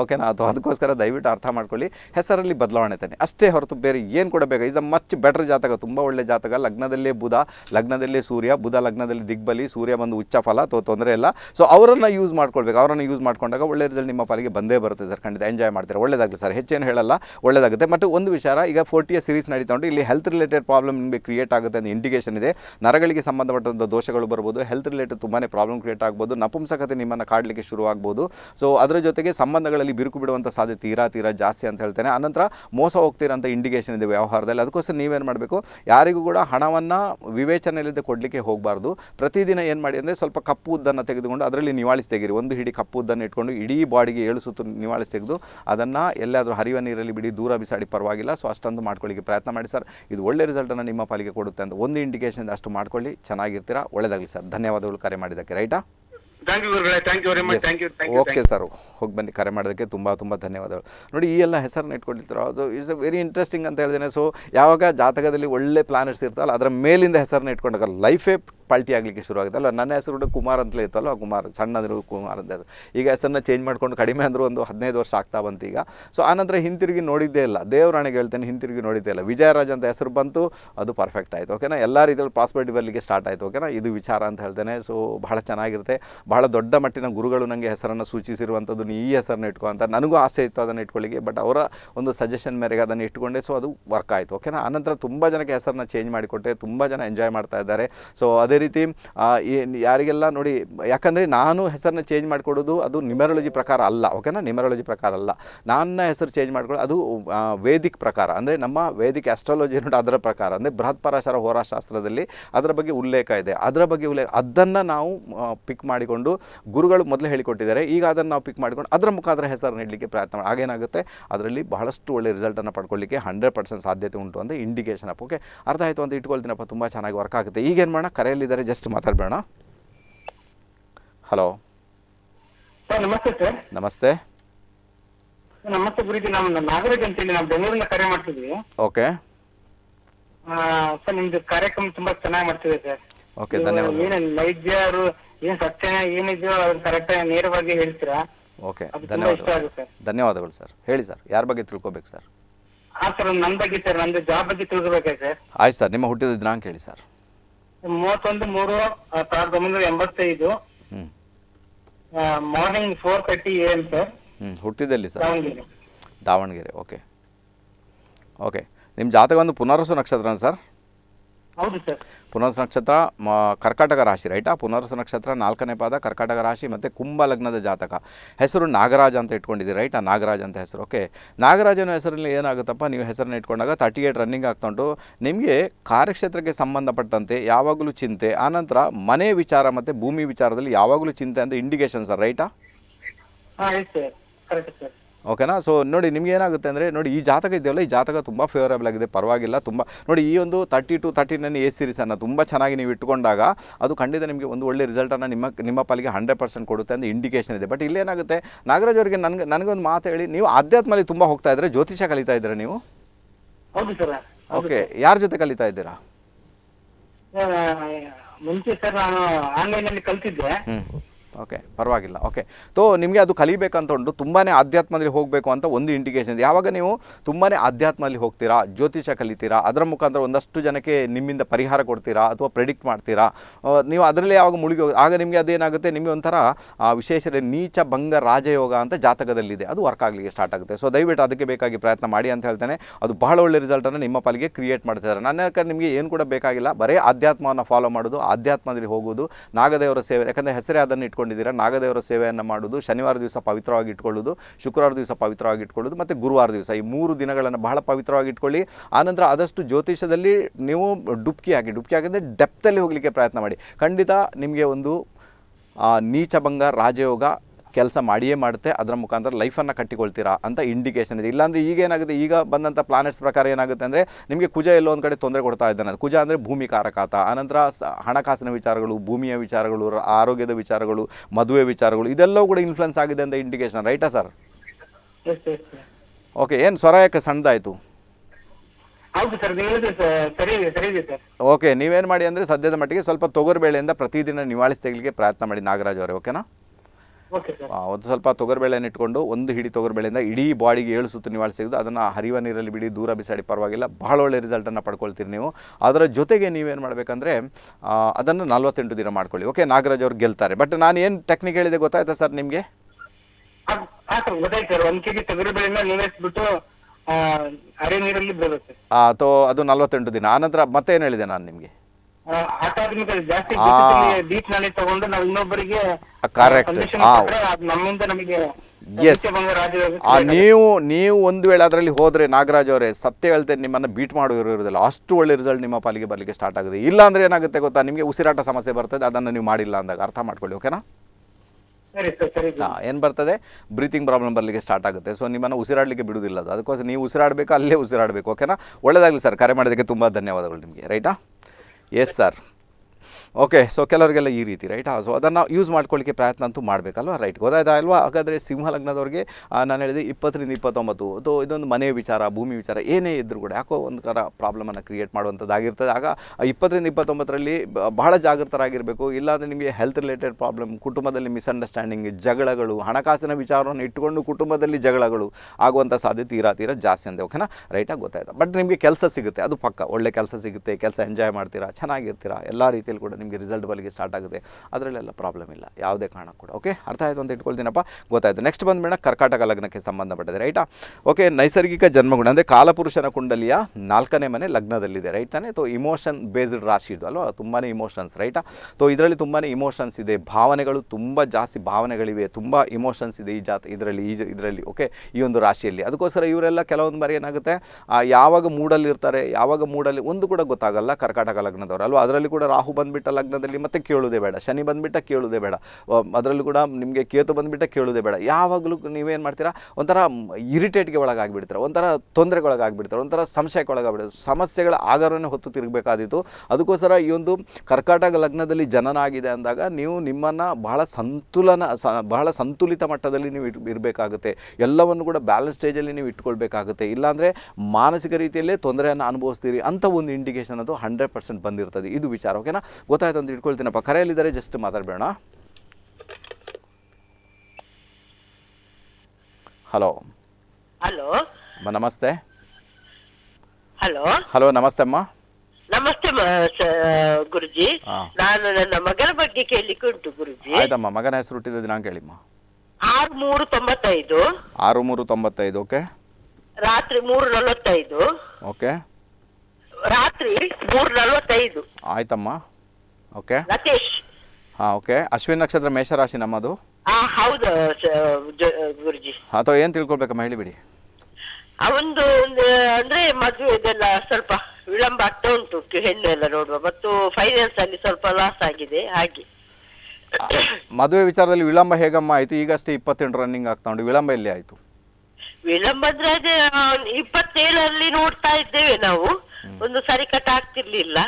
ಓಕೆನಾ ಅದು ಅದಕ್ಕೋಸ್ಕರ ದಯವಿಟ್ಟು ಅರ್ಥ ಮಾಡ್ಕೊಳ್ಳಿ ಹೆಸರಲ್ಲಿ ಬದಲಾವಣೆ ತಾನೆ ಅಷ್ಟೇ ಹೊರತು ಬೇರೆ ಏನು ಕೊಡಬೇಕು ಇದು ಇಸ್ ಅ ಮಚ್ ಬೆಟರ್ ಜಾತಕ ತುಂಬ ಒಳ್ಳೆ ಜಾತಕ ಲಗ್ನದಲ್ಲೇ ಬುಧ ಲಗ್ನದಲ್ಲೇ ಸೂರ್ಯ ಬುಧ ಲಗ್ನದಲ್ಲಿ ದಿಗ್ಬಲಿ ಸೂರ್ಯ ಬಂದು ಉಚ್ಚ ಫಲ ತೋ ತೊಂದರೆ ಇಲ್ಲ ಸೊ ಅವರನ್ನು ಯೂಸ್ ಮಾಡ್ಕೊಳ್ಬೇಕು ಅವರನ್ನು ಯೂಸ್ ಮಾಡ್ಕೊಂಡಾಗ ಒಳ್ಳೆ ರಿಸಲ್ಟ್ ನಿಮ್ಮ ಪಾಲಿಗೆ ಬಂದೇ ಬರುತ್ತೆ ಸರ್ ಖಂಡಿತ ಎಂಜಾಯ್ ಮಾಡ್ತಾರೆ ಒಳ್ಳೇದಾಗಲಿ ಸರ್ ಹೆಚ್ಚೇನು ಹೇಳಲ್ಲ ಒಳ್ಳೇದಾಗುತ್ತೆ ಮತ್ತು ಒಂದು ವಿಚಾರ ಈಗ ಫೋರ್ಟಿಯ ಸೀರೀಸ್ ನಡೀತಾ ಇಲ್ಲಿ ಹೆಲ್ತ್ ರಿಲೇಟೆಡ್ ಪ್ರಾಬ್ಲಮ್ ನಿಮಗೆ ಕ್ರಿಯೇಟ್ ಆಗುತ್ತೆ ಅಂತ ಇಂಡಿಕೇಶನ್ ಇದೆ ನರಗಳಿಗೆ ಸಂಬಂಧಪಟ್ಟಂಥ ದೋಷಗಳು ಬರ್ಬೋದು ಹೆಲ್ತ್ ರಿಲೇಟೆಡ್ ತುಂಬಾ ಪ್ರಾಬ್ಲಮ್ ಕ್ರಿಯೇಟ್ ಆಗ್ಬೋದು ನಪುಂಸಕತೆ ನಿಮ್ಮನ್ನು ಕಾಡಲಿಕ್ಕೆ ಶುರು ಸೊ ಅದರ ಜೊತೆ ಜೊತೆಗೆ ಸಂಬಂಧಗಳಲ್ಲಿ ಬಿರುಕು ಬಿಡುವಂಥ ಸಾಧ್ಯತೆ ತೀರಾ ತೀರಾ ಜಾಸ್ತಿ ಅಂತ ಹೇಳ್ತೇನೆ ಆನಂತರ ಮೋಸ ಹೋಗ್ತಿರೋಂಥ ಇಂಡಿಕೇಷನ್ ಇದೆ ವ್ಯವಹಾರದಲ್ಲಿ ಅದಕ್ಕೋಸ್ಕರ ನೀವೇನು ಮಾಡಬೇಕು ಯಾರಿಗೂ ಕೂಡ ಹಣವನ್ನು ವಿವೇಚನೆಯಲ್ಲಿದ್ದ ಕೊಡಲಿಕ್ಕೆ ಹೋಗಬಾರ್ದು ಪ್ರತಿದಿನ ಏನು ಮಾಡಿ ಅಂದರೆ ಸ್ವಲ್ಪ ಕಪ್ಪು ಉದ್ದನ್ನು ತೆಗೆದುಕೊಂಡು ಅದರಲ್ಲಿ ನಿವಾಳಿಸ್ ತೆಗಿರಿ ಒಂದು ಹಿಡಿ ಕಪ್ಪು ಉದ್ದನ್ನು ಇಟ್ಕೊಂಡು ಇಡೀ ಬಾಡಿಗೆ ಏಳು ಸುತ್ತು ನಿವಾಳಿಸಿ ತೆಗೆದು ಅದನ್ನು ಎಲ್ಲಾದರೂ ಹರಿವ ನೀರಲ್ಲಿ ಬಿಡಿ ದೂರ ಬಿಸಾಡಿ ಪರವಾಗಿಲ್ಲ ಸೊ ಅಷ್ಟೊಂದು ಮಾಡ್ಕೊಳ್ಳಿಕ್ಕೆ ಪ್ರಯತ್ನ ಮಾಡಿ ಸರ್ ಇದು ಒಳ್ಳೆ ರಿಸಲ್ಟನ್ನು ನಿಮ್ಮ ಪಾಲಿಗೆ ಕೊಡುತ್ತೆ ಅಂತ ಒಂದು ಇಂಡಿಕೇಷನ್ ಅಷ್ಟು ಮಾಡ್ಕೊಳ್ಳಿ ಚೆನ್ನಾಗಿರ್ತೀರಾ ಒಳ್ಳೆಯದಾಗಲಿ ಸರ್ ಧನ್ಯವಾದಗಳು ಕರೆ ಮಾಡಿದ್ದಕ್ಕೆ ರೈಟಾ ಓಕೆ ಸರ್ ಹೋಗಿ ಬನ್ನಿ ಕರೆ ಮಾಡೋದಕ್ಕೆ ತುಂಬ ತುಂಬ ಧನ್ಯವಾದಗಳು ನೋಡಿ ಈ ಎಲ್ಲ ಹೆಸರನ್ನ ಇಟ್ಕೊಂಡಿರ್ತಾರೆ ಅದು ಇಸ್ ವೆರಿ ಇಂಟ್ರೆಸ್ಟಿಂಗ್ ಅಂತ ಹೇಳ್ದೇನೆ ಸೊ ಯಾವಾಗ ಜಾತಕದಲ್ಲಿ ಒಳ್ಳೆ ಪ್ಲಾನೆಟ್ಸ್ ಇರ್ತಾವಲ್ಲ ಅದರ ಮೇಲಿಂದ ಹೆಸರನ್ನ ಇಟ್ಕೊಂಡಾಗ ಲೈಫೇ ಪಲ್ಟಿ ಆಗಲಿಕ್ಕೆ ಆಗುತ್ತೆ ಅಲ್ಲ ನನ್ನ ಹೆಸರು ಕುಮಾರ್ ಅಂತಲೇ ಇತ್ತಲ್ಲ ಕುಮಾರ್ ಸಣ್ಣಂದ್ರು ಕುಮಾರ್ ಅಂತ ಹೆಸರು ಈಗ ಹೆಸರನ್ನ ಚೇಂಜ್ ಮಾಡ್ಕೊಂಡು ಕಡಿಮೆ ಅಂದರೂ ಒಂದು ಹದಿನೈದು ವರ್ಷ ಆಗ್ತಾ ಬಂತು ಈಗ ಸೊ ಆನಂತರ ಹಿಂತಿರುಗಿ ನೋಡಿದ್ದೇ ಇಲ್ಲ ದೇವರಾಣಿಗೆ ಹೇಳ್ತೇನೆ ಹಿಂತಿರುಗಿ ನೋಡಿದ್ದೇ ಇಲ್ಲ ವಿಜಯರಾಜ್ ಅಂತ ಹೆಸರು ಬಂತು ಅದು ಪರ್ಫೆಕ್ಟ್ ಆಯಿತು ಓಕೆನಾ ಎಲ್ಲ ರೀತಿಯಲ್ಲಿ ಪ್ರಾಸ್ಪೆರಿಟಿ ಬರಲಿಕ್ಕೆ ಸ್ಟಾರ್ಟ್ ಆಯಿತು ಓಕೆನಾ ಇದು ವಿಚಾರ ಅಂತ ಹೇಳ್ತೇನೆ ಸೊ ಬಹಳ ಚೆನ್ನಾಗಿರುತ್ತೆ ಬಹಳ ದೊಡ್ಡ ಮಟ್ಟಿನ ಗುರುಗಳು ನನಗೆ ಹೆಸರನ್ನು ಸೂಚಿಸಿರುವಂಥದ್ದು ಈ ಹೆಸರನ್ನ ಇಟ್ಕೊ ಅಂತ ನನಗೂ ಆಸೆ ಇತ್ತು ಅದನ್ನು ಇಟ್ಕೊಳ್ಳಿ ಬಟ್ ಅವರ ಒಂದು ಸಜೆಷನ್ ಮೇರೆಗೆ ಅದನ್ನು ಇಟ್ಕೊಂಡೆ ಸೊ ಅದು ವರ್ಕ್ ಆಯಿತು ಓಕೆನಾ ಆನಂತರ ತುಂಬ ಜನಕ್ಕೆ ಹೆಸರನ್ನ ಚೇಂಜ್ ಮಾಡಿಕೊಟ್ಟೆ ತುಂಬ ಜನ ಎಂಜಾಯ್ ಮಾಡ್ತಾ ಇದ್ದಾರೆ ಸೊ ಅದೇ ರೀತಿ ಯಾರಿಗೆಲ್ಲ ನೋಡಿ ಯಾಕಂದರೆ ನಾನು ಹೆಸರನ್ನ ಚೇಂಜ್ ಮಾಡಿಕೊಡೋದು ಅದು ನಿಮರಾಲಜಿ ಪ್ರಕಾರ ಅಲ್ಲ ಓಕೆನಾ ನಿಮರಾಲಜಿ ಪ್ರಕಾರ ಅಲ್ಲ ನನ್ನ ಹೆಸರು ಚೇಂಜ್ ಮಾಡ್ಕೊಳ್ಳೋದು ಅದು ವೇದಿಕ್ ಪ್ರಕಾರ ಅಂದರೆ ನಮ್ಮ ವೇದಿಕ್ ಆಸ್ಟ್ರಾಲಜಿ ನೋಡಿ ಅದರ ಪ್ರಕಾರ ಅಂದರೆ ಬೃಹತ್ ಪರಾಶರ ಹೋರಾಶಾಸ್ತ್ರದಲ್ಲಿ ಅದರ ಬಗ್ಗೆ ಉಲ್ಲೇಖ ಇದೆ ಅದರ ಬಗ್ಗೆ ಉಲ್ಲೇಖ ಅದನ್ನು ನಾವು ಪಿಕ್ ಮಾಡಿಕೊಂಡು ಗುರುಗಳು ಮೊದಲು ಹೇಳಿಕೊಟ್ಟಿದ್ದಾರೆ ಈಗ ಅದನ್ನು ನಾವು ಪಿಕ್ ಮಾಡಿಕೊಂಡು ಅದರ ಮುಖಾಂತರ ಹೆಸರನ್ನು ಇಡಲಿಕ್ಕೆ ಪ್ರಯತ್ನ ಮಾಡಿ ಆಗೇನಾಗುತ್ತೆ ಅದರಲ್ಲಿ ಬಹಳಷ್ಟು ಒಳ್ಳೆ ರಿಸಲ್ಟನ್ನು ಪಡ್ಕೊಳ್ಳಿಕ್ಕೆ ಹಂಡ್ರೆಡ್ ಪರ್ಸೆಂಟ್ ಸಾಧ್ಯತೆ ಉಂಟು ಅಂದರೆ ಇಂಡಿಕೇಶನ್ ಅಪ್ಪ ಓಕೆ ಅರ್ಥ ಆಯಿತು ಅಂತ ಇಟ್ಕೊಳ್ತೀನಪ್ಪ ತುಂಬ ಚೆನ್ನಾಗಿ ವರ್ಕ್ ಆಗುತ್ತೆ ಈಗೇನು ಮಾಡೋಣ ಕರೆಯಲ್ಲಿ ಇದ್ದಾರೆ ಜಸ್ಟ್ ಮಾತಾಡಬೇಡ ಹಲೋ ನಮಸ್ತೆ ಸರ್ ನಮಸ್ತೆ ನಮಸ್ತೆ ಗುರುಜಿ ನಮ್ಮ ನಾಗರಾಜ್ ಅಂತೇಳಿ ನಾವು ಬೆಂಗಳೂರಿಂದ ಕರೆ ಮಾಡ್ತಿದ್ವಿ ಓಕೆ ಸರ್ ನಿಮ್ದು ಕಾರ್ಯಕ್ರಮ ತುಂಬಾ ಚೆನ್ನಾಗಿ ಮಾಡ್ತಿದೆ ಸರ್ ಓಕೆ ಧನ್ಯವಾದ ಏನು ವೈದ್ಯರು ಏನು ಸತ್ಯ ಏನಿದೆಯೋ ಅದನ್ನ ಕರೆಕ್ಟಾಗಿ ನೇರವಾಗಿ ಹೇಳ್ತೀರಾ ಓಕೆ ಧನ್ಯವಾದಗಳು ಧನ್ಯವಾದಗಳು ಸರ್ ಹೇಳಿ ಸರ್ ಯಾರ ಬಗ್ಗೆ ತಿಳ್ಕೊಬೇಕು ಸರ್ ಆ ಸರ್ ನನ್ನ ಬಗ್ಗೆ ಸರ್ ನಂದು ಜಾಬ್ ಬಗ್ಗೆ ತಿಳ್ಕೊಬೇಕಾ ಸರ್ ಆಯ್ತು ಸರ್ ನಿಮ್ಮ ಹುಟ್ಟಿದ ದಿನಾಂಕ ಹೇಳಿ ಸರ್ ಮೂವತ್ತೊಂದು ಮೂರು ಸಾವಿರದ ಒಂಬೈನೂರ ಎಂಬತ್ತೈದು morning four thirty A M sir ಹುಟ್ಟಿದಲ್ಲಿ sir Davangere Davangere okay okay ನಿಮ್ಮ ಜಾತಕ ಒಂದು ಪುನರ್ವಸು ನಕ್ಷತ್ರ ಸರ್ ಹೌದು ಸರ್ ಪುನರ್ಸ ನಕ್ಷತ್ರ ಕರ್ಕಾಟಕ ರಾಶಿ ರೈಟ್ ಆ ಪುನರ್ಸ ನಕ್ಷತ್ರ ನಾಲ್ಕನೇ ಪಾದ ಕರ್ಕಾಟಕ ರಾಶಿ ಮತ್ತು ಕುಂಭ ಲಗ್ನದ ಜಾತಕ ಹೆಸರು ನಾಗರಾಜ್ ಅಂತ ಇಟ್ಕೊಂಡಿದ್ದೀರಿ ರೈಟ್ ಆ ನಾಗರಾಜ್ ಅಂತ ಹೆಸರು ಓಕೆ ನಾಗರಾಜನ ಹೆಸರಲ್ಲಿ ಏನಾಗುತ್ತಪ್ಪ ನೀವು ಹೆಸರನ್ನು ಇಟ್ಕೊಂಡಾಗ ತರ್ಟಿ ಏಟ್ ರನ್ನಿಂಗ್ ಉಂಟು ನಿಮಗೆ ಕಾರ್ಯಕ್ಷೇತ್ರಕ್ಕೆ ಸಂಬಂಧಪಟ್ಟಂತೆ ಯಾವಾಗಲೂ ಚಿಂತೆ ಆನಂತರ ಮನೆ ವಿಚಾರ ಮತ್ತು ಭೂಮಿ ವಿಚಾರದಲ್ಲಿ ಯಾವಾಗಲೂ ಚಿಂತೆ ಅಂತ ಇಂಡಿಕೇಶನ್ ಸರ್ ರೈಟಾ ಸರ್ ಓಕೆನಾ ಸೊ ನೋಡಿ ನಿಮ್ಗೆ ಏನಾಗುತ್ತೆ ಅಂದರೆ ನೋಡಿ ಈ ಜಾತಕ ಇದೆಯಲ್ಲ ಈ ಜಾತಕ ತುಂಬ ಫೇವರೇಬಲ್ ಆಗಿದೆ ಪರವಾಗಿಲ್ಲ ತುಂಬ ನೋಡಿ ಈ ಒಂದು thirty to thirty nine a ಸೀರೀಸನ್ನು ತುಂಬ ಚೆನ್ನಾಗಿ ನೀವು ಇಟ್ಕೊಂಡಾಗ ಅದು ಖಂಡಿತ ನಿಮಗೆ ಒಂದು ಒಳ್ಳೆ ರಿಸಲ್ಟನ್ನು ನಿಮ್ಮ ನಿಮ್ಮ ಪಾಲಿಗೆ ಹಂಡ್ರೆಡ್ ಪರ್ಸೆಂಟ್ ಕೊಡುತ್ತೆ ಅಂತ ಇಂಡಿಕೇಶನ್ ಇದೆ ಬಟ್ ಇಲ್ಲೇನಾಗುತ್ತೆ ನಾಗರಾಜ್ ಅವರಿಗೆ ನನಗೆ ನನಗೊಂದು ಮಾತು ಹೇಳಿ ನೀವು ಆಧ್ಯಾತ್ಮದಲ್ಲಿ ತುಂಬ ಹೋಗ್ತಾ ಇದ್ರೆ ಜ್ಯೋತಿಷ ಕಲಿತಾ ಇದ್ದೀರಾ ನೀವು ಓಕೆ ಯಾರ ಜೊತೆ ಕಲಿತಾ ಇದ್ದೀರಾ ಮುಂಚೆ ಸರ್ ನಾನು ಆನ್ಲೈನಲ್ಲಿ ಕಲಿತಿದ್ದೆ ಓಕೆ ಪರವಾಗಿಲ್ಲ ಓಕೆ ಸೊ ನಿಮಗೆ ಅದು ಕಲಿಬೇಕಂತ ಉಂಟು ತುಂಬಾ ಆಧ್ಯಾತ್ಮದಲ್ಲಿ ಹೋಗಬೇಕು ಅಂತ ಒಂದು ಇಂಡಿಕೇಷನ್ ಯಾವಾಗ ನೀವು ತುಂಬಾ ಆಧ್ಯಾತ್ಮದಲ್ಲಿ ಹೋಗ್ತೀರಾ ಜ್ಯೋತಿಷ ಕಲಿತೀರಾ ಅದರ ಮುಖಾಂತರ ಒಂದಷ್ಟು ಜನಕ್ಕೆ ನಿಮ್ಮಿಂದ ಪರಿಹಾರ ಕೊಡ್ತೀರಾ ಅಥವಾ ಪ್ರೆಡಿಕ್ಟ್ ಮಾಡ್ತೀರಾ ನೀವು ಅದರಲ್ಲಿ ಯಾವಾಗ ಮುಳುಗಿ ಹೋಗಿ ಆಗ ನಿಮಗೆ ಅದೇನಾಗುತ್ತೆ ನಿಮಗೆ ಒಂಥರ ವಿಶೇಷ ನೀಚ ಭಂಗ ರಾಜಯೋಗ ಅಂತ ಜಾತಕದಲ್ಲಿದೆ ಅದು ವರ್ಕ್ ಆಗಲಿಕ್ಕೆ ಸ್ಟಾರ್ಟ್ ಆಗುತ್ತೆ ಸೊ ದಯವಿಟ್ಟು ಅದಕ್ಕೆ ಬೇಕಾಗಿ ಪ್ರಯತ್ನ ಮಾಡಿ ಅಂತ ಹೇಳ್ತೇನೆ ಅದು ಬಹಳ ಒಳ್ಳೆ ರಿಸಲ್ಟನ್ನು ನಿಮ್ಮ ಪಾಲಿಗೆ ಕ್ರಿಯೇಟ್ ಮಾಡ್ತಿದ್ದಾರೆ ನನ್ನ ಯಾಕೆ ನಿಮಗೆ ಏನು ಕೂಡ ಬೇಕಾಗಿಲ್ಲ ಬರೀ ಆಧ್ಯಾತ್ಮವನ್ನು ಫಾಲೋ ಮಾಡೋದು ಆಧ್ಯಾತ್ಮದಲ್ಲಿ ಹೋಗೋದು ನಾಗದೇವರ ಸೇವೆ ಯಾಕಂದರೆ ಹೆಸರೇ ಅದನ್ನು ಇಟ್ಕೊಂಡು ಇಟ್ಕೊಂಡಿದ್ದೀರಾ ನಾಗದೇವರ ಸೇವೆಯನ್ನು ಮಾಡೋದು ಶನಿವಾರ ದಿವಸ ಪವಿತ್ರವಾಗಿ ಇಟ್ಕೊಳ್ಳೋದು ಶುಕ್ರವಾರ ದಿವಸ ಪವಿತ್ರವಾಗಿ ಇಟ್ಕೊಳ್ಳೋದು ಮತ್ತು ಗುರುವಾರ ದಿವಸ ಈ ಮೂರು ದಿನಗಳನ್ನು ಬಹಳ ಪವಿತ್ರವಾಗಿ ಇಟ್ಕೊಳ್ಳಿ ಆನಂತರ ಆದಷ್ಟು ಜ್ಯೋತಿಷದಲ್ಲಿ ನೀವು ಡುಬ್ಕಿ ಹಾಕಿ ಡುಬ್ಕಿ ಹಾಕಿದ್ರೆ ಡೆಪ್ತಲ್ಲಿ ಹೋಗಲಿಕ್ಕೆ ಪ್ರಯತ್ನ ಮಾಡಿ ಖಂಡಿತ ನಿಮಗೆ ಒಂದು ನೀಚಭಂಗ ರಾಜಯೋಗ ಕೆಲಸ ಮಾಡಿಯೇ ಮಾಡುತ್ತೆ ಅದರ ಮುಖಾಂತರ ಲೈಫನ್ನು ಕಟ್ಟಿಕೊಳ್ತೀರಾ ಅಂತ ಇಂಡಿಕೇಶನ್ ಇದೆ ಇಲ್ಲಾಂದರೆ ಈಗ ಏನಾಗುತ್ತೆ ಈಗ ಬಂದಂಥ ಪ್ಲಾನೆಟ್ಸ್ ಪ್ರಕಾರ ಏನಾಗುತ್ತೆ ಅಂದರೆ ನಿಮಗೆ ಕುಜ ಎಲ್ಲೋ ಒಂದು ಕಡೆ ತೊಂದರೆ ಕೊಡ್ತಾ ಇದ್ದಾನೆ ಕುಜ ಅಂದರೆ ಭೂಮಿ ಕಾರಕಾತ ಆನಂತರ ಹಣಕಾಸಿನ ವಿಚಾರಗಳು ಭೂಮಿಯ ವಿಚಾರಗಳು ಆರೋಗ್ಯದ ವಿಚಾರಗಳು ಮದುವೆ ವಿಚಾರಗಳು ಇದೆಲ್ಲವೂ ಕೂಡ ಇನ್ಫ್ಲುಯೆನ್ಸ್ ಆಗಿದೆ ಅಂತ ಇಂಡಿಕೇಶನ್ ರೈಟಾ ಸರ್ ಓಕೆ ಏನು ಸ್ವರ ಯಾಕೆ ಸಣ್ಣದಾಯಿತು ಓಕೆ ನೀವೇನು ಮಾಡಿ ಅಂದ್ರೆ ಸದ್ಯದ ಮಟ್ಟಿಗೆ ಸ್ವಲ್ಪ ತೊಗರಿಬೇಳೆಯಿಂದ ಪ್ರತಿದಿನ ನಿವಾಳಿಸಿ ತೆಗಲಿಕ್ಕೆ ಪ್ರಯತ್ನ ಮಾಡಿ ನಾಗರಾಜ್ ಅವರೇ ಓಕೆನಾ ಒಂದು ಸ್ವಲ್ಪ ತೊಗರಿಬೇಳೆನ ಇಟ್ಕೊಂಡು ಒಂದು ಹಿಡಿ ತೊಗರಿಬೇಳೆಯಿಂದ ಇಡೀ ಬಾಡಿಗೆ ಏಳು ಸುತ್ತು ನಿವಾಳಿ ಸಿಗುದು ಅದನ್ನು ಹರಿವ ನೀರಲ್ಲಿ ಬಿಡಿ ದೂರ ಬಿಸಾಡಿ ಪರವಾಗಿಲ್ಲ ಬಹಳ ಒಳ್ಳೆ ರಿಸಲ್ಟನ್ನು ಪಡ್ಕೊಳ್ತೀರಿ ನೀವು ಅದರ ಜೊತೆಗೆ ನೀವೇನು ಮಾಡಬೇಕಂದ್ರೆ ಅದನ್ನು ನಲ್ವತ್ತೆಂಟು ದಿನ ಮಾಡ್ಕೊಳ್ಳಿ ಓಕೆ ನಾಗರಾಜ್ ಅವ್ರು ಗೆಲ್ತಾರೆ ಬಟ್ ನಾನು ಏನು ಟೆಕ್ನಿಕ್ ಹೇಳಿದೆ ಗೊತ್ತಾಯ್ತಾ ಸರ್ ನಿಮಗೆ ಅದು ನಲ್ವತ್ತೆಂಟು ದಿನ ಆನಂತರ ಮತ್ತೆ ಏನು ಹೇಳಿದೆ ನಾನು ನಿಮಗೆ ನೀವು ನೀವು ಒಂದು ವೇಳೆ ಅದರಲ್ಲಿ ಹೋದ್ರೆ ನಾಗರಾಜ್ ಅವರೇ ಸತ್ಯ ಹೇಳ್ತೇನೆ ನಿಮ್ಮನ್ನ ಬೀಟ್ ಇರೋದಿಲ್ಲ ಅಷ್ಟು ಒಳ್ಳೆ ರಿಸಲ್ಟ್ ನಿಮ್ಮ ಪಾಲಿಗೆ ಬರಲಿಕ್ಕೆ ಸ್ಟಾರ್ಟ್ ಆಗುತ್ತೆ ಇಲ್ಲ ಅಂದ್ರೆ ಏನಾಗುತ್ತೆ ಗೊತ್ತಾ ನಿಮಗೆ ಉಸಿರಾಟ ಸಮಸ್ಯೆ ಬರ್ತದೆ ಅದನ್ನ ನೀವು ಮಾಡಿಲ್ಲ ಅಂದಾಗ ಅರ್ಥ ಮಾಡ್ಕೊಳ್ಳಿ ಓಕೆನಾ ಏನು ಬರ್ತದೆ ಬ್ರೀತಿಂಗ್ ಪ್ರಾಬ್ಲಮ್ ಬರಲಿಕ್ಕೆ ಸ್ಟಾರ್ಟ್ ಆಗುತ್ತೆ ಸೊ ನಿಮ್ಮನ್ನು ಉಸಿರಾಡಲಿಕ್ಕೆ ಬಿಡುವುದಿಲ್ಲ ಅದು ಅದಕ್ಕೋಸ್ಕರ ನೀವು ಉಸಿರಾಡಬೇಕು ಅಲ್ಲೇ ಉಸಿರಾಡಬೇಕು ಓಕೆನಾ ಒಳ್ಳೆಯದಾಗಲಿ ಸರ್ ಕರೆ ಮಾಡೋದಕ್ಕೆ ತುಂಬ ಧನ್ಯವಾದಗಳು ನಿಮಗೆ ರೈಟಾ Yes, sir. ಓಕೆ ಸೊ ಕೆಲವರಿಗೆಲ್ಲ ಈ ರೀತಿ ರೈಟ್ ಸೊ ಅದನ್ನು ಯೂಸ್ ಮಾಡ್ಕೊಳ್ಳಿಕ್ಕೆ ಪ್ರಯತ್ನ ಅಂತೂ ಮಾಡಬೇಕಲ್ವ ರೈಟ್ ಗೊತ್ತಾಯ್ತಾ ಅಲ್ವಾ ಹಾಗಾದರೆ ಸಿಂಹ ಲಗ್ನದವ್ರಿಗೆ ನಾನು ಹೇಳಿದೆ ಇಪ್ಪತ್ತರಿಂದ ಇಪ್ಪತ್ತೊಂಬತ್ತು ಅದು ಇದೊಂದು ಮನೆ ವಿಚಾರ ಭೂಮಿ ವಿಚಾರ ಏನೇ ಇದ್ದರೂ ಕೂಡ ಯಾಕೋ ಒಂದು ಥರ ಪ್ರಾಬ್ಲಮನ್ನು ಕ್ರಿಯೇಟ್ ಮಾಡುವಂಥದ್ದಾಗಿರ್ತದೆ ಆಗ ಇಪ್ಪತ್ತರಿಂದ ಇಪ್ಪತ್ತೊಂಬತ್ತರಲ್ಲಿ ಬಹಳ ಜಾಗೃತರಾಗಿರಬೇಕು ಇಲ್ಲಾಂದರೆ ನಿಮಗೆ ಹೆಲ್ತ್ ರಿಲೇಟೆಡ್ ಪ್ರಾಬ್ಲಮ್ ಕುಟುಂಬದಲ್ಲಿ ಮಿಸ್ಅಂಡರ್ಸ್ಟ್ಯಾಂಡಿಂಗ್ ಜಗಳಗಳು ಹಣಕಾಸಿನ ವಿಚಾರವನ್ನು ಇಟ್ಟುಕೊಂಡು ಕುಟುಂಬದಲ್ಲಿ ಜಗಳಗಳು ಆಗುವಂಥ ಸಾಧ್ಯತೆ ತೀರಾ ತೀರಾ ಜಾಸ್ತಿ ಅಂದೆ ಓಕೆನಾ ರೈಟಾಗಿ ಗೊತ್ತಾಯ್ತಾ ಬಟ್ ನಿಮಗೆ ಕೆಲಸ ಸಿಗುತ್ತೆ ಅದು ಪಕ್ಕ ಒಳ್ಳೆ ಕೆಲಸ ಸಿಗುತ್ತೆ ಕೆಲಸ ಎಂಜಾಯ್ ಮಾಡ್ತೀರಾ ಚೆನ್ನಾಗಿರ್ತೀರಾ ಎಲ್ಲ ರೀತಿಯಲ್ಲಿ ಕೂಡ ನಿಮಗೆ ರಿಸಲ್ಟ್ ಬಲಿಗೆ ಸ್ಟಾರ್ಟ್ ಆಗುತ್ತೆ ಅದರಲ್ಲೆಲ್ಲ ಪ್ರಾಬ್ಲಮ್ ಇಲ್ಲ ಯಾವುದೇ ಕಾರಣ ಕೂಡ ಓಕೆ ಅರ್ಥ ಆಯಿತು ಅಂತ ಇಟ್ಕೊಳ್ತೀನಪ್ಪ ಗೊತ್ತಾಯಿತು ನೆಕ್ಸ್ಟ್ ಬಂದ್ಬೇಡ ಕರ್ಕಾಟಕ ಲಗ್ನಕ್ಕೆ ಸಂಬಂಧಪಟ್ಟಿದೆ ರೈಟಾ ಓಕೆ ನೈಸರ್ಗಿಕ ಜನ್ಮಗುಣ ಅಂದರೆ ಕಾಲಪುರುಷನ ಕುಂಡಲಿಯ ನಾಲ್ಕನೇ ಮನೆ ಲಗ್ನದಲ್ಲಿದೆ ರೈಟ್ ತಾನೆ ತೊ ಇಮೋಷನ್ ಬೇಸ್ಡ್ ರಾಶಿ ಇದು ಅಲ್ವಾ ತುಂಬಾ ಇಮೋಷನ್ಸ್ ರೈಟಾ ತೊ ಇದರಲ್ಲಿ ತುಂಬಾ ಇಮೋಷನ್ಸ್ ಇದೆ ಭಾವನೆಗಳು ತುಂಬ ಜಾಸ್ತಿ ಭಾವನೆಗಳಿವೆ ತುಂಬ ಇಮೋಷನ್ಸ್ ಇದೆ ಈ ಜಾತಿ ಇದರಲ್ಲಿ ಈ ಇದರಲ್ಲಿ ಓಕೆ ಈ ಒಂದು ರಾಶಿಯಲ್ಲಿ ಅದಕ್ಕೋಸ್ಕರ ಇವರೆಲ್ಲ ಕೆಲವೊಂದು ಬಾರಿ ಏನಾಗುತ್ತೆ ಯಾವಾಗ ಮೂಡಲ್ಲಿ ಇರ್ತಾರೆ ಯಾವಾಗ ಮೂಡಲ್ಲಿ ಒಂದು ಕೂಡ ಗೊತ್ತಾಗಲ್ಲ ಕರ್ಕಾಟಕ ಲಗ್ನದವರು ಅಲ್ವಾ ಅದರಲ್ಲಿ ಕೂಡ ರಾಹು ಬಂದ್ಬಿಟ್ಟು ಲಗ್ನದಲ್ಲಿ ಮತ್ತೆ ಕೇಳೋದೇ ಬೇಡ ಶನಿ ಬಂದ್ಬಿಟ್ಟ ಕೇಳೋದೇ ಬೇಡ ಅದರಲ್ಲೂ ಕೂಡ ನಿಮಗೆ ಕೇತು ಬಂದ್ಬಿಟ್ಟ ಕೇಳೋದೇ ಬೇಡ ಯಾವಾಗಲೂ ನೀವೇನು ಮಾಡ್ತೀರಾ ಒಂಥರ ಇರಿಟೇಟ್ಗೆ ಒಳಗಾಗಿಬಿಡ್ತಾರೆ ಒಂಥರ ತೊಂದರೆಗೆ ಒಳಗಾಗಿಬಿಡ್ತಾರೆ ಒಂಥರ ಸಂಶಯಕ್ಕೆ ಒಳಗಾಗ್ಬಿಡ್ತಾರೆ ಸಮಸ್ಯೆಗಳ ಆಗಾರವನ್ನು ಹೊತ್ತು ತಿರುಗಬೇಕಾದಿತ್ತು ಅದಕ್ಕೋಸ್ಕರ ಈ ಒಂದು ಕರ್ಕಾಟಕ ಲಗ್ನದಲ್ಲಿ ಜನನ ಆಗಿದೆ ಅಂದಾಗ ನೀವು ನಿಮ್ಮನ್ನು ಬಹಳ ಸಂತುಲನ ಬಹಳ ಸಂತುಲಿತ ಮಟ್ಟದಲ್ಲಿ ನೀವು ಇಟ್ ಇರಬೇಕಾಗುತ್ತೆ ಎಲ್ಲವನ್ನು ಕೂಡ ಬ್ಯಾಲೆನ್ಸ್ ಸ್ಟೇಜಲ್ಲಿ ನೀವು ಇಟ್ಕೊಳ್ಬೇಕಾಗುತ್ತೆ ಇಲ್ಲಾಂದರೆ ಮಾನಸಿಕ ರೀತಿಯಲ್ಲೇ ತೊಂದರೆಯನ್ನು ಅನುಭವಿಸ್ತೀರಿ ಅಂತ ಒಂದು ಇಂಡಿಕೇಶನ್ ಅದು ಹಂಡ್ರೆಡ್ ಪರ್ಸೆಂಟ್ ಬಂದಿರ್ತದೆ ಇದು ವಿಚಾರ ಓಕೆನಾ ಗೊತ್ತಾಯ್ತು ಅಂತ ಇಟ್ಕೊಳ್ತೀನಪ್ಪ ಕರೆಯಲ್ಲಿದ್ದಾರೆ ಜಸ್ಟ್ ಮಾತಾಡಬೇಡ ಹಲೋ ಹಲೋ ನಮಸ್ತೆ ಹಲೋ ಹಲೋ ನಮಸ್ತೆ ಅಮ್ಮ ನಮಸ್ತೆ ಗುರುಜಿ ನಾನು ನನ್ನ ಮಗನ ಬಗ್ಗೆ ಕೇಳಲಿಕ್ಕೆ ಉಂಟು ಗುರುಜಿ ಆಯ್ತಮ್ಮ ಮಗನ ಹೆಸರು ಹುಟ್ಟಿದ ದಿನಾಂಕ ಹೇಳಿಮ್ಮ ಆರು ಮೂರು ತೊಂಬತ್ತೈದು ಆರು ಮೂರು ತೊಂಬತ್ತೈದು ಓಕೆ ರಾತ್ರಿ ಮೂರು ನಲವತ್ತೈದು ಓಕೆ ರಾತ್ರಿ ಮೂರು ನಲವತ್ತೈದು ಆಯ್ತಮ್ಮ ಓಕೆ ರಾಕೇಶ್ ಹಾ ಓಕೆ ಅಶ್ವಿನ್ ನಕ್ಷತ್ರ ಮೇಷರಾಶಿ ನಮ್ಮದು ಹೌದು ಗುರುಜಿ ಅಥವಾ ಏನ್ ತಿಳ್ಕೊಳ್ಬೇಕಮ್ಮ ಹೇಳಿಬಿಡಿ ಅವಂದು ಒಂದು ಅಂದ್ರೆ ಮದುವೆ ಇದೆಲ್ಲ ಸ್ವಲ್ಪ ವಿಳಂಬ ಆಗ್ತಾ ಉಂಟು ಹೆಣ್ಣು ಎಲ್ಲ ನೋಡುವ ಮತ್ತು ಫೈನಾನ್ಸ್ ಅಲ್ಲಿ ಸ್ವಲ್ಪ ಲಾಸ್ ಆಗಿದೆ ಹಾಗೆ ಮದುವೆ ವಿಚಾರದಲ್ಲಿ ವಿಳಂಬ ಹೇಗಮ್ಮ ಆಯ್ತು ಈಗಷ್ಟೇ ಇಪ್ಪತ್ತೆಂಟು ರನ್ನಿಂಗ್ ಆಗ್ತಾ ಉಂಟು ವಿಳಂಬ ಎಲ್ಲಿ ಆಯ್ತು ವಿಳಂಬ ಅಂದ್ರೆ ಅದೇ ಇಪ್ಪತ್ತೇಳರಲ್ಲಿ ನೋಡ್ತಾ ಇದ್ದೇವೆ ನಾವು ಒಂದು ಸರಿ ಕಟ್ ಆಗ್ತಿರ್ಲಿಲ್ಲ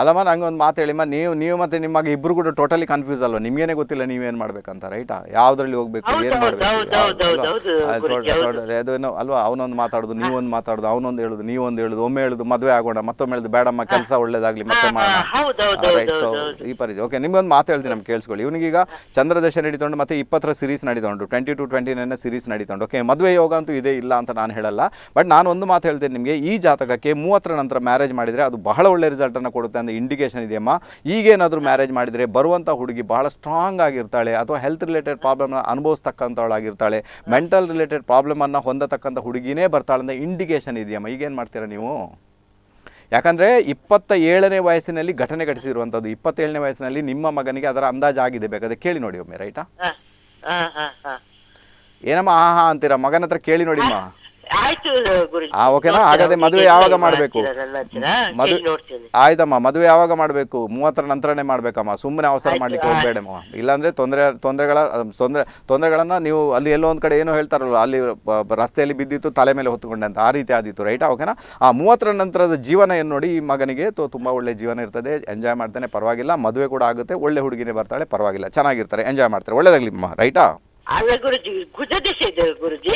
ಅಲ್ಲಮ್ಮ ನಂಗೆ ಒಂದು ಮಾತು ಹೇಳಿಮ್ಮ ನೀವು ನೀವು ಮತ್ತೆ ನಿಮಗೆ ಇಬ್ರು ಕೂಡ ಟೋಟಲಿ ಕನ್ಫ್ಯೂಸ್ ಅಲ್ವಾ ನಿಮ್ಗೇನೆ ಗೊತ್ತಿಲ್ಲ ನೀವೇನ್ ಮಾಡ್ಬೇಕಂತ ರೈಟಾ ಯಾವ್ದ್ರಲ್ಲಿ ಹೋಗ್ಬೇಕು ಏನ್ ಮಾಡ್ಬೇಕು ಅದೇನೋ ಅಲ್ವಾ ಅವನೊಂದು ಮಾತಾಡುದು ನೀವೊಂದು ಮಾತಾಡುದು ಅವನೊಂದು ಹೇಳುದು ನೀವೊಂದು ಹೇಳುದು ಒಮ್ಮೆ ಹೇಳುದು ಮದುವೆ ಆಗೋಣ ಮತ್ತೊಮ್ಮೆ ಹೇಳುದು ಬೇಡಮ್ಮ ಕೆಲಸ ಒಳ್ಳೇದಾಗ್ಲಿ ಮತ್ತೆ ಮಾಡೋಣ ಈ ಪರಿ ಓಕೆ ಒಂದು ಮಾತು ಹೇಳ್ತೀನಿ ನಮ್ಗೆ ಕೇಳಿಸ್ಕೊಳ್ಳಿ ಇವನಿಗೀಗ ಚಂದ್ರದಶ ನಡೀತೊಂಡು ಮತ್ತೆ ಇಪ್ಪತ್ತರ ಸೀರೀಸ್ ನಡೀತೊಂಡು twenty to twenty nine series ನಡೀತೊಂಡು ಓಕೆ ಮದುವೆ ಯೋಗ ಅಂತೂ ಇದೇ ಇಲ್ಲ ಅಂತ ನಾನು ಹೇಳಲ್ಲ ಬಟ್ ನಾನು ಒಂದು ಮಾತು ಹೇಳ್ತೀನಿ ನಿಮಗೆ ಈ ಜಾತಕಕ್ಕೆ ಮೂವತ್ತರ ನಂತರ ಮ್ಯಾರೇಜ್ ಮಾಡಿದ್ರೆ ಅದು ಬಹಳ ಒಳ್ಳೆ ರಿಸಲ್ಟನ್ನು ಕೊಡುತ್ತೆ ಒಂದು ಇಂಡಿಕೇಷನ್ ಇದೆಯಮ್ಮ ಈಗೇನಾದರೂ ಮ್ಯಾರೇಜ್ ಮಾಡಿದರೆ ಬರುವಂಥ ಹುಡುಗಿ ಬಹಳ ಸ್ಟ್ರಾಂಗ್ ಆಗಿರ್ತಾಳೆ ಅಥವಾ ಹೆಲ್ತ್ ರಿಲೇಟೆಡ್ ಪ್ರಾಬ್ಲಮ್ ಅನುಭವಿಸ್ತಕ್ಕಂಥವಳಾಗಿರ್ತಾಳೆ ಮೆಂಟಲ್ ರಿಲೇಟೆಡ್ ಪ್ರಾಬ್ಲಮನ್ನು ಹೊಂದತಕ್ಕಂಥ ಹುಡುಗಿನೇ ಬರ್ತಾಳಂತ ಇಂಡಿಕೇಶನ್ ಇದೆಯಮ್ಮ ಈಗೇನು ಮಾಡ್ತೀರಾ ನೀವು ಯಾಕಂದರೆ ಇಪ್ಪತ್ತ ಏಳನೇ ವಯಸ್ಸಿನಲ್ಲಿ ಘಟನೆ ಘಟಿಸಿರುವಂಥದ್ದು ಇಪ್ಪತ್ತೇಳನೇ ವಯಸ್ಸಿನಲ್ಲಿ ನಿಮ್ಮ ಮಗನಿಗೆ ಅದರ ಅಂದಾಜು ಆಗಿದೆ ಬೇಕಾದ್ರೆ ಕೇಳಿ ನೋಡಿ ಒಮ್ಮೆ ರೈಟಾ ಏನಮ್ಮ ಹಾ ಹಾ ಅಂತೀರಾ ಮಗನ ಹತ್ರ ಕೇಳಿ ನೋಡಿಮ್ಮ ಓಕೆನಾ ಹಾಗಾದ್ರೆ ಮದುವೆ ಯಾವಾಗ ಮಾಡ್ಬೇಕು ಆಯ್ತಮ್ಮ ಮದುವೆ ಯಾವಾಗ ಮಾಡ್ಬೇಕು ಮೂವತ್ತರ ನಂತರನೇ ಮಾಡ್ಬೇಕಮ್ಮ ಸುಮ್ಮನೆ ಅವಸರ ಮಾಡ್ಲಿಕ್ಕೆ ಹೋಗ್ಬೇಡಮ್ಮ ಇಲ್ಲಾಂದ್ರೆ ತೊಂದರೆ ತೊಂದರೆಗಳ ತೊಂದರೆ ತೊಂದರೆಗಳನ್ನ ನೀವು ಅಲ್ಲಿ ಎಲ್ಲೋ ಒಂದ್ ಕಡೆ ಏನೋ ಹೇಳ್ತಾರಲ್ಲ ಅಲ್ಲಿ ರಸ್ತೆಯಲ್ಲಿ ಬಿದ್ದಿತ್ತು ತಲೆ ಮೇಲೆ ಹೊತ್ತುಕೊಂಡೆ ಅಂತ ಆ ರೀತಿ ಆದಿತ್ತು ರೈಟ್ ಓಕೆನಾ ಆ ಮೂವತ್ತರ ನಂತರದ ಜೀವನ ಏನು ನೋಡಿ ಈ ಮಗನಿಗೆ ತುಂಬಾ ಒಳ್ಳೆ ಜೀವನ ಇರ್ತದೆ ಎಂಜಾಯ್ ಮಾಡ್ತಾನೆ ಪರವಾಗಿಲ್ಲ ಮದುವೆ ಕೂಡ ಆಗುತ್ತೆ ಒಳ್ಳೆ ಹುಡುಗಿನೇ ಬರ್ತಾಳೆ ಪರವಾಗಿಲ್ಲ ಚೆನ್ನಾಗಿರ್ತಾರೆ ಎಂಜಾಯ್ ಮಾಡ್ತಾರೆ ಒಳ್ಳೇದಾಗ್ಲಿ ರೈಟಾ ಅಲ್ಲ ಗುರುಜಿ ಕುಜ ದೋಷ ಇದೆ ಗುರುಜಿ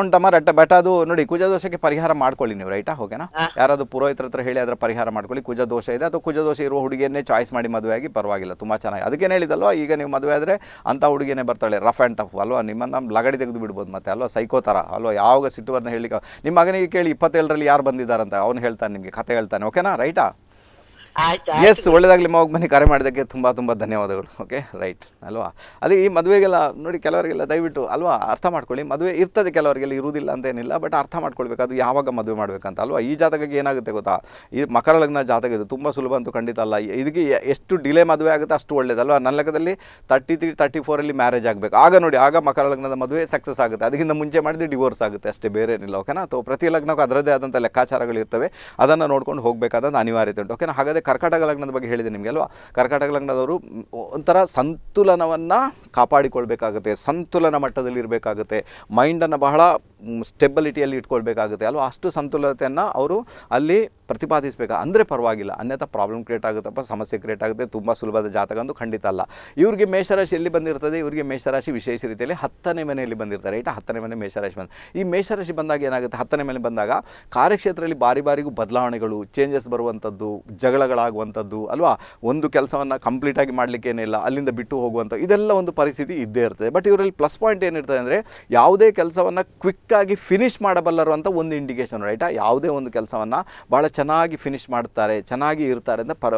ಉಂಟಮ್ಮ ರಟ್ಟ ಬಟ್ ಅದು ನೋಡಿ ಕುಜ ದೋಷಕ್ಕೆ ಪರಿಹಾರ ಮಾಡ್ಕೊಳ್ಳಿ ನೀವು ರೈಟಾ ಓಕೆನಾ ಯಾರಾದ್ರೂ ಪುರೋಹಿತರ ಹತ್ರ ಹೇಳಿ ಅದರ ಪರಿಹಾರ ಮಾಡ್ಕೊಳ್ಳಿ ಕುಜ ದೋಷ ಇದೆ ಅಥವಾ ಕುಜ ದೋಷ ಇರುವ ಹುಡುಗಿಯನ್ನೇ ಚಾಯ್ಸ್ ಮಾಡಿ ಮದುವೆ ಆಗಿ ಪರವಾಗಿಲ್ಲ ತುಂಬಾ ಚೆನ್ನಾಗಿ ಅದಕ್ಕೇನು ಹೇಳಿದಲ್ವ ಈಗ ನೀವು ಮದುವೆ ಆದರೆ ಅಂಥ ಹುಡುಗಿನೇ ಬರ್ತಾಳೆ ರಫ್ ಆ್ಯಂಡ್ ಟಫ್ ಅಲ್ವಾ ನಿಮ್ಮನ್ನು ನಮ್ಮ ಲಗಡಿ ತೆಗೆದು ಬಿಡ್ಬೋದು ಮತ್ತೆ ಅಲ್ವಾ ಸೈಕೋ ಥರ ಅಲ್ವಾ ಯಾವಾಗ ಸಿಟ್ಟುವರ್ನ ಹೇಳಿಕ ನಿಮ್ಮ ಮಗನಿಗೆ ಕೇಳಿ ಇಪ್ಪತ್ತೇಳರಲ್ಲಿ ಯಾರು ಅಂತ ಅವ್ನು ಹೇಳ್ತಾನೆ ನಿಮಗೆ ಕತೆ ಹೇಳ್ತಾನೆ ಓಕೆನಾ ರೈಟಾ ಎಸ್ ಒಳ್ಳೇದಾಗಲಿ ಮಗ ಮನೆ ಕರೆ ಮಾಡಿದಕ್ಕೆ ತುಂಬ ತುಂಬ ಧನ್ಯವಾದಗಳು ಓಕೆ ರೈಟ್ ಅಲ್ವಾ ಅದೇ ಈ ಮದುವೆಗೆಲ್ಲ ನೋಡಿ ಕೆಲವರಿಗೆಲ್ಲ ದಯವಿಟ್ಟು ಅಲ್ವಾ ಅರ್ಥ ಮಾಡ್ಕೊಳ್ಳಿ ಮದುವೆ ಇರ್ತದೆ ಕೆಲವರಿಗೆಲ್ಲ ಇರುವುದಿಲ್ಲ ಅಂತ ಏನಿಲ್ಲ ಬಟ್ ಅರ್ಥ ಮಾಡ್ಕೊಳ್ಬೇಕು ಅದು ಯಾವಾಗ ಮದುವೆ ಮಾಡಬೇಕಂತ ಅಲ್ವಾ ಈ ಜಾತಕಕ್ಕೆ ಏನಾಗುತ್ತೆ ಗೊತ್ತಾ ಈ ಮಕರ ಲಗ್ನ ಜಾತಕ ಇದು ತುಂಬ ಸುಲಭ ಅಂತೂ ಖಂಡಿತ ಅಲ್ಲ ಇದಕ್ಕೆ ಎಷ್ಟು ಡಿಲೇ ಮದುವೆ ಆಗುತ್ತೆ ಅಷ್ಟು ಒಳ್ಳೇದಲ್ವಾ ನನ್ನ ಲೆಕ್ಕದಲ್ಲಿ ತರ್ಟಿ ತ್ರೀ ತರ್ಟಿ ಫೋರಲ್ಲಿ ಮ್ಯಾರೇಜ್ ಆಗಬೇಕು ಆಗ ನೋಡಿ ಆಗ ಮಕರ ಲಗ್ನದ ಮದುವೆ ಸಕ್ಸಸ್ ಆಗುತ್ತೆ ಅದಕ್ಕಿಂತ ಮುಂಚೆ ಮಾಡಿದ್ರೆ ಡಿವೋರ್ಸ್ ಆಗುತ್ತೆ ಅಷ್ಟೇ ಬೇರೆ ಏನಿಲ್ಲ ಓಕೆನಾ ಅಥವಾ ಪ್ರತಿ ಲಗ್ನಕ್ಕೂ ಅದರದ್ದೇ ಆದಂಥ ಇರ್ತವೆ ಅದನ್ನು ನೋಡ್ಕೊಂಡು ಹೋಗಬೇಕಾದಂಥ ಅನಿವಾರ್ಯತೆ ಉಂಟು ಓಕೆನಾ ಹಾಗಾದರೆ ಕರ್ಕಟಕ ಕರ್ಕಾಟಕ ಲಗ್ನದ ಬಗ್ಗೆ ಹೇಳಿದೆ ನಿಮಗೆ ಅಲ್ವಾ ಕರ್ಕಾಟಕ ಲಗ್ನದವರು ಒಂಥರ ಸಂತುಲನವನ್ನು ಕಾಪಾಡಿಕೊಳ್ಬೇಕಾಗುತ್ತೆ ಸಂತುಲನ ಮಟ್ಟದಲ್ಲಿ ಇರಬೇಕಾಗುತ್ತೆ ಮೈಂಡನ್ನು ಬಹಳ ಸ್ಟೆಬಿಲಿಟಿಯಲ್ಲಿ ಇಟ್ಕೊಳ್ಬೇಕಾಗುತ್ತೆ ಅಲ್ವಾ ಅಷ್ಟು ಸಂತುಲತೆಯನ್ನು ಅವರು ಅಲ್ಲಿ ಪ್ರತಿಪಾದಿಸಬೇಕು ಅಂದರೆ ಪರವಾಗಿಲ್ಲ ಅನ್ಯಥ ಪ್ರಾಬ್ಲಮ್ ಕ್ರಿಯೇಟ್ ಆಗುತ್ತಪ್ಪ ಸಮಸ್ಯೆ ಕ್ರಿಯೇಟ್ ಆಗುತ್ತೆ ತುಂಬ ಸುಲಭದ ಜಾತಕ ಅಂದು ಖಂಡಿತ ಅಲ್ಲ ಇವರಿಗೆ ಮೇಷರಾಶಿ ಎಲ್ಲಿ ಬಂದಿರ್ತದೆ ಇವರಿಗೆ ಮೇಷರಾಶಿ ವಿಶೇಷ ರೀತಿಯಲ್ಲಿ ಹತ್ತನೇ ಮನೆಯಲ್ಲಿ ಬಂದಿರ್ತಾರೆ ರೈಟ್ ಹತ್ತನೇ ಮನೆ ಮೇಷರಾಶಿ ಬಂದ ಈ ಮೇಷರಾಶಿ ಬಂದಾಗ ಏನಾಗುತ್ತೆ ಹತ್ತನೇ ಮನೆ ಬಂದಾಗ ಕಾರ್ಯಕ್ಷೇತ್ರದಲ್ಲಿ ಬಾರಿ ಬಾರಿಗೂ ಬದಲಾವಣೆಗಳು ಚೇಂಜಸ್ ಬರುವಂಥದ್ದು ಜಗಳಗಳಾಗುವಂಥದ್ದು ಅಲ್ವಾ ಒಂದು ಕೆಲಸವನ್ನು ಕಂಪ್ಲೀಟಾಗಿ ಮಾಡಲಿಕ್ಕೆ ಏನಿಲ್ಲ ಅಲ್ಲಿಂದ ಬಿಟ್ಟು ಹೋಗುವಂಥ ಇದೆಲ್ಲ ಒಂದು ಪರಿಸ್ಥಿತಿ ಇದ್ದೇ ಇರ್ತದೆ ಬಟ್ ಇವರಲ್ಲಿ ಪ್ಲಸ್ ಪಾಯಿಂಟ್ ಏನಿರ್ತದೆ ಅಂದರೆ ಯಾವುದೇ ಕೆಲಸವನ್ನು ಕ್ವಿಕ್ ಕ್ವಿಕ್ಕಾಗಿ ಫಿನಿಶ್ ಮಾಡಬಲ್ಲರು ಅಂತ ಒಂದು ಇಂಡಿಕೇಷನ್ ರೈಟ್ ಯಾವುದೇ ಒಂದು ಕೆಲಸವನ್ನು ಭಾಳ ಚೆನ್ನಾಗಿ ಫಿನಿಶ್ ಮಾಡ್ತಾರೆ ಚೆನ್ನಾಗಿ ಇರ್ತಾರೆ ಅಂತ ಪರ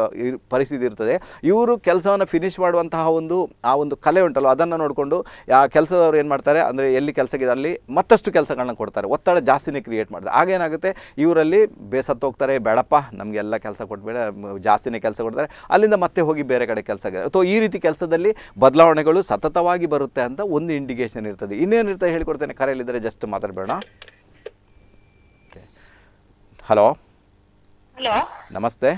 ಪರಿಸ್ಥಿತಿ ಇರ್ತದೆ ಇವರು ಕೆಲಸವನ್ನು ಫಿನಿಶ್ ಮಾಡುವಂತಹ ಒಂದು ಆ ಒಂದು ಕಲೆ ಉಂಟಲ್ಲ ಅದನ್ನು ನೋಡಿಕೊಂಡು ಆ ಕೆಲಸದವರು ಏನು ಮಾಡ್ತಾರೆ ಅಂದರೆ ಎಲ್ಲಿ ಕೆಲಸಕ್ಕೆ ಅಲ್ಲಿ ಮತ್ತಷ್ಟು ಕೆಲಸಗಳನ್ನ ಕೊಡ್ತಾರೆ ಒತ್ತಡ ಜಾಸ್ತಿನೇ ಕ್ರಿಯೇಟ್ ಮಾಡ್ತಾರೆ ಹಾಗೇನಾಗುತ್ತೆ ಇವರಲ್ಲಿ ಬೇಸತ್ತೋಗ್ತಾರೆ ಬೇಡಪ್ಪ ನಮಗೆಲ್ಲ ಕೆಲಸ ಕೊಟ್ಟಬೇಡ ಜಾಸ್ತಿನೇ ಕೆಲಸ ಕೊಡ್ತಾರೆ ಅಲ್ಲಿಂದ ಮತ್ತೆ ಹೋಗಿ ಬೇರೆ ಕಡೆ ಕೆಲಸ ಅಥವಾ ಈ ರೀತಿ ಕೆಲಸದಲ್ಲಿ ಬದಲಾವಣೆಗಳು ಸತತವಾಗಿ ಬರುತ್ತೆ ಅಂತ ಒಂದು ಇಂಡಿಕೇಷನ್ ಇರ್ತದೆ ಇನ್ನೇನು ಇರ್ತದೆ ಹೇಳಿಕೊಡ್ತೇನೆ ಕರೆಯಲ್ಲಿದ್ದರೆ ಜಸ್ಟ್ ಮಾತ್ರ ಮಾತಾಡಬೇಡ ಹಲೋ ಹಲೋ ನಮಸ್ತೆ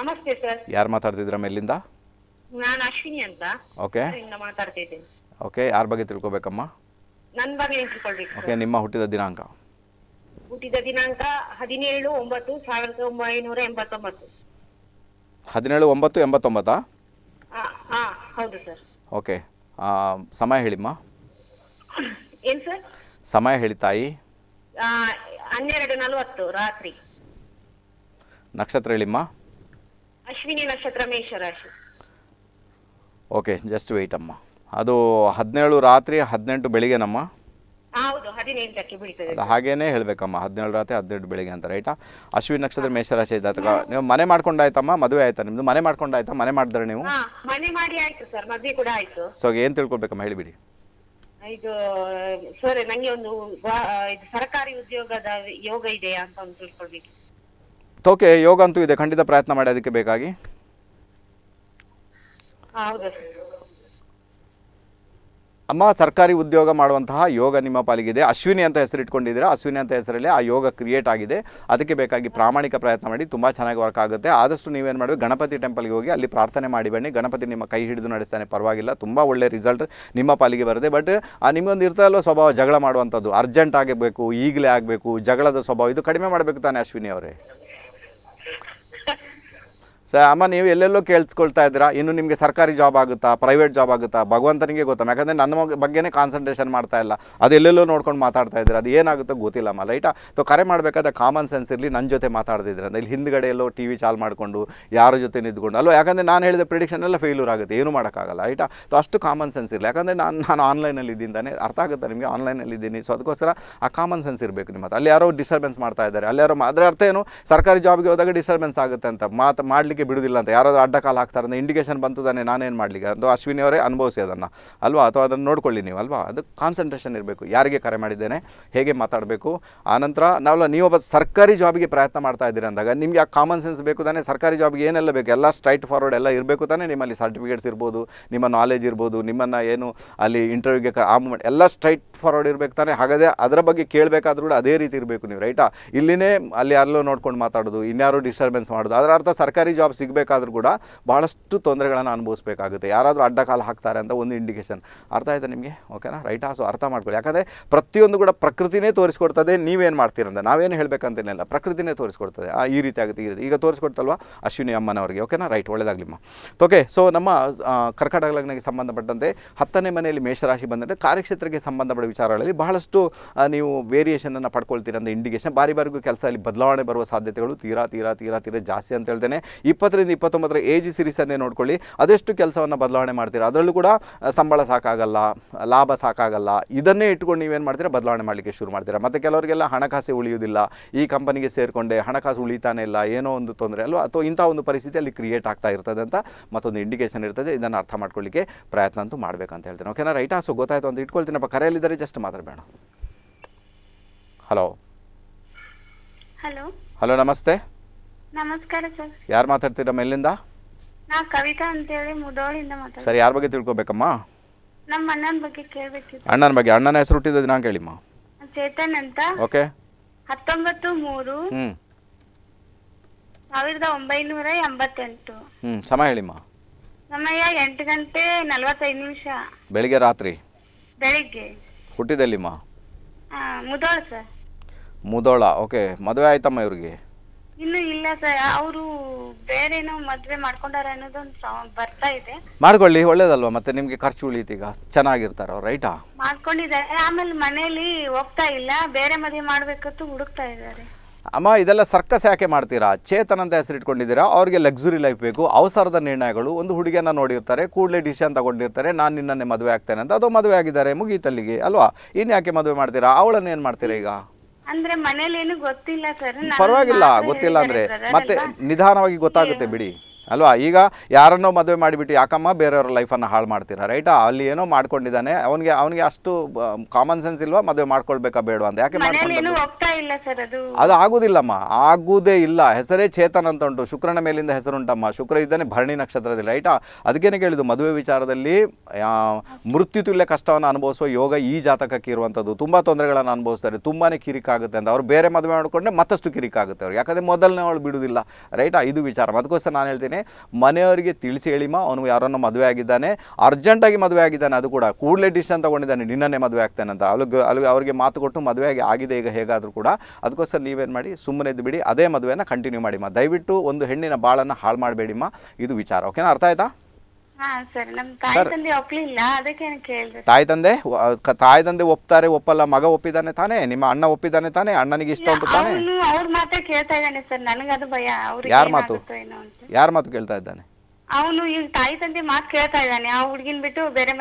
ನಮಸ್ತೆ ಸರ್ ಯಾರು ಮಾತಾಡ್ತಿದ್ರ ಮೇಲಿಂದ ನಾನು ಅಶ್ವಿನಿ ಅಂತ ಓಕೆ ಮಾತಾಡ್ತಾ ಮಾತಾಡ್ತಿದ್ದೀನಿ ಓಕೆ ಯಾರ ಬಗ್ಗೆ ತಿಳ್ಕೊಬೇಕಮ್ಮ ನನ್ನ ಬಗ್ಗೆ ತಿಳ್ಕೊಳ್ಳಿ ಓಕೆ ನಿಮ್ಮ ಹುಟ್ಟಿದ ದಿನಾಂಕ ಹುಟ್ಟಿದ ದಿನಾಂಕ ಹದಿನೇಳು ಒಂಬತ್ತು ಸಾವಿರದ ಒಂಬೈನೂರ ಎಂಬತ್ತೊಂಬತ್ತು ಹದಿನೇಳು ಒಂಬತ್ತು ಹೌದು ಸರ್ ಓಕೆ ಸಮಯ ಹೇಳಿಮ್ಮ ಏನು ಸರ್ ಸಮಯ ಹೇಳಿ ತಾಯಿ ಹನ್ನೆರಡು ನಲವತ್ತು ರಾತ್ರಿ ನಕ್ಷತ್ರ ಹೇಳಿಮ್ಮ ಅಶ್ವಿನಿ ನಕ್ಷತ್ರ ಮೇಷರಾಶಿ ಓಕೆ ಜಸ್ಟ್ ವೆಯ್ಟ್ ಅಮ್ಮ ಅದು ಹದಿನೇಳು ರಾತ್ರಿ ಹದಿನೆಂಟು ಬೆಳಿಗ್ಗೆನಮ್ಮ ಹಾಗೇನೆ ಹೇಳ್ಬೇಕಮ್ಮ ಹದಿನೇಳು ರಾತ್ರಿ ಹದಿನೆಂಟು ಬೆಳಿಗ್ಗೆ ಅಂತ ರೈಟಾ ಅಶ್ವಿನಿ ನಕ್ಷತ್ರ ಮೇಷರಾಶಿ ಅಥವಾ ನೀವು ಮನೆ ಮಾಡ್ಕೊಂಡಾಯ್ತಮ್ಮ ಮದುವೆ ಆಯ್ತಾ ನಿಮ್ದು ಮನೆ ಮಾಡ್ಕೊಂಡಾಯ್ತಾ ಮನೆ ಮಾಡಿದ್ರೆ ನೀವು ಸೊ ಏನ್ ತಿಳ್ಕೊಬೇಕಮ್ಮ ಹೇಳಿಬಿಡಿ ಇದು ಸರ್ ನಂಗೆ ಒಂದು ಇದು ಸರ್ಕಾರಿ ಉದ್ಯೋಗದ ಯೋಗ ಇದೆಯಾ ಅಂತ ಒಂದು ತಿಳ್ಕೊಳ್ಬೇಕು ಓಕೆ ಯೋಗ ಅಂತೂ ಇದೆ ಖಂಡಿತ ಪ್ರಯತ್ನ ಮಾಡಿ ಅದಕ್ಕೆ ಬೇಕಾಗಿ ಹೌದು ಅಮ್ಮ ಸರ್ಕಾರಿ ಉದ್ಯೋಗ ಮಾಡುವಂತಹ ಯೋಗ ನಿಮ್ಮ ಪಾಲಿಗಿದೆ ಅಶ್ವಿನಿ ಅಂತ ಹೆಸರಿಟ್ಕೊಂಡಿದ್ದೀರಾ ಅಶ್ವಿನಿ ಅಂತ ಹೆಸರಲ್ಲಿ ಆ ಯೋಗ ಕ್ರಿಯೇಟ್ ಆಗಿದೆ ಅದಕ್ಕೆ ಬೇಕಾಗಿ ಪ್ರಾಮಾಣಿಕ ಪ್ರಯತ್ನ ಮಾಡಿ ತುಂಬ ಚೆನ್ನಾಗಿ ವರ್ಕ್ ಆಗುತ್ತೆ ಆದಷ್ಟು ನೀವೇನು ಮಾಡಿ ಗಣಪತಿ ಟೆಂಪಲ್ಗೆ ಹೋಗಿ ಅಲ್ಲಿ ಪ್ರಾರ್ಥನೆ ಮಾಡಿ ಬನ್ನಿ ಗಣಪತಿ ನಿಮ್ಮ ಕೈ ಹಿಡಿದು ನಡೆಸ್ತಾನೆ ಪರವಾಗಿಲ್ಲ ತುಂಬ ಒಳ್ಳೆ ರಿಸಲ್ಟ್ ನಿಮ್ಮ ಪಾಲಿಗೆ ಬರುತ್ತೆ ಬಟ್ ಆ ನಿಮ್ಮೊಂದು ಇರ್ತದಲ್ಲೋ ಸ್ವಭಾವ ಜಗಳ ಮಾಡುವಂಥದ್ದು ಅರ್ಜೆಂಟ್ ಆಗಬೇಕು ಈಗಲೇ ಆಗಬೇಕು ಜಗಳದ ಸ್ವಭಾವ ಇದು ಕಡಿಮೆ ಮಾಡಬೇಕು ತಾನೆ ಅಶ್ವಿನಿ ಅವರೇ ಸ ಅಮ್ಮ ನೀವು ಎಲ್ಲೆಲ್ಲೋ ಕೇಳಿಸ್ಕೊಳ್ತಾ ಇದ್ದೀರಾ ಇನ್ನು ನಿಮಗೆ ಸರ್ಕಾರಿ ಜಾಬ್ ಆಗುತ್ತಾ ಪ್ರೈವೇಟ್ ಜಾಬ್ ಆಗುತ್ತಾ ಭಗವಂತನಿಗೆ ಗೊತ್ತಾ ಯಾಕಂದರೆ ನನ್ನ ಬಗ್ಗೆನೇ ಕಾನ್ಸಂಟ್ರೇಷನ್ ಮಾಡ್ತಾ ಇಲ್ಲ ಅದು ಎಲ್ಲೆಲ್ಲೋ ನೋಡ್ಕೊಂಡು ಮಾತಾಡ್ತಾ ಇದ್ದೀರಾ ಅದು ಏನಾಗುತ್ತೋ ಗೊತ್ತಿಲ್ಲಮ್ಮ ಲೈಟಾ ಸೊ ಕರೆ ಮಾಡಬೇಕಾದ ಕಾಮನ್ ಸೆನ್ಸ್ ಇರಲಿ ನನ್ನ ಜೊತೆ ಮಾತಾಡ್ತಿದ್ರೆ ಅಂದರೆ ಇಲ್ಲಿ ಹಿಂದ್ಗಡೆ ಎಲ್ಲೋ ಟಿ ವಿ ಚಾಲ್ ಮಾಡಿಕೊಂಡು ಯಾರ ಜೊತೆ ನಿಂತ್ಕೊಂಡು ಅಲ್ವ ಯಾಕಂದರೆ ನಾನು ಹೇಳಿದ ಪ್ರಿಡಿಕ್ಷನ್ ಎಲ್ಲ ಫೇಲ್ಯೂರ್ ಆಗುತ್ತೆ ಏನು ಮಾಡೋಕ್ಕಾಗಲ್ಲ ರೈಟಾ ಸೊ ಅಷ್ಟು ಕಾಮನ್ ಸೆನ್ಸ್ ಇರಲಿ ಯಾಕಂದರೆ ನಾನು ನಾನು ಆನ್ಲೈನಲ್ಲಿ ಇದ್ದೀನಿ ಅರ್ಥ ಆಗುತ್ತೆ ನಿಮಗೆ ಆನ್ಲೈನಲ್ಲಿ ಇದ್ದೀನಿ ಸೊ ಅದಕ್ಕೋಸ್ಕರ ಆ ಕಾಮನ್ ಸೆನ್ಸ್ ಇರಬೇಕು ನಿಮ್ಮ ಹತ್ರ ಅಲ್ಲಿ ಯಾರೋ ಡಿಸ್ಟರ್ಬೆನ್ಸ್ ಮಾಡ್ತಾ ಇದ್ದಾರೆ ಅಲ್ಲಿ ಯಾರೋ ಅದರ ಅರ್ಥ ಏನು ಸರ್ಕಾರಿ ಜಾಬ್ಗೆ ಹೋದಾಗ ಡಿಸ್ಟರ್ಬೆನ್ಸ್ ಆಗುತ್ತೆ ಅಂತ ಮಾತು ಮಾಡಲಿಕ್ಕೆ ಮಾಡಲಿಕ್ಕೆ ಬಿಡುವುದಿಲ್ಲ ಅಂತ ಯಾರಾದರೂ ಅಡ್ಡ ಕಾಲ ಹಾಕ್ತಾರೆ ಅಂದ್ರೆ ಇಂಡಿಕೇಶನ್ ಬಂತು ತಾನೆ ನಾನೇನು ಮಾಡಲಿಕ್ಕೆ ಅದು ಅಶ್ವಿನಿ ಅವರೇ ಅನುಭವಿಸಿ ಅದನ್ನು ಅಲ್ವಾ ಅಥವಾ ಅದನ್ನು ನೋಡ್ಕೊಳ್ಳಿ ನೀವು ಅಲ್ವಾ ಅದು ಕಾನ್ಸಂಟ್ರೇಷನ್ ಇರಬೇಕು ಯಾರಿಗೆ ಕರೆ ಮಾಡಿದ್ದೇನೆ ಹೇಗೆ ಮಾತಾಡಬೇಕು ಆನಂತರ ನಾವೆಲ್ಲ ನೀವೊಬ್ಬ ಸರ್ಕಾರಿ ಜಾಬ್ಗೆ ಪ್ರಯತ್ನ ಮಾಡ್ತಾ ಇದ್ದೀರಿ ಅಂದಾಗ ನಿಮಗೆ ಆ ಕಾಮನ್ ಸೆನ್ಸ್ ಬೇಕು ತಾನೆ ಸರ್ಕಾರಿ ಜಾಬ್ಗೆ ಏನೆಲ್ಲ ಬೇಕು ಎಲ್ಲ ಸ್ಟ್ರೈಟ್ ಫಾರ್ವರ್ಡ್ ಎಲ್ಲ ಇರಬೇಕು ತಾನೇ ನಿಮ್ಮಲ್ಲಿ ಸರ್ಟಿಫಿಕೇಟ್ಸ್ ಇರ್ಬೋದು ನಿಮ್ಮ ನಾಲೆಜ್ ಇರ್ಬೋದು ನಿಮ್ಮನ್ನು ಏನು ಅಲ್ಲಿ ಇಂಟರ್ವ್ಯೂಗೆ ಆ ಎಲ್ಲ ಸ್ಟ್ರೈಟ್ ಫಾರ್ವರ್ಡ್ ಇರಬೇಕು ತಾನೆ ಹಾಗಾದರೆ ಅದರ ಬಗ್ಗೆ ಕೇಳಬೇಕಾದ್ರೂ ಕೂಡ ಅದೇ ರೀತಿ ಇರಬೇಕು ನೀವು ರೈಟಾ ಇಲ್ಲಿನೇ ಅಲ್ಲಿ ಯಾರಲ್ಲೂ ನೋಡ್ಕೊಂಡು ಮಾತಾಡೋದು ಇನ್ಯಾರು ಡಿಸ್ಟರ್ಬೆನ್ಸ್ ಮಾಡೋದು ಅದರ ಅರ್ಥ ಸರ್ಕಾರಿ ಜಾಬ್ ಜಾಬ್ ಸಿಗಬೇಕಾದ್ರೂ ಕೂಡ ಭಾಳಷ್ಟು ತೊಂದರೆಗಳನ್ನು ಅನುಭವಿಸಬೇಕಾಗುತ್ತೆ ಯಾರಾದರೂ ಅಡ್ಡ ಕಾಲ ಹಾಕ್ತಾರೆ ಅಂತ ಒಂದು ಇಂಡಿಕೇಷನ್ ಅರ್ಥ ಆಯಿತಾ ನಿಮಗೆ ಓಕೆನಾ ರೈಟ್ ಸೊ ಅರ್ಥ ಮಾಡ್ಕೊಳ್ಳಿ ಯಾಕಂದರೆ ಪ್ರತಿಯೊಂದು ಕೂಡ ಪ್ರಕೃತಿನೇ ತೋರಿಸ್ಕೊಡ್ತದೆ ನೀವೇನು ಮಾಡ್ತೀರಂತ ನಾವೇನು ಹೇಳಬೇಕಂತೇನಿಲ್ಲ ಪ್ರಕೃತಿನೇ ತೋರಿಸ್ಕೊಡ್ತದೆ ಈ ರೀತಿ ಆಗುತ್ತೆ ಈ ರೀತಿ ಈಗ ತೋರಿಸ್ಕೊಡ್ತಲ್ವ ಅಶ್ವಿನಿ ಅಮ್ಮನವರಿಗೆ ಓಕೆನಾ ರೈಟ್ ಒಳ್ಳೆದಾಗ್ಲಿಮ್ಮ ಓಕೆ ಸೊ ನಮ್ಮ ಕರ್ಕಟಕ ಲಗ್ನಕ್ಕೆ ಸಂಬಂಧಪಟ್ಟಂತೆ ಹತ್ತನೇ ಮನೆಯಲ್ಲಿ ಮೇಷರಾಶಿ ಬಂದರೆ ಕಾರ್ಯಕ್ಷೇತ್ರಕ್ಕೆ ಸಂಬಂಧಪಟ್ಟ ವಿಚಾರಗಳಲ್ಲಿ ಬಹಳಷ್ಟು ನೀವು ವೇರಿಯೇಷನನ್ನು ಪಡ್ಕೊಳ್ತೀರಂತ ಇಂಡಿಕೇಶನ್ ಇಂಡಿಕೇಷನ್ ಬಾರಿ ಬಾರಿಗೂ ಕೆಲಸ ಅಲ್ಲಿ ಬದಲಾವಣೆ ಬರುವ ಸಾಧ್ಯತೆಗಳು ತೀರಾ ತೀರಾ ತೀರಾ ತೀರಾ ಜಾಸ್ತಿ ಅಂತ ಹೇಳ್ತೇನೆ ಈ ಇಪ್ಪತ್ತರಿಂದ ಇಪ್ಪತ್ತೊಂಬತ್ತರ ಏಜ್ ಸಿರೀಸನ್ನೇ ನೋಡ್ಕೊಳ್ಳಿ ಅದೆಷ್ಟು ಕೆಲಸವನ್ನು ಬದಲಾವಣೆ ಮಾಡ್ತೀರಾ ಅದರಲ್ಲೂ ಕೂಡ ಸಂಬಳ ಸಾಕಾಗಲ್ಲ ಲಾಭ ಸಾಕಾಗಲ್ಲ ಇದನ್ನೇ ಇಟ್ಕೊಂಡು ನೀವೇನು ಮಾಡ್ತೀರಾ ಬದಲಾವಣೆ ಮಾಡಲಿಕ್ಕೆ ಶುರು ಮಾಡ್ತೀರಾ ಮತ್ತು ಕೆಲವರಿಗೆಲ್ಲ ಹಣಕಾಸು ಉಳಿಯುವುದಿಲ್ಲ ಈ ಕಂಪನಿಗೆ ಸೇರಿಕೊಂಡೆ ಹಣಕಾಸು ಉಳಿತಾನೆ ಇಲ್ಲ ಏನೋ ಒಂದು ತೊಂದರೆ ಅಲ್ವಾ ಅಥವಾ ಇಂಥ ಒಂದು ಪರಿಸ್ಥಿತಿ ಅಲ್ಲಿ ಕ್ರಿಯೇಟ್ ಆಗ್ತಾ ಇರ್ತದೆ ಅಂತ ಮತ್ತೊಂದು ಇಂಡಿಕೇಷನ್ ಇರ್ತದೆ ಇದನ್ನು ಅರ್ಥ ಮಾಡ್ಕೊಳ್ಳಿಕ್ಕೆ ಪ್ರಯತ್ನ ಅಂತೂ ಅಂತ ಹೇಳ್ತೇನೆ ಓಕೆನಾ ರೈಟ್ ಆಸು ಗೊತ್ತಾಯ್ತು ಅಂತ ಇಟ್ಕೊಳ್ತೀನಪ್ಪ ಕರೆಯಲ್ಲಿದ್ದರೆ ಜಸ್ಟ್ ಮಾತಾಡಬೇಡ ಹಲೋ ಹಲೋ ನಮಸ್ತೆ ನಮಸ್ಕಾರ ಸರ್ ಯಾರು ಮಾತಾಡ್ತೀರಾ ಎಲ್ಲಿಂದ ನಾ ಕವಿತಾ ಅಂತೇಳಿ ಮುದೋಳಿಂದ ಮಾತಾಡ್ತೀನಿ ಸರಿ ಯಾರ ಬಗ್ಗೆ ತಿಳ್ಕೊಬೇಕಮ್ಮ ನಮ್ಮ ಅಣ್ಣನ ಬಗ್ಗೆ ಕೇಳಬೇಕಿತ್ತು ಅಣ್ಣನ ಬಗ್ಗೆ ಅಣ್ಣನ ಹೆಸರು ಹುಟ್ಟಿದ ದಿನಾಂಕ ಹೇಳಿಮ್ಮ ಚೇತನ್ ಅಂತ ಓಕೆ ಹತ್ತೊಂಬತ್ತು ಮೂರು ಹ್ಮ್ ಸಾವಿರದ ಒಂಬೈನೂರ ಎಂಬತ್ತೆಂಟು ಹ್ಮ್ ಸಮಯ ಹೇಳಿಮ್ಮ ಸಮಯ ಎಂಟು ಗಂಟೆ ನಲವತ್ತೈದು ನಿಮಿಷ ಬೆಳಿಗ್ಗೆ ರಾತ್ರಿ ಬೆಳಿಗ್ಗೆ ಹುಟ್ಟಿದಲ್ಲಿಮ್ಮ ಮುದೋಳ ಸರ್ ಮುದೋಳ ಓಕೆ ಮದುವೆ ಆಯ್ತಮ್ಮ ಇವ್ರಿಗೆ ಇನ್ನು ಇಲ್ಲ ಸರ್ ಅವರು ಮದ್ವೆ ಮಾಡ್ಕೊಂಡಾರ ಅನ್ನೋದೊಂದು ಬರ್ತಾ ಇದೆ ಮಾಡ್ಕೊಳ್ಳಿ ಒಳ್ಳೇದಲ್ವಾ ಮತ್ತೆ ನಿಮ್ಗೆ ಖರ್ಚು ಉಳಿತು ಈಗ ಚೆನ್ನಾಗಿರ್ತಾರ ರೈಟಾ ಮಾಡ್ಕೊಂಡಿದ್ದಾರೆ ಆಮೇಲೆ ಮನೇಲಿ ಹೋಗ್ತಾ ಇಲ್ಲ ಬೇರೆ ಮದ್ವೆ ಮಾಡ್ಬೇಕಂತ ಹುಡುಕ್ತಾ ಇದ್ದಾರೆ ಅಮ್ಮ ಇದೆಲ್ಲ ಸರ್ಕಸ್ ಯಾಕೆ ಮಾಡ್ತೀರಾ ಚೇತನ್ ಅಂತ ಹೆಸರು ಇಟ್ಕೊಂಡಿದ್ದೀರಾ ಅವ್ರಿಗೆ ಲಕ್ಸುರಿ ಲೈಫ್ ಬೇಕು ಅವಸರದ ನಿರ್ಣಯಗಳು ಒಂದು ಹುಡುಗಿಯನ್ನು ನೋಡಿರ್ತಾರೆ ಕೂಡಲೇ ಡಿಸಿಷನ್ ತಗೊಂಡಿರ್ತಾರೆ ನಾನು ನಿನ್ನನ್ನೇ ಮದುವೆ ಆಗ್ತೇನೆ ಅಂತ ಅದು ಮದುವೆ ಆಗಿದ್ದಾರೆ ಮುಗೀತಲ್ಲಿಗೆ ಅಲ್ವಾ ಇನ್ಯಾಕೆ ಯಾಕೆ ಮದುವೆ ಮಾಡ್ತೀರಾ ಅವಳನ್ನು ಏನು ಮಾಡ್ತೀರಾ ಈಗ ಅಂದ್ರೆ ಮನೇಲಿ ಏನು ಗೊತ್ತಿಲ್ಲ ಸರ್ ಪರವಾಗಿಲ್ಲ ಗೊತ್ತಿಲ್ಲ ಅಂದ್ರೆ ಮತ್ತೆ ನಿಧಾನವಾಗಿ ಗೊತ್ತಾಗುತ್ತೆ ಬಿಡಿ ಅಲ್ವಾ ಈಗ ಯಾರನ್ನೋ ಮದುವೆ ಮಾಡಿಬಿಟ್ಟು ಯಾಕಮ್ಮ ಬೇರೆಯವ್ರ ಲೈಫನ್ನು ಹಾಳು ಮಾಡ್ತೀರಾ ರೈಟಾ ಅಲ್ಲಿ ಏನೋ ಮಾಡ್ಕೊಂಡಿದ್ದಾನೆ ಅವನಿಗೆ ಅವನಿಗೆ ಅಷ್ಟು ಕಾಮನ್ ಸೆನ್ಸ್ ಇಲ್ವಾ ಮದುವೆ ಮಾಡ್ಕೊಳ್ಬೇಕಾ ಬೇಡ ಅಂತ ಯಾಕೆ ಅದು ಆಗುದಿಲ್ಲಮ್ಮ ಆಗುದೇ ಇಲ್ಲ ಹೆಸರೇ ಚೇತನ್ ಅಂತ ಉಂಟು ಶುಕ್ರನ ಮೇಲಿಂದ ಹೆಸರುಂಟಮ್ಮ ಶುಕ್ರ ಇದ್ದಾನೆ ಭರಣಿ ನಕ್ಷತ್ರದಲ್ಲಿ ರೈಟಾ ಅದಕ್ಕೇನೆ ಕೇಳಿದ್ದು ಮದುವೆ ವಿಚಾರದಲ್ಲಿ ಮೃತ್ಯು ತುಲ್ಯ ಕಷ್ಟವನ್ನು ಅನುಭವಿಸುವ ಯೋಗ ಈ ಜಾತಕಕ್ಕೆ ಇರುವಂಥದ್ದು ತುಂಬ ತೊಂದರೆಗಳನ್ನು ಅನುಭವಿಸ್ತಾರೆ ತುಂಬಾ ಕಿರಿಕಾಗುತ್ತೆ ಅಂತ ಅವ್ರು ಬೇರೆ ಮದುವೆ ಮಾಡಿಕೊಂಡ್ರೆ ಮತ್ತಷ್ಟು ಕಿರಿಕಾಗುತ್ತೆ ಅವ್ರು ಯಾಕಂದರೆ ಮೊದಲನೇ ಅವಳು ಬಿಡುವುದಿಲ್ಲ ರೈಟಾ ಇದು ವಿಚಾರ ಅದಕ್ಕೋಸ್ಕರ ನಾನು ಹೇಳ್ತೀನಿ ಮನೆಯವರಿಗೆ ತಿಳಿಸಿ ಹೇಳಿಮ್ಮ ಅವನು ಯಾರನ್ನ ಮದುವೆ ಆಗಿದ್ದಾನೆ ಅರ್ಜೆಂಟಾಗಿ ಮದುವೆ ಆಗಿದ್ದಾನೆ ಅದು ಕೂಡ ಕೂಡಲೇ ಡಿಸಿಷನ್ ತೊಗೊಂಡಿದ್ದಾನೆ ನಿನ್ನನ್ನೇ ಮದುವೆ ಆಗ್ತಾನೆ ಅಂತ ಅಲ್ಲಿಗೆ ಅವರಿಗೆ ಮಾತು ಕೊಟ್ಟು ಮದುವೆ ಆಗಿ ಆಗಿದೆ ಈಗ ಹೇಗಾದರೂ ಕೂಡ ಅದಕ್ಕೋಸ್ಕರ ನೀವೇನು ಮಾಡಿ ಸುಮ್ಮನೆ ಇದ್ದು ಬಿಡಿ ಅದೇ ಮದುವೆನ ಕಂಟಿನ್ಯೂ ಮಾಡಿಮ್ಮ ದಯವಿಟ್ಟು ಒಂದು ಹೆಣ್ಣಿನ ಬಾಳನ್ನು ಹಾಳು ಮಾಡಬೇಡಿಮ್ಮ ಇದು ವಿಚಾರ ಓಕೆನಾ ಅರ್ಥ ಆಯ್ತಾ ತಾಯಿ ತಂದೆ ತಾಯಿ ತಂದೆ ಒಪ್ತಾರೆ ಒಪ್ಪಲ್ಲ ಮಗ ಒಪ್ಪಿದಾನೆ ತಾನೆ ನಿಮ್ಮ ಅಣ್ಣ ಒಪ್ಪಿದಾನೆ ತಾನೆ ಅಣ್ಣನಿಗೆ ಇಷ್ಟ ಉಂಟು ತಾನೆ ಯಾರ ಮಾತು ಯಾರ ಮಾತು ಕೇಳ್ತಾ ಇದ್ದಾನೆ ಅವನು ಈಗ ತಾಯಿ ಮಾತು ಇದ್ದಾನೆ ಆ ಬಿಟ್ಟು ಬೇರೆ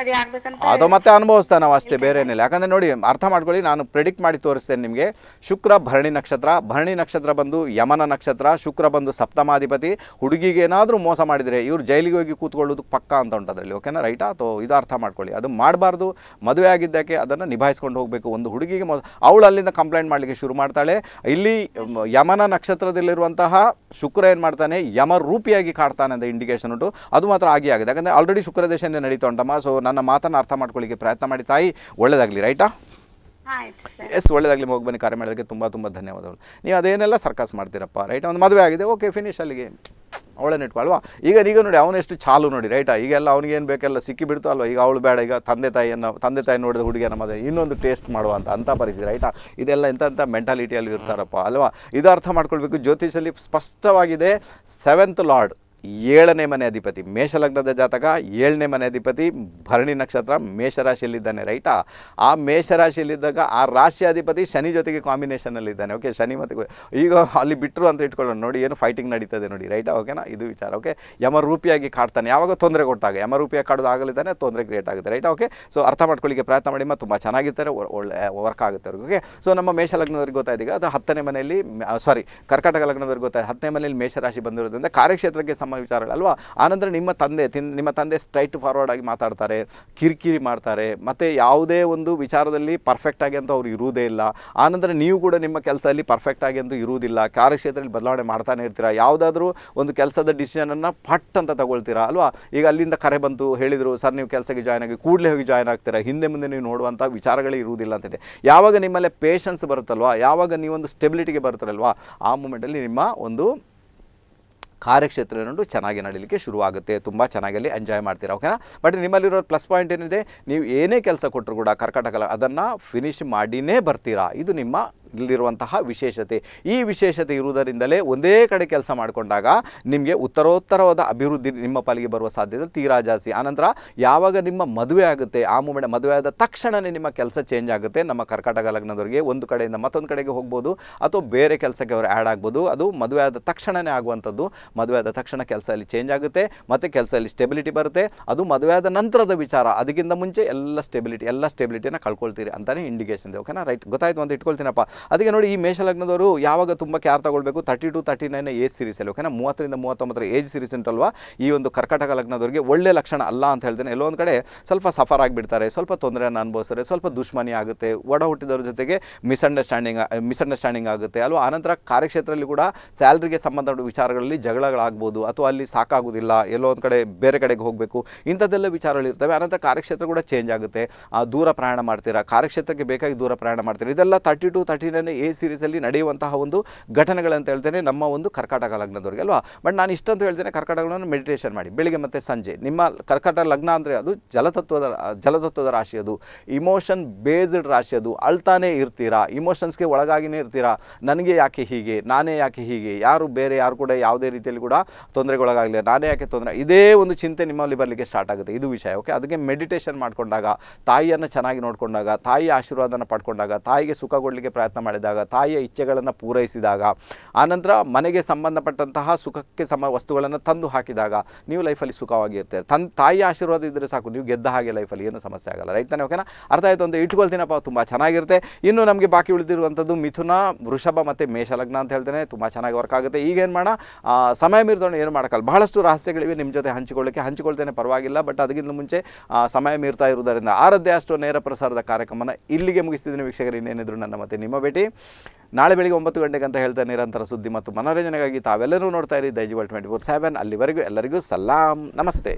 ಅದು ಮತ್ತೆ ಅನುಭವಿಸ್ತಾ ನಾವು ಅಷ್ಟೇ ಬೇರೆ ಏನಿಲ್ಲ ಯಾಕಂದ್ರೆ ನೋಡಿ ಅರ್ಥ ಮಾಡ್ಕೊಳ್ಳಿ ನಾನು ಪ್ರೆಡಿಕ್ಟ್ ಮಾಡಿ ತೋರಿಸ್ತೇನೆ ನಿಮಗೆ ಶುಕ್ರ ಭರಣಿ ನಕ್ಷತ್ರ ಭರಣಿ ನಕ್ಷತ್ರ ಬಂದು ಯಮನ ನಕ್ಷತ್ರ ಶುಕ್ರ ಬಂದು ಸಪ್ತಮಾಧಿಪತಿ ಹುಡುಗಿಗೆ ಏನಾದರೂ ಮೋಸ ಮಾಡಿದರೆ ಇವ್ರು ಜೈಲಿಗೆ ಹೋಗಿ ಕೂತ್ಕೊಳ್ಳೋದು ಪಕ್ಕ ಅಂತ ಉಂಟು ಅದರಲ್ಲಿ ಓಕೆನಾ ರೈಟಾ ಅಥವಾ ಇದು ಅರ್ಥ ಮಾಡ್ಕೊಳ್ಳಿ ಅದು ಮಾಡಬಾರ್ದು ಮದುವೆ ಆಗಿದ್ದಕ್ಕೆ ಅದನ್ನು ನಿಭಾಯಿಸ್ಕೊಂಡು ಹೋಗಬೇಕು ಒಂದು ಹುಡುಗಿಗೆ ಮೋಸ ಅವಳು ಅಲ್ಲಿಂದ ಕಂಪ್ಲೇಂಟ್ ಮಾಡಲಿಕ್ಕೆ ಶುರು ಮಾಡ್ತಾಳೆ ಇಲ್ಲಿ ಯಮನ ನಕ್ಷತ್ರದಲ್ಲಿರುವಂತಹ ಶುಕ್ರ ಏನು ಮಾಡ್ತಾನೆ ಯಮ ರೂಪಿಯಾಗಿ ಕಾಡ್ತಾನೆ ಅಂತ ಇಂಡಿಕೇಶನ್ ಅದು ಮಾತ್ರ ಆಗಿ ಆಗಿದೆ ಯಾಕಂದರೆ ಆಲ್ರೆಡಿ ಶುಕ್ರ ದೇಶನೇ ಉಂಟಮ್ಮ ಸೊ ನನ್ನ ಮಾತನ್ನು ಅರ್ಥ ಮಾಡ್ಕೊಳ್ಳಿಕ್ಕೆ ಪ್ರಯತ್ನ ಮಾಡಿ ತಾಯಿ ಒಳ್ಳೆಯದಾಗಲಿ ರೈಟಾ ಎಸ್ ಒಳ್ಳೇದಾಗಲಿ ಹೋಗಿ ಬನ್ನಿ ಕಾರ್ಯ ಮಾಡೋದಕ್ಕೆ ತುಂಬ ತುಂಬ ಧನ್ಯವಾದಗಳು ನೀವು ಅದೇನೆಲ್ಲ ಸರ್ಕಸ್ ಮಾಡ್ತೀರಪ್ಪ ರೈಟ್ ಒಂದು ಮದುವೆ ಆಗಿದೆ ಓಕೆ ಫಿನಿಶ್ ಅಲ್ಲಿಗೆ ಅವಳೇ ಅಲ್ವಾ ಈಗ ಈಗ ನೋಡಿ ಅವನೆಷ್ಟು ಚಾಲು ನೋಡಿ ರೈಟಾ ಈಗೆಲ್ಲ ಅವನಿಗೆ ಏನು ಬೇಕೆಲ್ಲ ಸಿಕ್ಕಿ ಬಿಡ್ತು ಅಲ್ವಾ ಈಗ ಅವಳು ಬೇಡ ಈಗ ತಂದೆ ತಾಯಿಯನ್ನು ತಂದೆ ತಾಯಿ ನೋಡಿದ ಹುಡುಗಿಯನ್ನು ಮದುವೆ ಇನ್ನೊಂದು ಟೇಸ್ಟ್ ಮಾಡುವ ಅಂತ ಅಂಥ ಪರಿಸ್ಥಿತಿ ರೈಟಾ ಇದೆಲ್ಲ ಎಂಥ ಮೆಂಟಾಲಿಟಿಯಲ್ಲಿ ಇರ್ತಾರಪ್ಪ ಅಲ್ವಾ ಇದು ಅರ್ಥ ಮಾಡ್ಕೊಳ್ಬೇಕು ಜ್ಯೋತಿಷಲ್ಲಿ ಸ್ಪಷ್ಟವಾಗಿದೆ ಸೆವೆಂತ್ ಲಾರ್ಡ್ ಏಳನೇ ಮನೆ ಅಧಿಪತಿ ಮೇಷಲಗ್ನದ ಜಾತಕ ಏಳನೇ ಮನೆ ಅಧಿಪತಿ ಭರಣಿ ನಕ್ಷತ್ರ ಮೇಷರಾಶಿಯಲ್ಲಿದ್ದಾನೆ ರೈಟಾ ಆ ಮೇಷರಾಶಿಯಲ್ಲಿದ್ದಾಗ ಆ ರಾಶಿ ಅಧಿಪತಿ ಶನಿ ಜೊತೆಗೆ ಕಾಂಬಿನೇಷನಲ್ಲಿದ್ದಾನೆ ಓಕೆ ಶನಿ ಮತ್ತು ಈಗ ಅಲ್ಲಿ ಬಿಟ್ಟರು ಅಂತ ಇಟ್ಕೊಳ್ಳೋಣ ನೋಡಿ ಏನು ಫೈಟಿಂಗ್ ನಡೀತದೆ ನೋಡಿ ರೈಟಾ ಓಕೆನಾ ಇದು ವಿಚಾರ ಓಕೆ ಯಮರೂಪಿಯಾಗಿ ಕಾಡ್ತಾನೆ ಯಾವಾಗ ತೊಂದರೆ ಕೊಟ್ಟಾಗ ಯಮರೂಪಿಯಾಗಿ ಕಾಡೋದು ಆಗಲಿದ್ದಾನೆ ತೊಂದರೆ ಕ್ರಿಯೇಟ್ ಆಗುತ್ತೆ ರೈಟಾ ಓಕೆ ಸೊ ಅರ್ಥ ಮಾಡ್ಕೊಳ್ಳಿಕ್ಕೆ ಪ್ರಯತ್ನ ಮಾಡಿ ಮತ್ತು ತುಂಬ ಚೆನ್ನಾಗಿರ್ತಾರೆ ಒಳ್ಳೆ ವರ್ಕ್ ಆಗುತ್ತೆ ಅವ್ರಿಗೆ ಓಕೆ ಸೊ ನಮ್ಮ ಮೇಷ ಲಗ್ನದವ್ರಿಗೆ ಅದು ಹತ್ತನೇ ಮನೆಯಲ್ಲಿ ಸಾರಿ ಕರ್ಕಾಟಕ ಲಗ್ನದವ್ರಿಗೆ ಗೊತ್ತಾಯ್ತು ಹತ್ತನೇ ಮನೆಯಲ್ಲಿ ಮೇಷರಾಶಿ ಬಂದಿರೋದ್ರಿಂದ ಕಾರ್ಯಕ್ಷೇತ್ರಕ್ಕೆ ನಮ್ಮ ವಿಚಾರಗಳು ಅಲ್ವಾ ಆನಂತರ ನಿಮ್ಮ ತಂದೆ ನಿಮ್ಮ ತಂದೆ ಸ್ಟ್ರೈಟ್ ಫಾರ್ವರ್ಡ್ ಆಗಿ ಮಾತಾಡ್ತಾರೆ ಕಿರಿಕಿರಿ ಮಾಡ್ತಾರೆ ಮತ್ತು ಯಾವುದೇ ಒಂದು ವಿಚಾರದಲ್ಲಿ ಪರ್ಫೆಕ್ಟಾಗಿ ಅಂತ ಅವ್ರು ಇರುವುದೇ ಇಲ್ಲ ಆನಂತರ ನೀವು ಕೂಡ ನಿಮ್ಮ ಕೆಲಸದಲ್ಲಿ ಆಗಿ ಅಂತೂ ಇರುವುದಿಲ್ಲ ಕಾರ್ಯಕ್ಷೇತ್ರದಲ್ಲಿ ಬದಲಾವಣೆ ಮಾಡ್ತಾನೆ ಇರ್ತೀರಾ ಯಾವುದಾದ್ರೂ ಒಂದು ಕೆಲಸದ ಡಿಸಿಷನನ್ನು ಫಟ್ ಅಂತ ತಗೊಳ್ತೀರಾ ಅಲ್ವಾ ಈಗ ಅಲ್ಲಿಂದ ಕರೆ ಬಂತು ಹೇಳಿದರು ಸರ್ ನೀವು ಕೆಲಸಕ್ಕೆ ಜಾಯ್ನ್ ಆಗಿ ಕೂಡಲೇ ಹೋಗಿ ಜಾಯ್ನ್ ಆಗ್ತೀರಾ ಹಿಂದೆ ಮುಂದೆ ನೀವು ನೋಡುವಂಥ ವಿಚಾರಗಳೇ ಇರುವುದಿಲ್ಲ ಅಂತಿದೆ ಯಾವಾಗ ನಿಮ್ಮಲ್ಲೇ ಪೇಷನ್ಸ್ ಬರುತ್ತಲ್ವಾ ಯಾವಾಗ ನೀವೊಂದು ಸ್ಟೆಬಿಲಿಟಿಗೆ ಬರುತ್ತಲ್ವಾ ಆ ಮೂಮೆಂಟಲ್ಲಿ ನಿಮ್ಮ ಒಂದು ಕಾರ್ಯಕ್ಷೇತ್ರ ನೋಡು ಚೆನ್ನಾಗಿ ನಡೀಲಿಕ್ಕೆ ಶುರುವಾಗುತ್ತೆ ತುಂಬ ಚೆನ್ನಾಗಿ ಎಂಜಾಯ್ ಮಾಡ್ತೀರಾ ಓಕೆನಾ ಬಟ್ ನಿಮ್ಮಲ್ಲಿರೋ ಪ್ಲಸ್ ಪಾಯಿಂಟ್ ಏನಿದೆ ನೀವು ಏನೇ ಕೆಲಸ ಕೊಟ್ಟರು ಕೂಡ ಕರ್ಕಾಟಕ ಅದನ್ನು ಫಿನಿಶ್ ಮಾಡಿನೇ ಬರ್ತೀರಾ ಇದು ನಿಮ್ಮ ಇಲ್ಲಿರುವಂತಹ ವಿಶೇಷತೆ ಈ ವಿಶೇಷತೆ ಇರುವುದರಿಂದಲೇ ಒಂದೇ ಕಡೆ ಕೆಲಸ ಮಾಡಿಕೊಂಡಾಗ ನಿಮಗೆ ಉತ್ತರೋತ್ತರವಾದ ಅಭಿವೃದ್ಧಿ ನಿಮ್ಮ ಪಾಲಿಗೆ ಬರುವ ಸಾಧ್ಯತೆ ತೀರಾ ಜಾಸ್ತಿ ಆನಂತರ ಯಾವಾಗ ನಿಮ್ಮ ಮದುವೆ ಆಗುತ್ತೆ ಆ ಮೂಮೆಂಟ್ ಮದುವೆ ಆದ ತಕ್ಷಣವೇ ನಿಮ್ಮ ಕೆಲಸ ಚೇಂಜ್ ಆಗುತ್ತೆ ನಮ್ಮ ಕರ್ಕಾಟಕ ಲಗ್ನದವರಿಗೆ ಒಂದು ಕಡೆಯಿಂದ ಮತ್ತೊಂದು ಕಡೆಗೆ ಹೋಗ್ಬೋದು ಅಥವಾ ಬೇರೆ ಕೆಲಸಕ್ಕೆ ಅವರು ಆ್ಯಡ್ ಆಗ್ಬೋದು ಅದು ಮದುವೆ ಆದ ತಕ್ಷಣವೇ ಆಗುವಂಥದ್ದು ಮದುವೆ ಆದ ತಕ್ಷಣ ಅಲ್ಲಿ ಚೇಂಜ್ ಆಗುತ್ತೆ ಮತ್ತು ಕೆಲಸದಲ್ಲಿ ಸ್ಟೆಬಿಲಿಟಿ ಬರುತ್ತೆ ಅದು ಮದುವೆ ಆದ ನಂತರದ ವಿಚಾರ ಅದಕ್ಕಿಂತ ಮುಂಚೆ ಎಲ್ಲ ಸ್ಟೆಬಿಲಿಟಿ ಎಲ್ಲ ಸ್ಟೆಬಿಲಿಟಿನ ಕಳ್ಕೊಳ್ತೀರಿ ಅಂತಲೇ ಇಂಡಿಕೇಶನ್ ಇದೆ ಓಕೆನಾ ರೈಟ್ ಗೊತ್ತಾಯ್ತು ಅಂತ ಇಟ್ಕೊಳ್ತೀನಪ್ಪ ಅದಕ್ಕೆ ನೋಡಿ ಈ ಮೇಷಲಗ್ನದವರು ಯಾವಾಗ ತುಂಬ ಕೇರ್ ತಗೊಳ್ಬೇಕು thirty to thirty nine age ಸೀರೀಸಲ್ಲಿ ಓಕೆನಾ ಮೂವತ್ತರಿಂದ ಮೂವತ್ತೊಂಬತ್ತರ ಏಜ್ ಸೀರೀಸ್ ಉಂಟಲ್ವಾ ಈ ಒಂದು ಕರ್ಕಟಕ ಲಗ್ನದವರಿಗೆ ಒಳ್ಳೆ ಲಕ್ಷಣ ಅಲ್ಲ ಅಂತ ಹೇಳ್ತೇನೆ ಎಲ್ಲೊಂದು ಕಡೆ ಸ್ವಲ್ಪ ಸಫರ್ ಆಗಿಬಿಡ್ತಾರೆ ಸ್ವಲ್ಪ ತೊಂದರೆಯನ್ನು ಅನುಭವಿಸ್ತಾರೆ ಸ್ವಲ್ಪ ದುಷ್ಮನಿ ಆಗುತ್ತೆ ಒಡ ಹುಟ್ಟಿದವ್ರ ಜೊತೆಗೆ ಮಿಸ್ಅಂಡರ್ಸ್ಟ್ಯಾಂಡಿಂಗ್ ಮಿಸ್ಅಂಡರ್ಸ್ಟ್ಯಾಂಡಿಂಗ್ ಆಗುತ್ತೆ ಅಲ್ವಾ ಆನಂತರ ಕಾರ್ಯಕ್ಷೇತ್ರದಲ್ಲಿ ಕೂಡ ಸ್ಯಾಲ್ರಿಗೆ ಸಂಬಂಧಪಟ್ಟ ವಿಚಾರಗಳಲ್ಲಿ ಜಗಳಗಳಾಗ್ಬೋದು ಅಥವಾ ಅಲ್ಲಿ ಸಾಕಾಗೋದಿಲ್ಲ ಎಲ್ಲೋ ಒಂದು ಕಡೆ ಬೇರೆ ಕಡೆಗೆ ಹೋಗಬೇಕು ಇಂಥದ್ದೆಲ್ಲ ಇರ್ತವೆ ಆನಂತರ ಕಾರ್ಯಕ್ಷೇತ್ರ ಕೂಡ ಚೇಂಜ್ ಆಗುತ್ತೆ ಆ ದೂರ ಪ್ರಯಾಣ ಮಾಡ್ತೀರಾ ಕಾರ್ಯಕ್ಷೇತ್ರಕ್ಕೆ ಬೇಕಾಗಿ ದೂರ ಪ್ರಯಾಣ ಮಾಡ್ತೀರಾ ಇದೆಲ್ಲ ತರ್ಟಿ ಟು ತರ್ಟಿ ಟಿವಿನಲ್ಲಿ ಎ ಸೀರೀಸಲ್ಲಿ ನಡೆಯುವಂತಹ ಒಂದು ಘಟನೆಗಳಂತ ಹೇಳ್ತೇನೆ ನಮ್ಮ ಒಂದು ಕರ್ಕಾಟಕ ಲಗ್ನದವರಿಗೆ ಅಲ್ವಾ ಬಟ್ ನಾನು ಇಷ್ಟಂತ ಹೇಳ್ತೇನೆ ಕರ್ಕಾಟಕಗಳನ್ನು ಮೆಡಿಟೇಷನ್ ಮಾಡಿ ಬೆಳಿಗ್ಗೆ ಮತ್ತು ಸಂಜೆ ನಿಮ್ಮ ಕರ್ಕಾಟಕ ಲಗ್ನ ಅಂದರೆ ಅದು ಜಲತತ್ವದ ಜಲತತ್ವದ ರಾಶಿ ಅದು ಇಮೋಷನ್ ಬೇಸ್ಡ್ ರಾಶಿ ಅದು ಅಳ್ತಾನೇ ಇರ್ತೀರಾ ಇಮೋಷನ್ಸ್ಗೆ ಒಳಗಾಗಿನೇ ಇರ್ತೀರಾ ನನಗೆ ಯಾಕೆ ಹೀಗೆ ನಾನೇ ಯಾಕೆ ಹೀಗೆ ಯಾರು ಬೇರೆ ಯಾರು ಕೂಡ ಯಾವುದೇ ರೀತಿಯಲ್ಲಿ ಕೂಡ ತೊಂದರೆಗೊಳಗಾಗಲಿಲ್ಲ ನಾನೇ ಯಾಕೆ ತೊಂದರೆ ಇದೇ ಒಂದು ಚಿಂತೆ ನಿಮ್ಮಲ್ಲಿ ಬರಲಿಕ್ಕೆ ಸ್ಟಾರ್ಟ್ ಆಗುತ್ತೆ ಇದು ವಿಷಯ ಓಕೆ ಅದಕ್ಕೆ ಮೆಡಿಟೇಷನ್ ಮಾಡಿಕೊಂಡಾಗ ತಾಯಿಯನ್ನು ಚೆನ್ನಾಗಿ ನೋಡಿಕೊಂಡಾಗ ತಾಯಿ ಆಶೀರ್ವಾದನ ಪಡ್ಕೊಂಡಾಗ ತಾಯಿಗೆ ಸುಖ ಪ್ರಯತ್ನ ಮಾಡಿದಾಗ ತಾಯಿಯ ಇಚ್ಛೆಗಳನ್ನು ಪೂರೈಸಿದಾಗ ಆನಂತರ ಮನೆಗೆ ಸಂಬಂಧಪಟ್ಟಂತಹ ಸುಖಕ್ಕೆ ಸಮ ವಸ್ತುಗಳನ್ನು ತಂದು ಹಾಕಿದಾಗ ನೀವು ಲೈಫಲ್ಲಿ ಸುಖವಾಗಿರುತ್ತೆ ತನ್ನ ತಾಯಿ ಆಶೀರ್ವಾದ ಇದ್ದರೆ ಸಾಕು ನೀವು ಗೆದ್ದ ಹಾಗೆ ಲೈಫಲ್ಲಿ ಏನು ಸಮಸ್ಯೆ ಆಗಲ್ಲ ರೈಟ್ ತಾನೆ ಓಕೆನಾ ಅರ್ಥ ಆಯಿತು ಅಂತ ಇಟ್ಕೊಳ್ತೀನಪ್ಪ ತುಂಬ ಚೆನ್ನಾಗಿರುತ್ತೆ ಇನ್ನು ನಮಗೆ ಬಾಕಿ ಉಳಿದಿರುವಂಥದ್ದು ಮಿಥುನ ವೃಷಭ ಮತ್ತು ಮೇಷಲಗ್ನ ಅಂತ ಹೇಳ್ತೇನೆ ತುಂಬ ಚೆನ್ನಾಗಿ ವರ್ಕ್ ಆಗುತ್ತೆ ಈಗೇನು ಮಾಡೋಣ ಸಮಯ ಮೀರಿದೋಣ ಏನು ಮಾಡೋಕ್ಕಲ್ಲ ಬಹಳಷ್ಟು ರಹಸ್ಯಗಳಿವೆ ನಿಮ್ಮ ಜೊತೆ ಹಂಚಿಕೊಳ್ಳಕ್ಕೆ ಹಂಚಿಕೊಳ್ತೇನೆ ಪರವಾಗಿಲ್ಲ ಬಟ್ ಅದಕ್ಕಿಂತ ಮುಂಚೆ ಸಮಯ ಮೀರ್ತಾ ಇರುವುದರಿಂದ ಆರದ್ದೇ ಅಷ್ಟು ನೇರ ಪ್ರಸಾರದ ಕಾರ್ಯಕ್ರಮನ ಇಲ್ಲಿಗೆ ಮುಗಿಸ್ತಿದ್ದೀನಿ ವೀಕ್ಷಕರು ಇನ್ನೇನಿದ್ರು ನನ್ನ ಮತ್ತೆ ನಿಮ್ಮ ನಾಳೆ ಬೆಳಿಗ್ಗೆ ಒಂಬತ್ತು ಗಂಟೆಗೆ ಅಂತ ಹೇಳ್ತಾ ನಿರಂತರ ಸುದ್ದಿ ಮತ್ತು ಮನೋರಂಜನೆಗಾಗಿ ತಾವೆಲ್ಲರೂ ನೋಡ್ತಾ ಇರಿ ದೈಜಿವಲ್ ಟ್ವೆಂಟಿ ಫೋರ್ ಸೆವೆನ್ ಅಲ್ಲಿವರೆಗೂ ಎಲ್ಲರಿಗೂ ಸಲಾಂ ನಮಸ್ತೆ